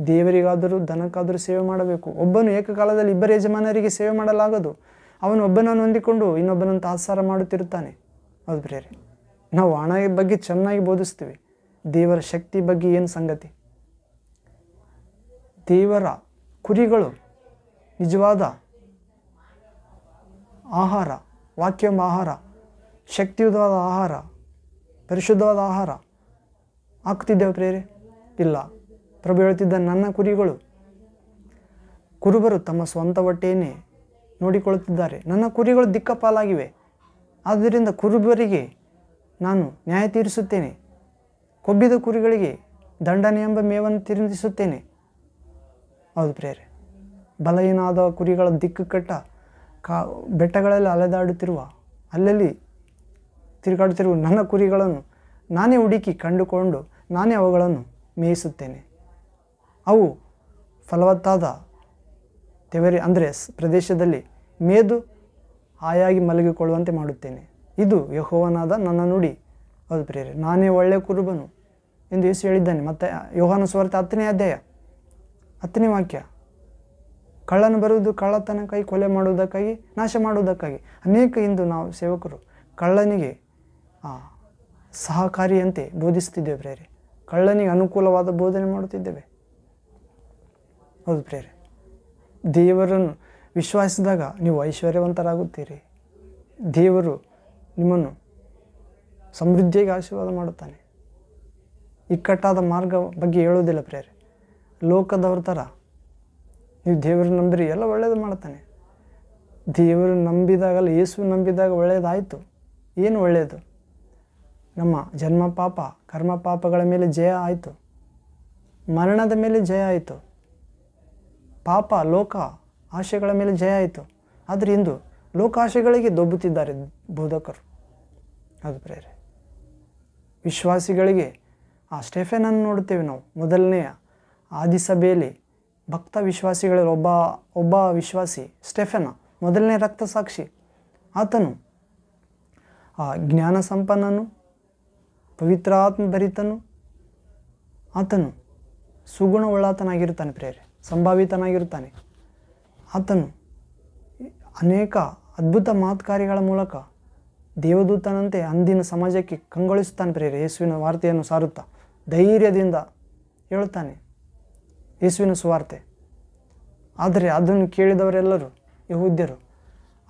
ದೇವರಿಗಾದರೂ ದನಕ್ಕಾದರೂ ಸೇವೆ ಮಾಡಬೇಕು ಒಬ್ಬನು ಏಕಕಾಲದಲ್ಲಿ ಇಬ್ಬರ ಯಜಮಾನರಿಗೆ ಸೇವೆ ಮಾಡಲಾಗದು ಅವನು ಒಬ್ಬನನ್ನು ಹೊಂದಿಕೊಂಡು ಇನ್ನೊಬ್ಬನನ್ನು ತಾತ್ಸಾರ ಮಾಡುತ್ತಿರುತ್ತಾನೆ ಅದು ಬೇರೆ ನಾವು ಹಣ ಬಗ್ಗೆ ಚೆನ್ನಾಗಿ ಬೋಧಿಸ್ತೀವಿ ದೇವರ ಶಕ್ತಿ ಬಗ್ಗೆ ಏನು ಸಂಗತಿ ದೇವರ ಕುರಿಗಳು ನಿಜವಾದ ಆಹಾರ ವಾಕ್ಯ ಆಹಾರ ಶಕ್ತಿಯುತವಾದ ಆಹಾರ ಪರಿಶುದ್ಧವಾದ ಆಹಾರ ಆಗ್ತಿದ್ದೇವೆ ಪ್ರೇರೆ ಇಲ್ಲ ಪ್ರಭು ಹೇಳ್ತಿದ್ದ ನನ್ನ ಕುರಿಗಳು ಕುರುಬರು ತಮ್ಮ ಸ್ವಂತ ಹೊಟ್ಟೆಯನ್ನೇ ನೋಡಿಕೊಳ್ಳುತ್ತಿದ್ದಾರೆ ನನ್ನ ಕುರಿಗಳು ದಿಕ್ಕಪಾಲಾಗಿವೆ ಆದ್ದರಿಂದ ಕುರುಬರಿಗೆ ನಾನು ನ್ಯಾಯ ತೀರಿಸುತ್ತೇನೆ ಕೊಬ್ಬಿದ ಕುರಿಗಳಿಗೆ ದಂಡನೆ ಎಂಬ ಮೇವನ್ನು ತಿರುಗಿಸುತ್ತೇನೆ ಹೌದು ಪ್ರೇರೆ ಬಲಹೀನಾದ ಕುರಿಗಳ ದಿಕ್ಕು ಕಟ್ಟ ಕಾ ಬೆಟ್ಟಗಳಲ್ಲಿ ಅಲೆದಾಡುತ್ತಿರುವ ಅಲ್ಲಲ್ಲಿ ತಿರುಗಾಡುತ್ತಿರುವ ನನ್ನ ಕುರಿಗಳನ್ನು ನಾನೇ ಹುಡುಕಿ ಕಂಡುಕೊಂಡು ನಾನೇ ಅವುಗಳನ್ನು ಮೇಯಿಸುತ್ತೇನೆ ಅವು ಫಲವತ್ತಾದ ತೆವರಿ ಅಂದರೆ ಪ್ರದೇಶದಲ್ಲಿ ಮೇದು ಹಾಯಾಗಿ ಮಲಗಿಕೊಳ್ಳುವಂತೆ ಮಾಡುತ್ತೇನೆ ಇದು ಯಹೋವನಾದ ನನ್ನ ನುಡಿ ಹೌದು ಪ್ರಿಯರೇ ನಾನೇ ಒಳ್ಳೆಯ ಕುರುಬನು ಎಂದು ಯೇಸು ಹೇಳಿದ್ದಾನೆ ಮತ್ತು ಯೋಹಾನ ಸ್ವಾರ್ಥ ಹತ್ತನೇ ಅಧ್ಯಾಯ ಹತ್ತನೇ ವಾಕ್ಯ ಕಳ್ಳನು ಬರುವುದು ಕಳ್ಳತನಕ್ಕಾಗಿ ಕೊಲೆ ಮಾಡುವುದಕ್ಕಾಗಿ ನಾಶ ಮಾಡುವುದಕ್ಕಾಗಿ ಅನೇಕ ಇಂದು ನಾವು ಸೇವಕರು ಕಳ್ಳನಿಗೆ ಸಹಕಾರಿಯಂತೆ ಬೋಧಿಸುತ್ತಿದ್ದೇವೆ ಪ್ರೇರೆ ಕಳ್ಳನಿಗೆ ಅನುಕೂಲವಾದ ಬೋಧನೆ ಮಾಡುತ್ತಿದ್ದೇವೆ ಹೌದು ಪ್ರೇರೆ ದೇವರನ್ನು ವಿಶ್ವಾಸಿದಾಗ ನೀವು ಐಶ್ವರ್ಯವಂತರಾಗುತ್ತೀರಿ ದೇವರು ನಿಮ್ಮನ್ನು ಸಮೃದ್ಧಿಯಾಗಿ ಆಶೀರ್ವಾದ ಮಾಡುತ್ತಾನೆ ಇಕ್ಕಟ್ಟಾದ ಮಾರ್ಗ ಬಗ್ಗೆ ಹೇಳೋದಿಲ್ಲ ಪ್ರೇರೇ ಲೋಕದವ್ರ ಥರ ನೀವು ದೇವರು ನಂಬಿರಿ ಎಲ್ಲ ಒಳ್ಳೇದು ಮಾಡ್ತಾನೆ ದೇವರು ನಂಬಿದಾಗಲ್ಲ ಯೇಸು ನಂಬಿದಾಗ ಒಳ್ಳೆಯದಾಯಿತು ಏನು ಒಳ್ಳೆಯದು ನಮ್ಮ ಜನ್ಮ ಪಾಪ ಕರ್ಮ ಪಾಪಗಳ ಮೇಲೆ ಜಯ ಆಯಿತು ಮರಣದ ಮೇಲೆ ಜಯ ಆಯಿತು ಪಾಪ ಲೋಕ ಆಶೆಗಳ ಮೇಲೆ ಜಯ ಆಯಿತು ಆದರೆ ಇಂದು ಲೋಕಾಶೆಗಳಿಗೆ ದೊಬ್ಬುತ್ತಿದ್ದಾರೆ ಬೋಧಕರು ಅದು ಪ್ರೇರೆ ವಿಶ್ವಾಸಿಗಳಿಗೆ ಆ ಸ್ಟೆಫೆನನ್ನು ನೋಡ್ತೇವೆ ನಾವು ಮೊದಲನೆಯ ಆದಿಸಭೆಯಲ್ಲಿ ಭಕ್ತ ವಿಶ್ವಾಸಿಗಳಲ್ಲಿ ಒಬ್ಬ ಒಬ್ಬ ವಿಶ್ವಾಸಿ ಸ್ಟೆಫೆನ ಮೊದಲನೇ ರಕ್ತ ಸಾಕ್ಷಿ ಆತನು ಆ ಜ್ಞಾನ ಸಂಪನ್ನನು ಪವಿತ್ರ ಆತ್ಮಭರಿತನು ಆತನು ಸುಗುಣವುಳ್ಳಾತನಾಗಿರ್ತಾನೆ ಪ್ರೇರೆ ಸಂಭಾವಿತನಾಗಿರ್ತಾನೆ ಆತನು ಅನೇಕ ಅದ್ಭುತ ಮಾತುಕಾರಿಗಳ ಮೂಲಕ ದೇವದೂತನಂತೆ ಅಂದಿನ ಸಮಾಜಕ್ಕೆ ಕಂಗೊಳಿಸುತ್ತಾನೆ ಪ್ರೇರ ಯೇಸುವಿನ ವಾರ್ತೆಯನ್ನು ಸಾರುತ್ತಾ ಧೈರ್ಯದಿಂದ ಹೇಳುತ್ತಾನೆ ಯೇಸುವಿನ ಸುವಾರ್ತೆ ಆದರೆ ಅದನ್ನು ಕೇಳಿದವರೆಲ್ಲರೂ ಯಹೂದ್ಯರು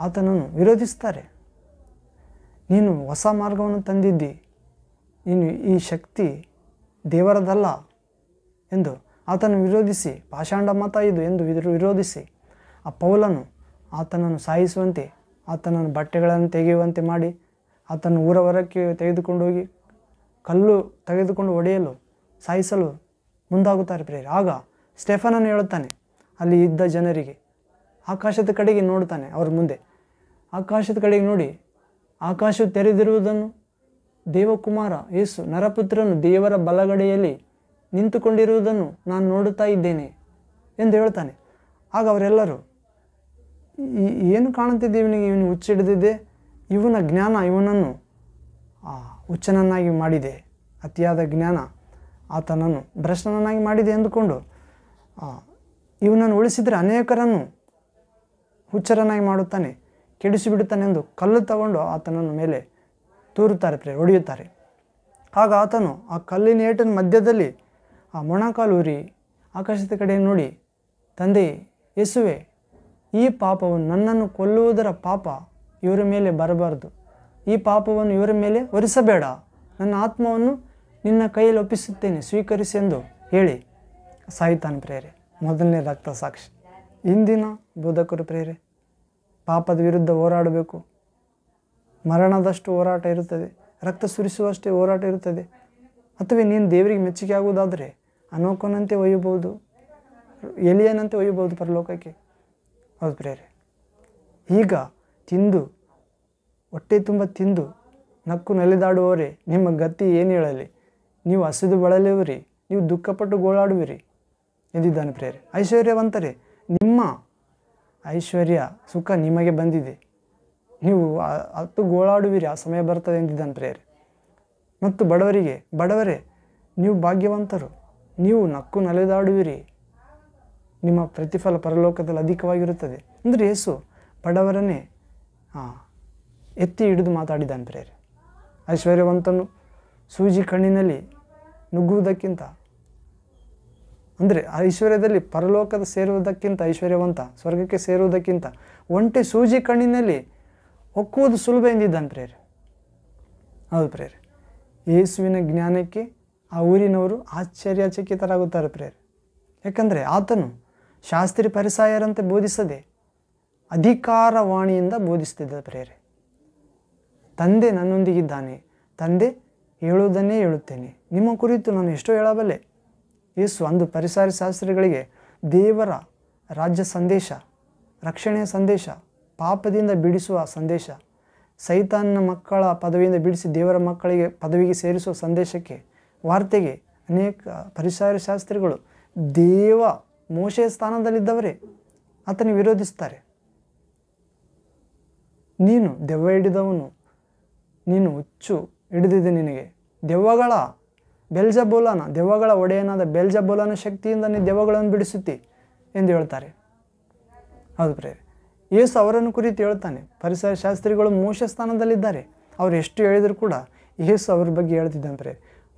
ಆತನನ್ನು ವಿರೋಧಿಸ್ತಾರೆ ನೀನು ಹೊಸ ಮಾರ್ಗವನ್ನು ತಂದಿದ್ದಿ ನೀನು ಈ ಶಕ್ತಿ ದೇವರದಲ್ಲ ಎಂದು ಆತನು ವಿರೋಧಿಸಿ ಪಾಷಾಂಡ ಮತ ಇದು ಎಂದು ವಿರೋಧಿಸಿ ಆ ಪೌಲನು ಆತನನ್ನು ಸಾಯಿಸುವಂತೆ ಆತನನ್ನು ಬಟ್ಟೆಗಳನ್ನು ತೆಗೆಯುವಂತೆ ಮಾಡಿ ಆತನ ಊರವರಕ್ಕೆ ತೆಗೆದುಕೊಂಡು ಹೋಗಿ ಕಲ್ಲು ತೆಗೆದುಕೊಂಡು ಒಡೆಯಲು ಸಾಯಿಸಲು ಮುಂದಾಗುತ್ತಾರೆ ಪ್ರೇರಿ ಆಗ ಸ್ಟೆಫನನ್ನು ಹೇಳುತ್ತಾನೆ ಅಲ್ಲಿ ಇದ್ದ ಜನರಿಗೆ ಆಕಾಶದ ಕಡೆಗೆ ನೋಡ್ತಾನೆ ಅವ್ರ ಮುಂದೆ ಆಕಾಶದ ಕಡೆಗೆ ನೋಡಿ ಆಕಾಶ ತೆರೆದಿರುವುದನ್ನು ದೇವಕುಮಾರ ಯೇಸು ನರಪುತ್ರನು ದೇವರ ಬಲಗಡೆಯಲ್ಲಿ ನಿಂತುಕೊಂಡಿರುವುದನ್ನು ನಾನು ನೋಡುತ್ತಾ ಇದ್ದೇನೆ ಎಂದು ಹೇಳ್ತಾನೆ ಆಗ ಅವರೆಲ್ಲರೂ ಏನು ಕಾಣುತ್ತಿದ್ದೆ ಇವನಿಗೆ ಇವನು ಹುಚ್ಚಿಡಿದಿದೆ ಇವನ ಜ್ಞಾನ ಇವನನ್ನು ಹುಚ್ಚನನ್ನಾಗಿ ಮಾಡಿದೆ ಅತಿಯಾದ ಜ್ಞಾನ ಆತನನ್ನು ಭ್ರಷ್ಟನನ್ನಾಗಿ ಮಾಡಿದೆ ಎಂದುಕೊಂಡು ಇವನನ್ನು ಉಳಿಸಿದರೆ ಅನೇಕರನ್ನು ಹುಚ್ಚರನ್ನಾಗಿ ಮಾಡುತ್ತಾನೆ ಎಂದು ಕಲ್ಲು ತಗೊಂಡು ಆತನನ್ನು ಮೇಲೆ ತೂರುತ್ತಾರೆ ಪ್ರೇ ಹೊಡೆಯುತ್ತಾರೆ ಆಗ ಆತನು ಆ ಕಲ್ಲಿನ ಏಟಿನ ಮಧ್ಯದಲ್ಲಿ ಆ ಮೊಣಕಾಲು ಉರಿ ಆಕಾಶದ ಕಡೆ ನೋಡಿ ತಂದೆ ಯೇಸುವೆ ಈ ಪಾಪವು ನನ್ನನ್ನು ಕೊಲ್ಲುವುದರ ಪಾಪ ಇವರ ಮೇಲೆ ಬರಬಾರದು ಈ ಪಾಪವನ್ನು ಇವರ ಮೇಲೆ ಒರೆಸಬೇಡ ನನ್ನ ಆತ್ಮವನ್ನು ನಿನ್ನ ಕೈಯಲ್ಲಿ ಒಪ್ಪಿಸುತ್ತೇನೆ ಸ್ವೀಕರಿಸಿ ಎಂದು ಹೇಳಿ ಸಾಯಿತಾನ ಪ್ರೇರೆ ಮೊದಲನೇ ರಕ್ತ ಸಾಕ್ಷಿ ಇಂದಿನ ಬೋಧಕರು ಪ್ರೇರೆ ಪಾಪದ ವಿರುದ್ಧ ಹೋರಾಡಬೇಕು ಮರಣದಷ್ಟು ಹೋರಾಟ ಇರುತ್ತದೆ ರಕ್ತ ಸುರಿಸುವಷ್ಟೇ ಹೋರಾಟ ಇರುತ್ತದೆ ಅಥವಾ ನೀನು ದೇವರಿಗೆ ಮೆಚ್ಚುಗೆ ಆಗುವುದಾದರೆ ಅನೋಕನಂತೆ ಒಯ್ಯಬಹುದು ಎಲಿಯನಂತೆ ಒಯ್ಯಬಹುದು ಪರಲೋಕಕ್ಕೆ ಹೌದು ಪ್ರೇರೆ ಈಗ ತಿಂದು ಹೊಟ್ಟೆ ತುಂಬ ತಿಂದು ನಕ್ಕು ನೆಲೆದಾಡುವವರೇ ನಿಮ್ಮ ಗತಿ ಏನು ಹೇಳಲಿ ನೀವು ಹಸಿದು ಬಳಲಿವ್ರಿ ನೀವು ದುಃಖಪಟ್ಟು ಗೋಳಾಡುವಿರಿ ಎಂದಿದ್ದಾನೆ ಪ್ರೇರೆ ಐಶ್ವರ್ಯವಂತರೇ ನಿಮ್ಮ ಐಶ್ವರ್ಯ ಸುಖ ನಿಮಗೆ ಬಂದಿದೆ ನೀವು ಹತ್ತು ಗೋಳಾಡುವಿರಿ ಆ ಸಮಯ ಬರ್ತದೆ ಎಂದಿದ್ದಾನೆ ಪ್ರೇರೆ ಮತ್ತು ಬಡವರಿಗೆ ಬಡವರೇ ನೀವು ಭಾಗ್ಯವಂತರು ನೀವು ನಕ್ಕು ನಲೆದಾಡುವಿರಿ ನಿಮ್ಮ ಪ್ರತಿಫಲ ಪರಲೋಕದಲ್ಲಿ ಅಧಿಕವಾಗಿರುತ್ತದೆ ಅಂದರೆ ಯೇಸು ಬಡವರನ್ನೇ ಎತ್ತಿ ಹಿಡಿದು ಮಾತಾಡಿದ್ದಾನೆ ಪ್ರೇರೆ ಐಶ್ವರ್ಯವಂತನು ಸೂಜಿ ಕಣ್ಣಿನಲ್ಲಿ ನುಗ್ಗುವುದಕ್ಕಿಂತ ಅಂದರೆ ಐಶ್ವರ್ಯದಲ್ಲಿ ಪರಲೋಕದ ಸೇರುವುದಕ್ಕಿಂತ ಐಶ್ವರ್ಯವಂತ ಸ್ವರ್ಗಕ್ಕೆ ಸೇರುವುದಕ್ಕಿಂತ ಒಂಟೆ ಸೂಜಿ ಕಣ್ಣಿನಲ್ಲಿ ಒಕ್ಕುವುದು ಸುಲಭ ಎಂದಿದ್ದಾನೆ ಪ್ರೇರೆ ಹೌದು ಪ್ರೇರೆ ಯೇಸುವಿನ ಜ್ಞಾನಕ್ಕೆ ಆ ಊರಿನವರು ಆಶ್ಚರ್ಯಚಕಿತರಾಗುತ್ತಾರೆ ಪ್ರೇರೆ ಯಾಕಂದರೆ ಆತನು ಶಾಸ್ತ್ರಿ ಪರಿಸಾಯರಂತೆ ಬೋಧಿಸದೆ ಅಧಿಕಾರವಾಣಿಯಿಂದ ಬೋಧಿಸ್ತಿದ್ದ ಪ್ರೇರೆ ತಂದೆ ನನ್ನೊಂದಿಗಿದ್ದಾನೆ ತಂದೆ ಹೇಳುವುದನ್ನೇ ಹೇಳುತ್ತೇನೆ ನಿಮ್ಮ ಕುರಿತು ನಾನು ಎಷ್ಟೋ ಹೇಳಬಲ್ಲೆ ಯೇಸು ಅಂದು ಪರಿಸರ ಶಾಸ್ತ್ರಿಗಳಿಗೆ ದೇವರ ರಾಜ್ಯ ಸಂದೇಶ ರಕ್ಷಣೆಯ ಸಂದೇಶ ಪಾಪದಿಂದ ಬಿಡಿಸುವ ಸಂದೇಶ ಸೈತಾನ್ನ ಮಕ್ಕಳ ಪದವಿಯಿಂದ ಬಿಡಿಸಿ ದೇವರ ಮಕ್ಕಳಿಗೆ ಪದವಿಗೆ ಸೇರಿಸುವ ಸಂದೇಶಕ್ಕೆ ವಾರ್ತೆಗೆ ಅನೇಕ ಪರಿಸರ ಶಾಸ್ತ್ರಿಗಳು ದೇವ ಮೋಶೆಯ ಸ್ಥಾನದಲ್ಲಿದ್ದವರೇ ಆತನಿಗೆ ವಿರೋಧಿಸ್ತಾರೆ ನೀನು ದೆವ್ವ ಹಿಡಿದವನು ನೀನು ಹುಚ್ಚು ಹಿಡಿದಿದೆ ನಿನಗೆ ದೆವ್ವಗಳ ಬೋಲಾನ ದೆವ್ವಗಳ ಒಡೆಯನಾದ ಬೋಲಾನ ಶಕ್ತಿಯಿಂದ ನೀನು ದೆವ್ವಗಳನ್ನು ಬಿಡಿಸುತ್ತಿ ಎಂದು ಹೇಳ್ತಾರೆ ಹೌದು ಪ್ರೇರೆ ಯೇಸು ಅವರನ್ನು ಕುರಿತು ಹೇಳ್ತಾನೆ ಪರಿಸರ ಶಾಸ್ತ್ರಿಗಳು ಮೋಶ ಸ್ಥಾನದಲ್ಲಿದ್ದಾರೆ ಅವರು ಎಷ್ಟು ಹೇಳಿದರೂ ಕೂಡ ಯೇಸು ಅವ್ರ ಬಗ್ಗೆ ಹೇಳ್ತಿದ್ದಾನೆ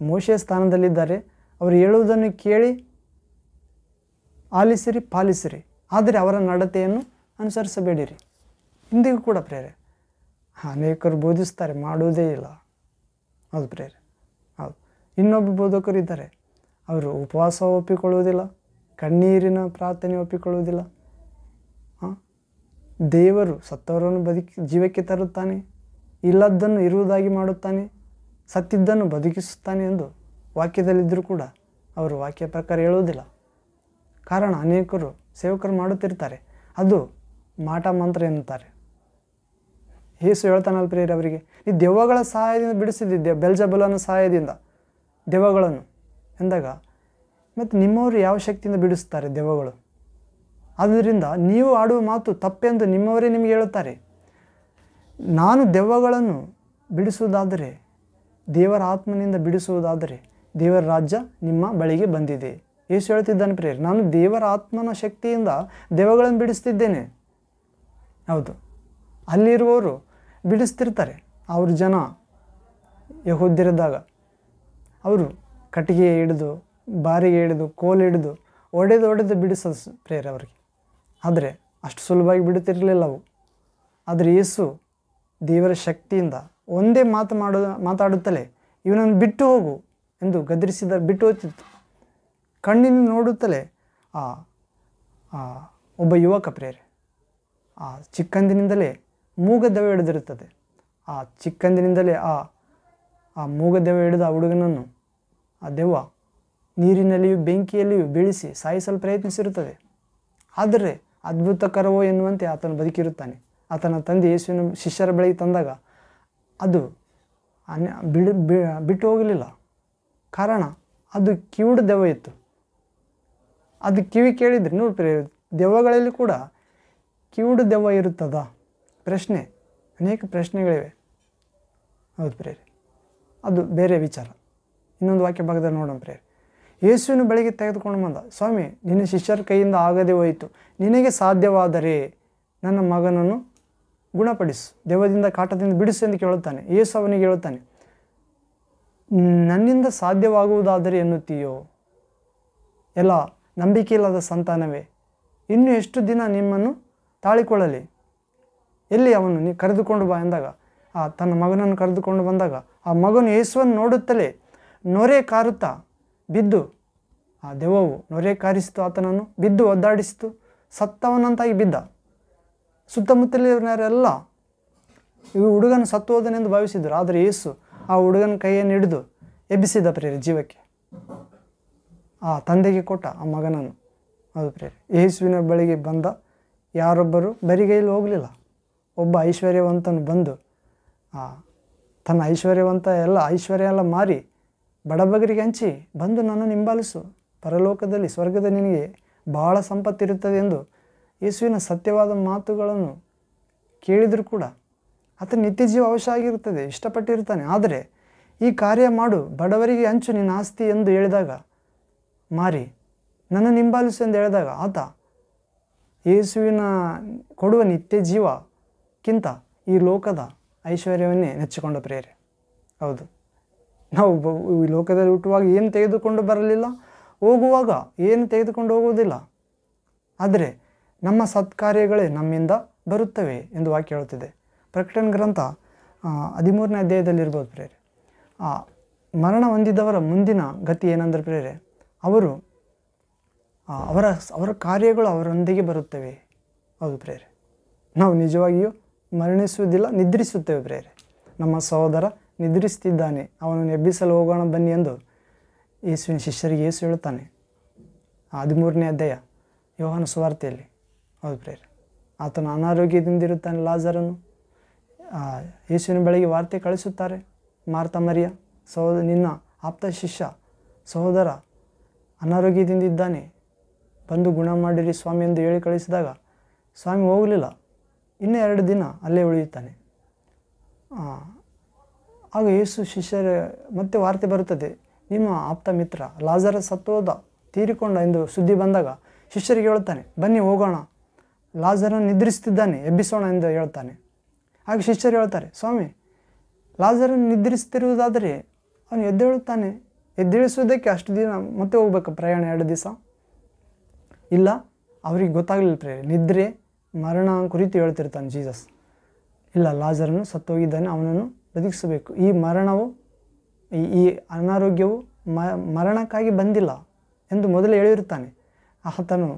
ಮೋಶೆ ಸ್ಥಾನದಲ್ಲಿದ್ದಾರೆ ಅವರು ಹೇಳುವುದನ್ನು ಕೇಳಿ ಆಲಿಸಿರಿ ಪಾಲಿಸಿರಿ ಆದರೆ ಅವರ ನಡತೆಯನ್ನು ಅನುಸರಿಸಬೇಡಿರಿ ಇಂದಿಗೂ ಕೂಡ ಪ್ರೇರೆ ಅನೇಕರು ಬೋಧಿಸ್ತಾರೆ ಮಾಡುವುದೇ ಇಲ್ಲ ಹೌದು ಪ್ರೇರೆ ಹೌದು ಇನ್ನೊಬ್ಬ ಬೋಧಕರು ಇದ್ದಾರೆ ಅವರು ಉಪವಾಸ ಒಪ್ಪಿಕೊಳ್ಳುವುದಿಲ್ಲ ಕಣ್ಣೀರಿನ ಪ್ರಾರ್ಥನೆ ಒಪ್ಪಿಕೊಳ್ಳುವುದಿಲ್ಲ ಹಾಂ ದೇವರು ಸತ್ತವರನ್ನು ಬದುಕಿ ಜೀವಕ್ಕೆ ತರುತ್ತಾನೆ ಇಲ್ಲದ್ದನ್ನು ಇರುವುದಾಗಿ ಮಾಡುತ್ತಾನೆ ಸತ್ತಿದ್ದನ್ನು ಬದುಕಿಸುತ್ತಾನೆ ಎಂದು ವಾಕ್ಯದಲ್ಲಿದ್ದರೂ ಕೂಡ ಅವರು ವಾಕ್ಯ ಪ್ರಕಾರ ಹೇಳುವುದಿಲ್ಲ ಕಾರಣ ಅನೇಕರು ಸೇವಕರು ಮಾಡುತ್ತಿರ್ತಾರೆ ಅದು ಮಾಟ ಮಂತ್ರ ಎನ್ನುತ್ತಾರೆ ಏಸು ಹೇಳ್ತಾನಲ್ ಅವರಿಗೆ ಈ ದೆವ್ವಗಳ ಸಹಾಯದಿಂದ ಬಿಡಿಸಿದ್ದೆ ಬೆಲ್ಜಬಲನ ಸಹಾಯದಿಂದ ದೆವ್ವಗಳನ್ನು ಎಂದಾಗ ಮತ್ತು ನಿಮ್ಮವರು ಯಾವ ಶಕ್ತಿಯಿಂದ ಬಿಡಿಸ್ತಾರೆ ದೆವ್ವಗಳು ಆದ್ದರಿಂದ ನೀವು ಆಡುವ ಮಾತು ತಪ್ಪೆಂದು ನಿಮ್ಮವರೇ ನಿಮಗೆ ಹೇಳುತ್ತಾರೆ ನಾನು ದೆವ್ವಗಳನ್ನು ಬಿಡಿಸುವುದಾದರೆ ದೇವರ ಆತ್ಮನಿಂದ ಬಿಡಿಸುವುದಾದರೆ ದೇವರ ರಾಜ್ಯ ನಿಮ್ಮ ಬಳಿಗೆ ಬಂದಿದೆ ಯೇಸು ಹೇಳ್ತಿದ್ದಾನೆ ಪ್ರೇರಿ ನಾನು ದೇವರ ಆತ್ಮನ ಶಕ್ತಿಯಿಂದ ದೇವಗಳನ್ನು ಬಿಡಿಸ್ತಿದ್ದೇನೆ ಹೌದು ಅಲ್ಲಿರುವವರು ಬಿಡಿಸ್ತಿರ್ತಾರೆ ಅವ್ರ ಜನ ಯಹೋದ್ಯರಿದ್ದಾಗ ಅವರು ಕಟ್ಟಿಗೆ ಹಿಡಿದು ಬಾರಿಗೆ ಹಿಡಿದು ಕೋಲ್ ಹಿಡಿದು ಒಡೆದು ಒಡೆದು ಬಿಡಿಸೋದು ಪ್ರೇಯರ್ ಅವರಿಗೆ ಆದರೆ ಅಷ್ಟು ಸುಲಭವಾಗಿ ಬಿಡುತ್ತಿರಲಿಲ್ಲ ಅವು ಆದರೆ ಯೇಸು ದೇವರ ಶಕ್ತಿಯಿಂದ ಒಂದೇ ಮಾತು ಮಾಡೋ ಮಾತಾಡುತ್ತಲೇ ಇವನನ್ನು ಬಿಟ್ಟು ಹೋಗು ಎಂದು ಗದರಿಸಿದ ಬಿಟ್ಟು ಹೋಗ್ತಿತ್ತು ಕಣ್ಣಿನ ನೋಡುತ್ತಲೇ ಆ ಒಬ್ಬ ಯುವಕ ಪ್ರೇರೆ ಆ ಚಿಕ್ಕಂದಿನಿಂದಲೇ ಮೂಗದವೆ ಹಿಡಿದಿರುತ್ತದೆ ಆ ಚಿಕ್ಕಂದಿನಿಂದಲೇ ಆ ಆ ಮೂಗದವೆ ಹಿಡಿದ ಆ ಹುಡುಗನನ್ನು ಆ ದೆವ್ವ ನೀರಿನಲ್ಲಿಯೂ ಬೆಂಕಿಯಲ್ಲಿಯೂ ಬೀಳಿಸಿ ಸಾಯಿಸಲು ಪ್ರಯತ್ನಿಸಿರುತ್ತದೆ ಆದರೆ ಅದ್ಭುತಕರವೋ ಎನ್ನುವಂತೆ ಆತನು ಬದುಕಿರುತ್ತಾನೆ ಆತನ ತಂದೆ ಯೇಸುವಿನ ಶಿಷ್ಯರ ಬಳಿಗೆ ತಂದಾಗ ಅದು ಅನ್ಯ ಬಿಡು ಬಿಟ್ಟು ಹೋಗಲಿಲ್ಲ ಕಾರಣ ಅದು ಕಿವುಡ ದೆವ್ವ ಇತ್ತು ಅದು ಕಿವಿ ಪ್ರೇರ ದೆವ್ವಗಳಲ್ಲಿ ಕೂಡ ಕಿವುಡು ದೆವ್ವ ಇರುತ್ತದ ಪ್ರಶ್ನೆ ಅನೇಕ ಪ್ರಶ್ನೆಗಳಿವೆ ಹೌದು ಪ್ರೇರಿ ಅದು ಬೇರೆ ವಿಚಾರ ಇನ್ನೊಂದು ವಾಕ್ಯ ಭಾಗದಲ್ಲಿ ನೋಡೋಣ ಪ್ರೇರಿ ಯೇಸುವಿನ ಬೆಳಗ್ಗೆ ತೆಗೆದುಕೊಂಡು ಬಂದ ಸ್ವಾಮಿ ನಿನ್ನ ಶಿಷ್ಯರ ಕೈಯಿಂದ ಆಗದೆ ಹೋಯಿತು ನಿನಗೆ ಸಾಧ್ಯವಾದರೆ ನನ್ನ ಮಗನನ್ನು ಗುಣಪಡಿಸು ದೆವ್ವದಿಂದ ಕಾಟದಿಂದ ಬಿಡಿಸು ಎಂದು ಕೇಳುತ್ತಾನೆ ಯೇಸು ಅವನಿಗೆ ಹೇಳುತ್ತಾನೆ ನನ್ನಿಂದ ಸಾಧ್ಯವಾಗುವುದಾದರೆ ಎನ್ನುತ್ತೀಯೋ ಎಲ್ಲ ಇಲ್ಲದ ಸಂತಾನವೇ ಇನ್ನು ಎಷ್ಟು ದಿನ ನಿಮ್ಮನ್ನು ತಾಳಿಕೊಳ್ಳಲಿ ಎಲ್ಲಿ ಅವನು ನೀ ಕರೆದುಕೊಂಡು ಬಾ ಎಂದಾಗ ಆ ತನ್ನ ಮಗನನ್ನು ಕರೆದುಕೊಂಡು ಬಂದಾಗ ಆ ಮಗನು ಯೇಸುವನ್ನು ನೋಡುತ್ತಲೇ ನೊರೆ ಕಾರುತ್ತಾ ಬಿದ್ದು ಆ ದೆವ್ವವು ನೊರೆ ಕಾರಿಸಿತು ಆತನನ್ನು ಬಿದ್ದು ಒದ್ದಾಡಿಸಿತು ಸತ್ತವನಂತಾಗಿ ಬಿದ್ದ ಸುತ್ತಮುತ್ತಲಿನವರೆಲ್ಲ ಈ ಹುಡುಗನ ಸತ್ತು ಹೋದನೆಂದು ಭಾವಿಸಿದರು ಆದರೆ ಯೇಸು ಆ ಹುಡುಗನ ಕೈಯನ್ನು ಹಿಡಿದು ಎಬ್ಬಿಸಿದ ಪ್ರೇರಿ ಜೀವಕ್ಕೆ ಆ ತಂದೆಗೆ ಕೊಟ್ಟ ಆ ಮಗನನ್ನು ಅದು ಪ್ರೇರಿ ಯೇಸುವಿನ ಬಳಿಗೆ ಬಂದ ಯಾರೊಬ್ಬರು ಬರಿಗೈಲಿ ಹೋಗಲಿಲ್ಲ ಒಬ್ಬ ಐಶ್ವರ್ಯವಂತನು ಬಂದು ತನ್ನ ಐಶ್ವರ್ಯವಂತ ಎಲ್ಲ ಐಶ್ವರ್ಯ ಎಲ್ಲ ಮಾರಿ ಬಡಬಗರಿಗೆ ಹಂಚಿ ಬಂದು ನನ್ನ ನಿಂಬಾಲಿಸು ಪರಲೋಕದಲ್ಲಿ ಸ್ವರ್ಗದ ನಿನಗೆ ಬಹಳ ಸಂಪತ್ತಿರುತ್ತದೆ ಎಂದು ಯೇಸುವಿನ ಸತ್ಯವಾದ ಮಾತುಗಳನ್ನು ಕೇಳಿದರೂ ಕೂಡ ಆತನ ನಿತ್ಯ ಜೀವ ಅವಶ್ಯ ಆಗಿರುತ್ತದೆ ಇಷ್ಟಪಟ್ಟಿರ್ತಾನೆ ಆದರೆ ಈ ಕಾರ್ಯ ಮಾಡು ಬಡವರಿಗೆ ಹಂಚು ನಿನ್ನ ಆಸ್ತಿ ಎಂದು ಹೇಳಿದಾಗ ಮಾರಿ ನನ್ನ ನಿಂಬಾಲಿಸು ಎಂದು ಹೇಳಿದಾಗ ಆತ ಯೇಸುವಿನ ಕೊಡುವ ನಿತ್ಯ ಜೀವಕ್ಕಿಂತ ಈ ಲೋಕದ ಐಶ್ವರ್ಯವನ್ನೇ ನೆಚ್ಚಿಕೊಂಡ ಪ್ರೇರೆ ಹೌದು ನಾವು ಈ ಲೋಕದಲ್ಲಿ ಹುಟ್ಟುವಾಗ ಏನು ತೆಗೆದುಕೊಂಡು ಬರಲಿಲ್ಲ ಹೋಗುವಾಗ ಏನು ತೆಗೆದುಕೊಂಡು ಹೋಗುವುದಿಲ್ಲ ಆದರೆ ನಮ್ಮ ಸತ್ಕಾರ್ಯಗಳೇ ನಮ್ಮಿಂದ ಬರುತ್ತವೆ ಎಂದು ವಾಕ್ಯ ಹೇಳುತ್ತಿದೆ ಪ್ರಕಟಣೆ ಗ್ರಂಥ ಹದಿಮೂರನೇ ಅಧ್ಯಾಯದಲ್ಲಿರ್ಬೋದು ಪ್ರೇರೆ ಆ ಮರಣ ಹೊಂದಿದವರ ಮುಂದಿನ ಗತಿ ಏನಂದ್ರೆ ಪ್ರೇರೆ ಅವರು ಅವರ ಅವರ ಕಾರ್ಯಗಳು ಅವರೊಂದಿಗೆ ಬರುತ್ತವೆ ಹೌದು ಪ್ರೇರೆ ನಾವು ನಿಜವಾಗಿಯೂ ಮರಣಿಸುವುದಿಲ್ಲ ನಿದ್ರಿಸುತ್ತೇವೆ ಪ್ರೇರೆ ನಮ್ಮ ಸಹೋದರ ನಿದ್ರಿಸ್ತಿದ್ದಾನೆ ಅವನನ್ನು ಎಬ್ಬಿಸಲು ಹೋಗೋಣ ಬನ್ನಿ ಎಂದು ಯೇಸುವಿನ ಶಿಷ್ಯರಿಗೆ ಯೇಸು ಹೇಳುತ್ತಾನೆ ಹದಿಮೂರನೇ ಅಧ್ಯಾಯ ಯೋಹನ ಸುವಾರ್ತೆಯಲ್ಲಿ ಹೌದು ಪ್ರೇರೆ ಆತನು ಇರುತ್ತಾನೆ ಲಾಜರನ್ನು ಯೇಸುವಿನ ಬೆಳಗ್ಗೆ ವಾರ್ತೆ ಕಳಿಸುತ್ತಾರೆ ಮಾರ್ತ ಮರಿಯ ಸಹೋದ ನಿನ್ನ ಆಪ್ತ ಶಿಷ್ಯ ಸಹೋದರ ಅನಾರೋಗ್ಯದಿಂದ ಇದ್ದಾನೆ ಬಂದು ಗುಣ ಮಾಡಿರಿ ಸ್ವಾಮಿ ಎಂದು ಹೇಳಿ ಕಳಿಸಿದಾಗ ಸ್ವಾಮಿ ಹೋಗಲಿಲ್ಲ ಇನ್ನೂ ಎರಡು ದಿನ ಅಲ್ಲೇ ಉಳಿಯುತ್ತಾನೆ ಆಗ ಯೇಸು ಶಿಷ್ಯರ ಮತ್ತೆ ವಾರ್ತೆ ಬರುತ್ತದೆ ನಿಮ್ಮ ಆಪ್ತ ಮಿತ್ರ ಲಾಜರ ಸತ್ತೋದ ತೀರಿಕೊಂಡ ಎಂದು ಸುದ್ದಿ ಬಂದಾಗ ಶಿಷ್ಯರಿಗೆ ಹೇಳ್ತಾನೆ ಬನ್ನಿ ಹೋಗೋಣ ಲಾಜರ ನಿದ್ರಿಸ್ತಿದ್ದಾನೆ ಎಬ್ಬಿಸೋಣ ಎಂದು ಹೇಳ್ತಾನೆ ಹಾಗೆ ಶಿಷ್ಯರು ಹೇಳ್ತಾರೆ ಸ್ವಾಮಿ ಲಾಜರನ್ನು ನಿದ್ರಿಸ್ತಿರುವುದಾದರೆ ಅವನು ಎದ್ದೇಳುತ್ತಾನೆ ಎದ್ದಿಳಿಸೋದಕ್ಕೆ ಅಷ್ಟು ದಿನ ಮತ್ತೆ ಹೋಗ್ಬೇಕು ಪ್ರಯಾಣ ಎರಡು ದಿವಸ ಇಲ್ಲ ಅವ್ರಿಗೆ ಗೊತ್ತಾಗಲಿಲ್ಲ ಪ್ರೇ ನಿದ್ರೆ ಮರಣ ಕುರಿತು ಹೇಳ್ತಿರ್ತಾನೆ ಜೀಸಸ್ ಇಲ್ಲ ಲಾಜರನ್ನು ಸತ್ತೋಗಿದ್ದಾನೆ ಅವನನ್ನು ಬದುಕಿಸಬೇಕು ಈ ಮರಣವು ಈ ಅನಾರೋಗ್ಯವು ಮರಣಕ್ಕಾಗಿ ಬಂದಿಲ್ಲ ಎಂದು ಮೊದಲು ಹೇಳಿರುತ್ತಾನೆ ಆತನು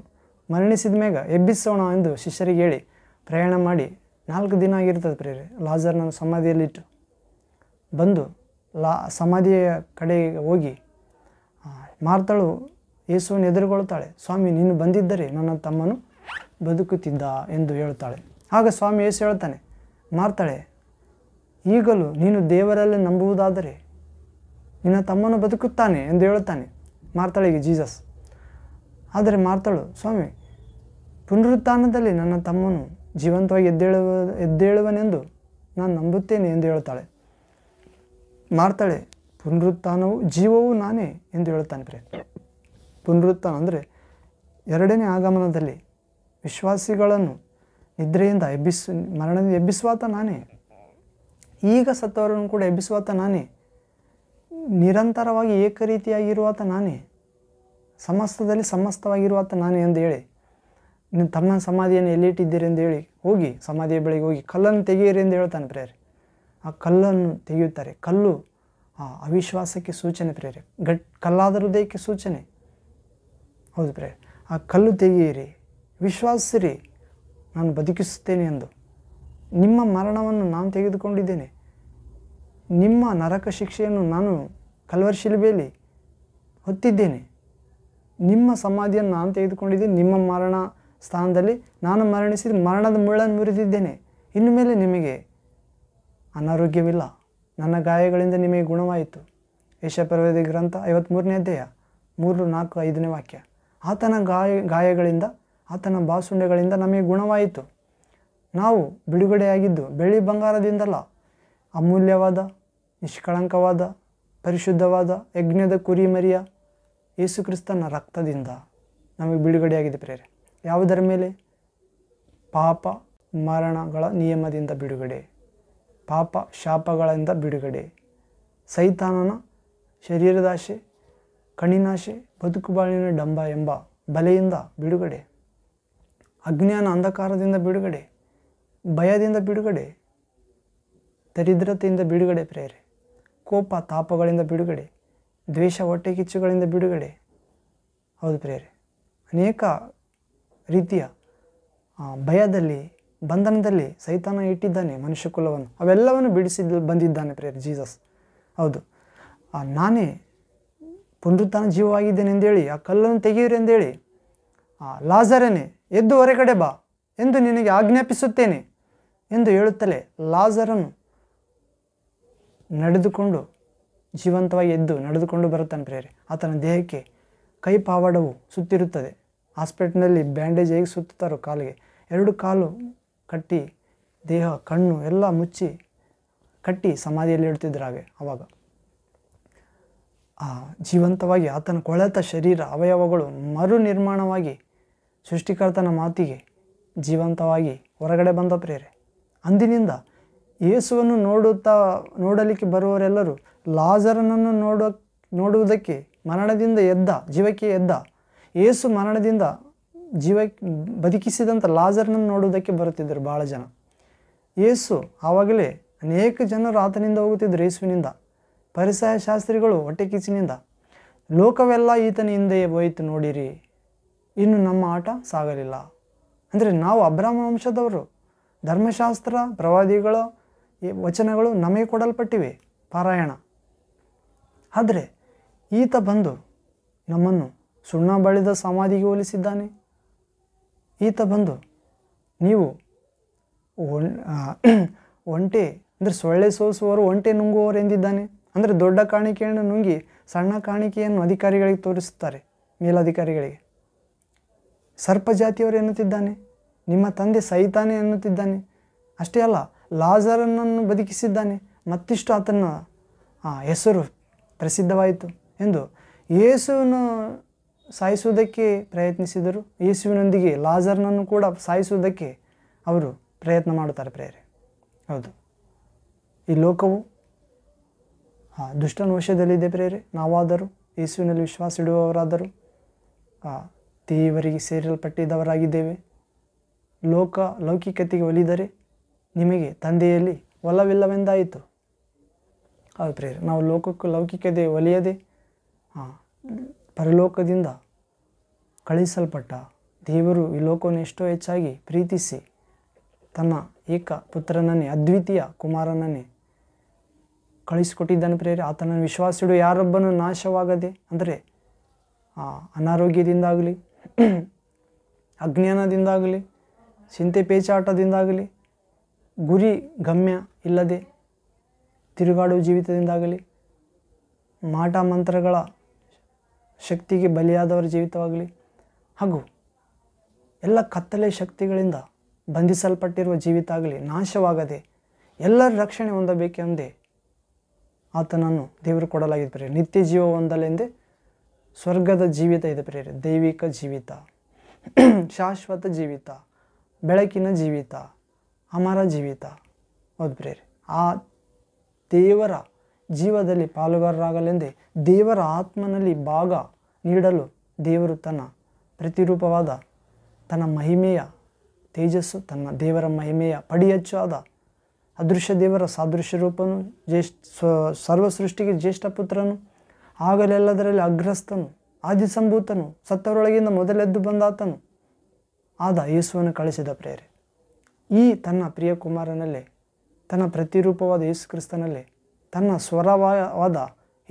ಮರಣಿಸಿದ ಮೇಗ ಎಬ್ಬಿಸೋಣ ಎಂದು ಶಿಷ್ಯರಿಗೆ ಹೇಳಿ ಪ್ರಯಾಣ ಮಾಡಿ ನಾಲ್ಕು ದಿನ ಆಗಿರ್ತದೆ ಪ್ರೇರೆ ಲಾಜರ್ನನ್ನು ಸಮಾಧಿಯಲ್ಲಿಟ್ಟು ಬಂದು ಲಾ ಸಮಾಧಿಯ ಕಡೆಗೆ ಹೋಗಿ ಮಾರ್ತಾಳು ಯೇಸುವನ್ನು ಎದುರುಗೊಳ್ತಾಳೆ ಸ್ವಾಮಿ ನೀನು ಬಂದಿದ್ದರೆ ನನ್ನ ತಮ್ಮನು ಬದುಕುತ್ತಿದ್ದ ಎಂದು ಹೇಳ್ತಾಳೆ ಆಗ ಸ್ವಾಮಿ ಯೇಸು ಹೇಳ್ತಾನೆ ಮಾರ್ತಾಳೆ ಈಗಲೂ ನೀನು ದೇವರಲ್ಲಿ ನಂಬುವುದಾದರೆ ನಿನ್ನ ತಮ್ಮನು ಬದುಕುತ್ತಾನೆ ಎಂದು ಹೇಳುತ್ತಾನೆ ಮಾರ್ತಾಳಿಗೆ ಜೀಸಸ್ ಆದರೆ ಮಾರ್ತಾಳು ಸ್ವಾಮಿ ಪುನರುತ್ಥಾನದಲ್ಲಿ ನನ್ನ ತಮ್ಮನು ಜೀವಂತವಾಗಿ ಎದ್ದೇಳುವ ಎದ್ದೇಳುವನೆಂದು ನಾನು ನಂಬುತ್ತೇನೆ ಎಂದು ಹೇಳ್ತಾಳೆ ಮಾಡ್ತಾಳೆ ಪುನರುತ್ಥಾನವು ಜೀವವು ನಾನೇ ಎಂದು ಹೇಳುತ್ತಾನೆ ಪ್ರಿಯ ಪುನರುತ್ಥಾನ ಅಂದರೆ ಎರಡನೇ ಆಗಮನದಲ್ಲಿ ವಿಶ್ವಾಸಿಗಳನ್ನು ನಿದ್ರೆಯಿಂದ ಎಬ್ಬಿಸ್ ಮರಣದಿಂದ ಎಬ್ಬಿಸುವಾತ ನಾನೇ ಈಗ ಸತ್ತವರನ್ನು ಕೂಡ ಎಬ್ಬಿಸುವಾತ ನಾನೇ ನಿರಂತರವಾಗಿ ಏಕರೀತಿಯಾಗಿರುವಾತ ನಾನೇ ಸಮಸ್ತದಲ್ಲಿ ಸಮಸ್ತವಾಗಿರುವಾತ ನಾನೇ ಎಂದು ಹೇಳಿ ತಮ್ಮ ಸಮಾಧಿಯನ್ನು ಎಲ್ಲಿಟ್ಟಿದ್ದೀರಿ ಎಂದು ಹೇಳಿ ಹೋಗಿ ಸಮಾಧಿಯ ಬಳಿಗೆ ಹೋಗಿ ಕಲ್ಲನ್ನು ತೆಗೆಯಿರಿ ಎಂದು ಹೇಳ್ತಾನೆ ಪ್ರೇರಿ ಆ ಕಲ್ಲನ್ನು ತೆಗೆಯುತ್ತಾರೆ ಕಲ್ಲು ಆ ಅವಿಶ್ವಾಸಕ್ಕೆ ಸೂಚನೆ ಪ್ರೇರೆ ಗಟ್ ಹೃದಯಕ್ಕೆ ಸೂಚನೆ ಹೌದು ಪ್ರೇರೆ ಆ ಕಲ್ಲು ತೆಗೆಯಿರಿ ವಿಶ್ವಾಸಿರಿ ನಾನು ಬದುಕಿಸುತ್ತೇನೆ ಎಂದು ನಿಮ್ಮ ಮರಣವನ್ನು ನಾನು ತೆಗೆದುಕೊಂಡಿದ್ದೇನೆ ನಿಮ್ಮ ನರಕ ಶಿಕ್ಷೆಯನ್ನು ನಾನು ಕಲ್ವರ್ಶಿಲ್ಬೇಲಿ ಹೊತ್ತಿದ್ದೇನೆ ನಿಮ್ಮ ಸಮಾಧಿಯನ್ನು ನಾನು ತೆಗೆದುಕೊಂಡಿದ್ದೇನೆ ನಿಮ್ಮ ಮರಣ ಸ್ಥಾನದಲ್ಲಿ ನಾನು ಮರಣಿಸಿ ಮರಣದ ಮುಳ್ಳನ್ನು ಮುರಿದಿದ್ದೇನೆ ಇನ್ನು ಮೇಲೆ ನಿಮಗೆ ಅನಾರೋಗ್ಯವಿಲ್ಲ ನನ್ನ ಗಾಯಗಳಿಂದ ನಿಮಗೆ ಗುಣವಾಯಿತು ಯಶಪ್ರವೇದಿ ಗ್ರಂಥ ಐವತ್ತ್ಮೂರನೇ ಅಧ್ಯಾಯ ಮೂರು ನಾಲ್ಕು ಐದನೇ ವಾಕ್ಯ ಆತನ ಗಾಯ ಗಾಯಗಳಿಂದ ಆತನ ಬಾಸುಂಡೆಗಳಿಂದ ನಮಗೆ ಗುಣವಾಯಿತು ನಾವು ಬಿಡುಗಡೆಯಾಗಿದ್ದು ಬೆಳ್ಳಿ ಬಂಗಾರದಿಂದಲ್ಲ ಅಮೂಲ್ಯವಾದ ನಿಷ್ಕಳಂಕವಾದ ಪರಿಶುದ್ಧವಾದ ಯಜ್ಞದ ಮರಿಯ ಯೇಸುಕ್ರಿಸ್ತನ ರಕ್ತದಿಂದ ನಮಗೆ ಬಿಡುಗಡೆಯಾಗಿದೆ ಪ್ರೇರೆ ಯಾವುದರ ಮೇಲೆ ಪಾಪ ಮರಣಗಳ ನಿಯಮದಿಂದ ಬಿಡುಗಡೆ ಪಾಪ ಶಾಪಗಳಿಂದ ಬಿಡುಗಡೆ ಸೈತಾನನ ಶರೀರದಾಶೆ ಕಣಿನಾಶೆ ಬಾಳಿನ ಡಂಬ ಎಂಬ ಬಲೆಯಿಂದ ಬಿಡುಗಡೆ ಅಜ್ಞಾನ ಅಂಧಕಾರದಿಂದ ಬಿಡುಗಡೆ ಭಯದಿಂದ ಬಿಡುಗಡೆ ದರಿದ್ರತೆಯಿಂದ ಬಿಡುಗಡೆ ಪ್ರೇರೆ ಕೋಪ ತಾಪಗಳಿಂದ ಬಿಡುಗಡೆ ದ್ವೇಷ ಹೊಟ್ಟೆ ಕಿಚ್ಚುಗಳಿಂದ ಬಿಡುಗಡೆ ಹೌದು ಪ್ರೇರೆ ಅನೇಕ ರೀತಿಯ ಭಯದಲ್ಲಿ ಬಂಧನದಲ್ಲಿ ಸೈತಾನ ಇಟ್ಟಿದ್ದಾನೆ ಮನುಷ್ಯ ಕುಲವನ್ನು ಅವೆಲ್ಲವನ್ನು ಬಿಡಿಸಿದ್ದು ಬಂದಿದ್ದಾನೆ ಪ್ರೇರ್ ಜೀಸಸ್ ಹೌದು ಆ ನಾನೇ ಪುನರುತ್ಥಾನ ಜೀವವಾಗಿದ್ದೇನೆ ಎಂದೇಳಿ ಆ ಕಲ್ಲನ್ನು ತೆಗೆಯಿರಿ ಎಂದೇಳಿ ಆ ಲಾಜರನೇ ಎದ್ದು ಹೊರಗಡೆ ಬಾ ಎಂದು ನಿನಗೆ ಆಜ್ಞಾಪಿಸುತ್ತೇನೆ ಎಂದು ಹೇಳುತ್ತಲೇ ಲಾಜರನು ನಡೆದುಕೊಂಡು ಜೀವಂತವಾಗಿ ಎದ್ದು ನಡೆದುಕೊಂಡು ಬರುತ್ತಾನೆ ಪ್ರೇರೆ ಆತನ ದೇಹಕ್ಕೆ ಕೈ ಪಾವಡವು ಸುತ್ತಿರುತ್ತದೆ ಹಾಸ್ಪಿಟ್ಲ್ನಲ್ಲಿ ಬ್ಯಾಂಡೇಜ್ ಹೇಗೆ ಸುತ್ತಾರೋ ಕಾಲಿಗೆ ಎರಡು ಕಾಲು ಕಟ್ಟಿ ದೇಹ ಕಣ್ಣು ಎಲ್ಲ ಮುಚ್ಚಿ ಕಟ್ಟಿ ಸಮಾಧಿಯಲ್ಲಿ ಇಡ್ತಿದ್ರು ಹಾಗೆ ಆವಾಗ ಆ ಜೀವಂತವಾಗಿ ಆತನ ಕೊಳೆತ ಶರೀರ ಅವಯವಗಳು ಮರು ನಿರ್ಮಾಣವಾಗಿ ಸೃಷ್ಟಿಕರ್ತನ ಮಾತಿಗೆ ಜೀವಂತವಾಗಿ ಹೊರಗಡೆ ಬಂದ ಪ್ರೇರೆ ಅಂದಿನಿಂದ ಏಸುವನ್ನು ನೋಡುತ್ತಾ ನೋಡಲಿಕ್ಕೆ ಬರುವವರೆಲ್ಲರೂ ಲಾಜರನನ್ನು ನೋಡೋ ನೋಡುವುದಕ್ಕೆ ಮರಣದಿಂದ ಎದ್ದ ಜೀವಕ್ಕೆ ಎದ್ದ ಏಸು ಮರಣದಿಂದ ಜೀವ ಬದುಕಿಸಿದಂಥ ಲಾಜರ್ನನ್ನು ನೋಡೋದಕ್ಕೆ ಬರುತ್ತಿದ್ದರು ಭಾಳ ಜನ ಯೇಸು ಆವಾಗಲೇ ಅನೇಕ ಜನರು ಆತನಿಂದ ಹೋಗುತ್ತಿದ್ದರು ಯೇಸುವಿನಿಂದ ಪರಿಸರ ಶಾಸ್ತ್ರಿಗಳು ಹೊಟ್ಟೆ ಕಿಚ್ಚಿನಿಂದ ಲೋಕವೆಲ್ಲ ಈತನ ಹಿಂದೆಯೇ ಹೋಯಿತು ನೋಡಿರಿ ಇನ್ನು ನಮ್ಮ ಆಟ ಸಾಗಲಿಲ್ಲ ಅಂದರೆ ನಾವು ಅಬ್ರಾಹ್ಮ ವಂಶದವರು ಧರ್ಮಶಾಸ್ತ್ರ ಪ್ರವಾದಿಗಳ ವಚನಗಳು ನಮಗೆ ಕೊಡಲ್ಪಟ್ಟಿವೆ ಪಾರಾಯಣ ಆದರೆ ಈತ ಬಂದು ನಮ್ಮನ್ನು ಸುಣ್ಣ ಬಳಿದ ಸಮಾಧಿಗೆ ಹೋಲಿಸಿದ್ದಾನೆ ಈತ ಬಂದು ನೀವು ಒಂಟೆ ಅಂದರೆ ಸೊಳ್ಳೆ ಸೋಸುವವರು ಒಂಟೆ ನುಂಗುವವರು ಎಂದಿದ್ದಾನೆ ಅಂದರೆ ದೊಡ್ಡ ಕಾಣಿಕೆಯನ್ನು ನುಂಗಿ ಸಣ್ಣ ಕಾಣಿಕೆಯನ್ನು ಅಧಿಕಾರಿಗಳಿಗೆ ತೋರಿಸುತ್ತಾರೆ ಮೇಲಧಿಕಾರಿಗಳಿಗೆ ಸರ್ಪ ಜಾತಿಯವರು ಎನ್ನುತ್ತಿದ್ದಾನೆ ನಿಮ್ಮ ತಂದೆ ಸೈತಾನೆ ಎನ್ನುತ್ತಿದ್ದಾನೆ ಅಷ್ಟೇ ಅಲ್ಲ ಲಾಜರನನ್ನು ಬದುಕಿಸಿದ್ದಾನೆ ಮತ್ತಿಷ್ಟು ಆತನ ಹೆಸರು ಪ್ರಸಿದ್ಧವಾಯಿತು ಎಂದು ಯೇಸುವನ್ನು ಸಾಯಿಸುವುದಕ್ಕೆ ಪ್ರಯತ್ನಿಸಿದರು ಯೇಸುವಿನೊಂದಿಗೆ ಲಾಜರ್ನನ್ನು ಕೂಡ ಸಾಯಿಸುವುದಕ್ಕೆ ಅವರು ಪ್ರಯತ್ನ ಮಾಡುತ್ತಾರೆ ಪ್ರೇರೆ ಹೌದು ಈ ಲೋಕವು ದುಷ್ಟನ ವಶದಲ್ಲಿದೆ ಪ್ರೇರೆ ನಾವಾದರೂ ಯೇಸುವಿನಲ್ಲಿ ವಿಶ್ವಾಸ ಇಡುವವರಾದರೂ ದೇವರಿಗೆ ಸೇರಲ್ಪಟ್ಟಿದ್ದವರಾಗಿದ್ದೇವೆ ಲೋಕ ಲೌಕಿಕತೆಗೆ ಒಲಿದರೆ ನಿಮಗೆ ತಂದೆಯಲ್ಲಿ ಒಲವಿಲ್ಲವೆಂದಾಯಿತು ಹೌದು ಪ್ರೇರೆ ನಾವು ಲೋಕಕ್ಕೂ ಲೌಕಿಕತೆ ಒಲಿಯದೆ ಪರಲೋಕದಿಂದ ಕಳಿಸಲ್ಪಟ್ಟ ದೇವರು ಈ ಲೋಕವನ್ನು ಎಷ್ಟೋ ಹೆಚ್ಚಾಗಿ ಪ್ರೀತಿಸಿ ತನ್ನ ಏಕ ಪುತ್ರನನ್ನೇ ಅದ್ವಿತೀಯ ಕುಮಾರನನ್ನೇ ಕಳಿಸಿಕೊಟ್ಟಿದ್ದಾನೆ ಪ್ರೇರೆ ಆತನನ್ನು ವಿಶ್ವಾಸಿಡು ಯಾರೊಬ್ಬನೂ ನಾಶವಾಗದೆ ಅಂದರೆ ಆ ಅನಾರೋಗ್ಯದಿಂದಾಗಲಿ ಅಜ್ಞಾನದಿಂದಾಗಲಿ ಚಿಂತೆ ಪೇಚಾಟದಿಂದಾಗಲಿ ಗುರಿ ಗಮ್ಯ ಇಲ್ಲದೆ ತಿರುಗಾಡುವ ಜೀವಿತದಿಂದಾಗಲಿ ಮಾಟ ಮಂತ್ರಗಳ ಶಕ್ತಿಗೆ ಬಲಿಯಾದವರ ಜೀವಿತವಾಗಲಿ ಹಾಗೂ ಎಲ್ಲ ಕತ್ತಲೆ ಶಕ್ತಿಗಳಿಂದ ಬಂಧಿಸಲ್ಪಟ್ಟಿರುವ ಜೀವಿತ ಆಗಲಿ ನಾಶವಾಗದೆ ಎಲ್ಲರ ರಕ್ಷಣೆ ಹೊಂದಬೇಕೆಂದೇ ಆತನನ್ನು ದೇವರು ಕೊಡಲಾಗಿದೆ ಪ್ರೇರಿ ನಿತ್ಯ ಜೀವ ಹೊಂದಲೆಂದೇ ಸ್ವರ್ಗದ ಜೀವಿತ ಇದೆ ಪ್ರೇರಿ ದೈವಿಕ ಜೀವಿತ ಶಾಶ್ವತ ಜೀವಿತ ಬೆಳಕಿನ ಜೀವಿತ ಅಮರ ಜೀವಿತ ಹೌದು ಪ್ರೇರಿ ಆ ದೇವರ ಜೀವದಲ್ಲಿ ಪಾಲುಗಾರರಾಗಲೆಂದೇ ದೇವರ ಆತ್ಮನಲ್ಲಿ ಭಾಗ ನೀಡಲು ದೇವರು ತನ್ನ ಪ್ರತಿರೂಪವಾದ ತನ್ನ ಮಹಿಮೆಯ ತೇಜಸ್ಸು ತನ್ನ ದೇವರ ಮಹಿಮೆಯ ಪಡಿಯಚ್ಚಾದ ಅದೃಶ್ಯ ದೇವರ ಸಾದೃಶ್ಯ ರೂಪನು ಜ್ಯೇಷ್ಠ ಸ್ವ ಸರ್ವ ಸೃಷ್ಟಿಗೆ ಜ್ಯೇಷ್ಠ ಪುತ್ರನು ಆಗಲೆಲ್ಲದರಲ್ಲಿ ಅಗ್ರಸ್ಥನು ಆದಿಸಂಭೂತನು ಸತ್ತವರೊಳಗಿಂದ ಮೊದಲೆದ್ದು ಬಂದಾತನು ಆದ ಯೇಸುವನ್ನು ಕಳಿಸಿದ ಪ್ರೇರೆ ಈ ತನ್ನ ಪ್ರಿಯ ಕುಮಾರನಲ್ಲೇ ತನ್ನ ಪ್ರತಿರೂಪವಾದ ಯೇಸು ಕ್ರಿಸ್ತನಲ್ಲೇ ತನ್ನ ಸ್ವರವಾದ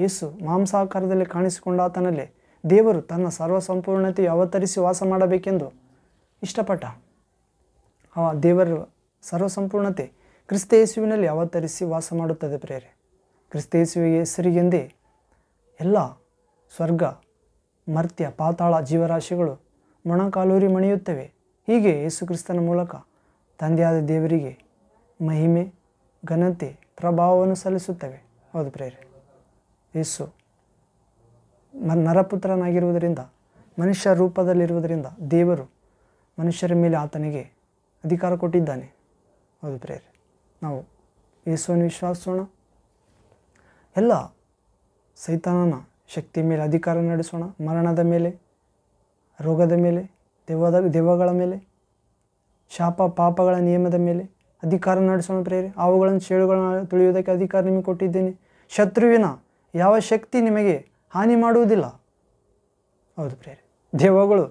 ಯೇಸು ಮಾಂಸಾಕಾರದಲ್ಲಿ ಕಾಣಿಸಿಕೊಂಡಾತನಲ್ಲಿ ದೇವರು ತನ್ನ ಸರ್ವಸಂಪೂರ್ಣತೆ ಅವತರಿಸಿ ವಾಸ ಮಾಡಬೇಕೆಂದು ಇಷ್ಟಪಟ್ಟ ಆ ದೇವರ ಸರ್ವಸಂಪೂರ್ಣತೆ ಯೇಸುವಿನಲ್ಲಿ ಅವತರಿಸಿ ವಾಸ ಮಾಡುತ್ತದೆ ಪ್ರೇರೆ ಯೇಸುವಿಗೆ ಹೆಸರಿಗೆಂದೇ ಎಲ್ಲ ಸ್ವರ್ಗ ಮರ್ತ್ಯ ಪಾತಾಳ ಜೀವರಾಶಿಗಳು ಮೊಣಕಾಲೂರಿ ಮಣಿಯುತ್ತವೆ ಹೀಗೆ ಯೇಸುಕ್ರಿಸ್ತನ ಮೂಲಕ ತಂದೆಯಾದ ದೇವರಿಗೆ ಮಹಿಮೆ ಘನತೆ ಪ್ರಭಾವವನ್ನು ಸಲ್ಲಿಸುತ್ತವೆ ಹೌದು ಪ್ರೇರೆ ಯೇಸು ನರಪುತ್ರನಾಗಿರುವುದರಿಂದ ಮನುಷ್ಯ ರೂಪದಲ್ಲಿರುವುದರಿಂದ ದೇವರು ಮನುಷ್ಯರ ಮೇಲೆ ಆತನಿಗೆ ಅಧಿಕಾರ ಕೊಟ್ಟಿದ್ದಾನೆ ಹೌದು ಪ್ರೇರೆ ನಾವು ಯೇಸುವನ್ನು ವಿಶ್ವಾಸೋಣ ಎಲ್ಲ ಸೈತಾನನ ಶಕ್ತಿ ಮೇಲೆ ಅಧಿಕಾರ ನಡೆಸೋಣ ಮರಣದ ಮೇಲೆ ರೋಗದ ಮೇಲೆ ದೆವ್ವದ ದೆವ್ವಗಳ ಮೇಲೆ ಶಾಪ ಪಾಪಗಳ ನಿಯಮದ ಮೇಲೆ ಅಧಿಕಾರ ನಡೆಸೋಣ ಪ್ರೇರಿ ಅವುಗಳನ್ನು ಶೇಳುಗಳನ್ನು ತುಳಿಯುವುದಕ್ಕೆ ಅಧಿಕಾರ ನಿಮಗೆ ಕೊಟ್ಟಿದ್ದೇನೆ ಶತ್ರುವಿನ ಯಾವ ಶಕ್ತಿ ನಿಮಗೆ ಹಾನಿ ಮಾಡುವುದಿಲ್ಲ ಹೌದು ಪ್ರೇರಿ ದೇವಗಳು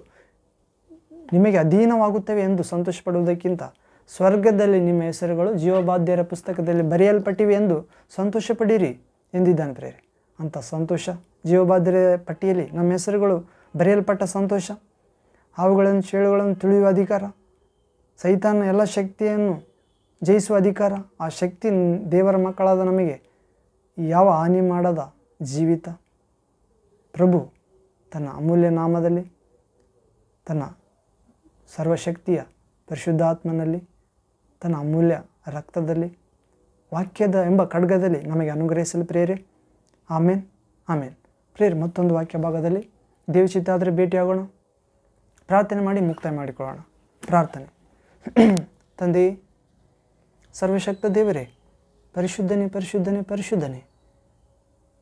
ನಿಮಗೆ ಅಧೀನವಾಗುತ್ತವೆ ಎಂದು ಸಂತೋಷ ಪಡುವುದಕ್ಕಿಂತ ಸ್ವರ್ಗದಲ್ಲಿ ನಿಮ್ಮ ಹೆಸರುಗಳು ಜೀವಬಾಧ್ಯರ ಪುಸ್ತಕದಲ್ಲಿ ಬರೆಯಲ್ಪಟ್ಟಿವೆ ಎಂದು ಸಂತೋಷ ಪಡೀರಿ ಎಂದಿದ್ದಾನೆ ಪ್ರೇರಿ ಅಂಥ ಸಂತೋಷ ಜೀವಬಾಧ್ಯರ ಪಟ್ಟಿಯಲ್ಲಿ ನಮ್ಮ ಹೆಸರುಗಳು ಬರೆಯಲ್ಪಟ್ಟ ಸಂತೋಷ ಅವುಗಳನ್ನು ಚೇಳುಗಳನ್ನು ತುಳಿಯುವ ಅಧಿಕಾರ ಸೈತಾನ ಎಲ್ಲ ಶಕ್ತಿಯನ್ನು ಜಯಿಸುವ ಅಧಿಕಾರ ಆ ಶಕ್ತಿ ದೇವರ ಮಕ್ಕಳಾದ ನಮಗೆ ಯಾವ ಹಾನಿ ಮಾಡದ ಜೀವಿತ ಪ್ರಭು ತನ್ನ ಅಮೂಲ್ಯ ನಾಮದಲ್ಲಿ ತನ್ನ ಸರ್ವಶಕ್ತಿಯ ಪರಿಶುದ್ಧಾತ್ಮನಲ್ಲಿ ತನ್ನ ಅಮೂಲ್ಯ ರಕ್ತದಲ್ಲಿ ವಾಕ್ಯದ ಎಂಬ ಖಡ್ಗದಲ್ಲಿ ನಮಗೆ ಅನುಗ್ರಹಿಸಲು ಪ್ರೇರೆ ಆಮೇನ್ ಆಮೇನ್ ಪ್ರೇರ್ ಮತ್ತೊಂದು ವಾಕ್ಯ ಭಾಗದಲ್ಲಿ ದೇವಚಿತ್ತ ಆದರೆ ಭೇಟಿಯಾಗೋಣ ಪ್ರಾರ್ಥನೆ ಮಾಡಿ ಮುಕ್ತಾಯ ಮಾಡಿಕೊಳ್ಳೋಣ ಪ್ರಾರ್ಥನೆ ತಂದೆಯೇ ಸರ್ವಶಕ್ತ ದೇವರೇ ಪರಿಶುದ್ಧನೇ ಪರಿಶುದ್ಧನೇ ಪರಿಶುದ್ಧನೇ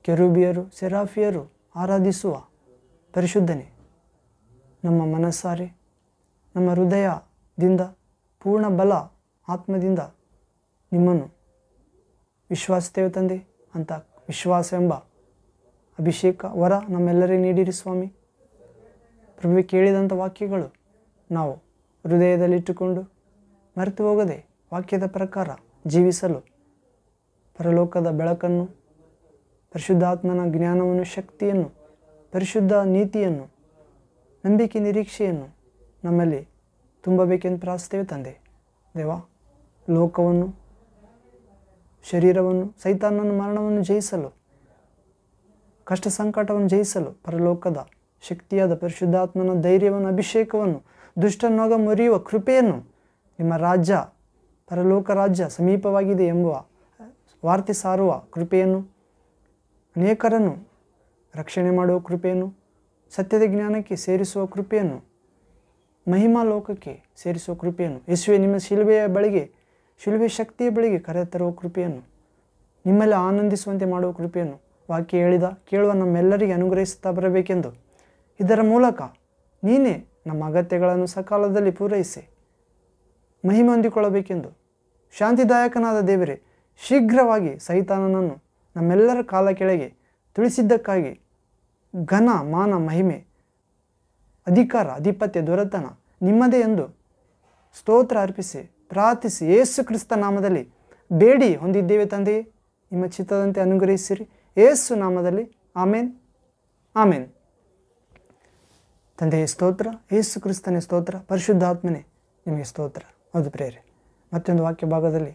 ಕೆರೂಬಿಯರು ಸೆರಾಫಿಯರು ಆರಾಧಿಸುವ ಪರಿಶುದ್ಧನೇ ನಮ್ಮ ಮನಸ್ಸಾರೆ ನಮ್ಮ ಹೃದಯದಿಂದ ಪೂರ್ಣ ಬಲ ಆತ್ಮದಿಂದ ನಿಮ್ಮನ್ನು ವಿಶ್ವಾಸತೆಯು ತಂದೆ ಅಂತ ವಿಶ್ವಾಸ ಎಂಬ ಅಭಿಷೇಕ ವರ ನಮ್ಮೆಲ್ಲರೇ ನೀಡಿರಿ ಸ್ವಾಮಿ ಪ್ರಭು ಕೇಳಿದಂಥ ವಾಕ್ಯಗಳು ನಾವು ಹೃದಯದಲ್ಲಿಟ್ಟುಕೊಂಡು ಮರೆತು ಹೋಗದೆ ವಾಕ್ಯದ ಪ್ರಕಾರ ಜೀವಿಸಲು ಪರಲೋಕದ ಬೆಳಕನ್ನು ಪರಿಶುದ್ಧಾತ್ಮನ ಜ್ಞಾನವನ್ನು ಶಕ್ತಿಯನ್ನು ಪರಿಶುದ್ಧ ನೀತಿಯನ್ನು ನಂಬಿಕೆ ನಿರೀಕ್ಷೆಯನ್ನು ನಮ್ಮಲ್ಲಿ ತುಂಬಬೇಕೆಂದು ಪ್ರಾರ್ಥಿಸ್ತೇವೆ ತಂದೆ ದೇವಾ ಲೋಕವನ್ನು ಶರೀರವನ್ನು ಸೈತಾನನ ಮರಣವನ್ನು ಜಯಿಸಲು ಕಷ್ಟ ಸಂಕಟವನ್ನು ಜಯಿಸಲು ಪರಲೋಕದ ಶಕ್ತಿಯಾದ ಪರಿಶುದ್ಧಾತ್ಮನ ಧೈರ್ಯವನ್ನು ಅಭಿಷೇಕವನ್ನು ದುಷ್ಟನೋಗ ಮುರಿಯುವ ಕೃಪೆಯನ್ನು ನಿಮ್ಮ ರಾಜ್ಯ ಪರಲೋಕ ರಾಜ್ಯ ಸಮೀಪವಾಗಿದೆ ಎಂಬುವ ವಾರ್ತೆ ಸಾರುವ ಕೃಪೆಯನ್ನು ಅನೇಕರನ್ನು ರಕ್ಷಣೆ ಮಾಡುವ ಕೃಪೆಯನ್ನು ಸತ್ಯದ ಜ್ಞಾನಕ್ಕೆ ಸೇರಿಸುವ ಕೃಪೆಯನ್ನು ಮಹಿಮಾ ಲೋಕಕ್ಕೆ ಸೇರಿಸುವ ಕೃಪೆಯನ್ನು ಯಶುವೆ ನಿಮ್ಮ ಶಿಲುಬೆಯ ಬಳಿಗೆ ಶಿಲುಬೆ ಶಕ್ತಿಯ ಬಳಿಗೆ ಕರೆತರುವ ಕೃಪೆಯನ್ನು ನಿಮ್ಮಲ್ಲಿ ಆನಂದಿಸುವಂತೆ ಮಾಡುವ ಕೃಪೆಯನ್ನು ವಾಕ್ಯ ಹೇಳಿದ ಕೇಳುವ ನಮ್ಮೆಲ್ಲರಿಗೆ ಅನುಗ್ರಹಿಸುತ್ತಾ ಬರಬೇಕೆಂದು ಇದರ ಮೂಲಕ ನೀನೇ ನಮ್ಮ ಅಗತ್ಯಗಳನ್ನು ಸಕಾಲದಲ್ಲಿ ಪೂರೈಸಿ ಮಹಿಮೆ ಹೊಂದಿಕೊಳ್ಳಬೇಕೆಂದು ಶಾಂತಿದಾಯಕನಾದ ದೇವರೇ ಶೀಘ್ರವಾಗಿ ಸೈತಾನನನ್ನು ನಮ್ಮೆಲ್ಲರ ಕಾಲ ಕೆಳಗೆ ತುಳಿಸಿದ್ದಕ್ಕಾಗಿ ಘನ ಮಾನ ಮಹಿಮೆ ಅಧಿಕಾರ ಅಧಿಪತ್ಯ ದೊರೆತನ ನಿಮ್ಮದೇ ಎಂದು ಸ್ತೋತ್ರ ಅರ್ಪಿಸಿ ಪ್ರಾರ್ಥಿಸಿ ಏಸು ಕ್ರಿಸ್ತ ನಾಮದಲ್ಲಿ ಬೇಡಿ ಹೊಂದಿದ್ದೇವೆ ತಂದೆಯೇ ನಿಮ್ಮ ಚಿತ್ತದಂತೆ ಅನುಗ್ರಹಿಸಿರಿ ಏಸು ನಾಮದಲ್ಲಿ ಆಮೇನ್ ಆಮೇನ್ ತಂದೆಯ ಸ್ತೋತ್ರ ಏಸು ಕ್ರಿಸ್ತನೇ ಸ್ತೋತ್ರ ಪರಿಶುದ್ಧಾತ್ಮನೇ ನಿಮಗೆ ಸ್ತೋತ್ರ ಅದು ಪ್ರೇರೆ ಮತ್ತೊಂದು ವಾಕ್ಯ ಭಾಗದಲ್ಲಿ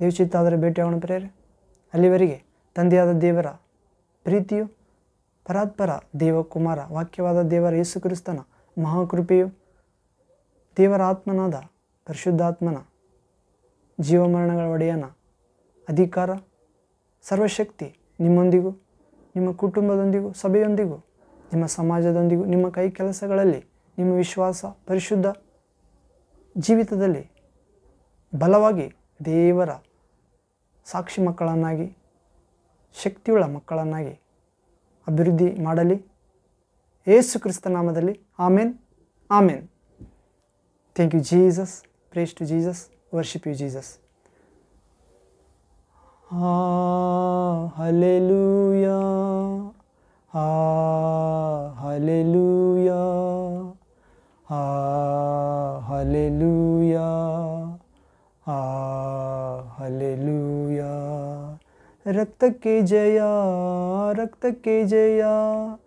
ದೇವಚಿತ್ತಾದರೆ ಭೇಟಿಯಾಗೋಣ ಪ್ರೇರೆ ಅಲ್ಲಿವರೆಗೆ ತಂದೆಯಾದ ದೇವರ ಪ್ರೀತಿಯು ಪರಾತ್ಪರ ದೇವಕುಮಾರ ವಾಕ್ಯವಾದ ದೇವರ ಯೇಸು ಕ್ರಿಸ್ತನ ಮಹಾಕೃಪೆಯು ದೇವರ ಆತ್ಮನಾದ ಪರಿಶುದ್ಧಾತ್ಮನ ಜೀವಮರಣಗಳ ಒಡೆಯನ ಅಧಿಕಾರ ಸರ್ವಶಕ್ತಿ ನಿಮ್ಮೊಂದಿಗೂ ನಿಮ್ಮ ಕುಟುಂಬದೊಂದಿಗೂ ಸಭೆಯೊಂದಿಗೂ ನಿಮ್ಮ ಸಮಾಜದೊಂದಿಗೂ ನಿಮ್ಮ ಕೈ ಕೆಲಸಗಳಲ್ಲಿ ನಿಮ್ಮ ವಿಶ್ವಾಸ ಪರಿಶುದ್ಧ ಜೀವಿತದಲ್ಲಿ ಬಲವಾಗಿ ದೇವರ ಸಾಕ್ಷಿ ಮಕ್ಕಳನ್ನಾಗಿ ಶಕ್ತಿಯುಳ್ಳ ಮಕ್ಕಳನ್ನಾಗಿ ಅಭಿವೃದ್ಧಿ ಮಾಡಲಿ ಏಸು ಕ್ರಿಸ್ತ ನಾಮದಲ್ಲಿ ಆಮೇನ್ ಆಮೇನ್ thank you Jesus praise to Jesus worship you Jesus hallelujah ಆ ಹಲೆಲೂಯಾ ಆ ಹಲೆಲೂಯಾ रक्त के जया रक्त के जया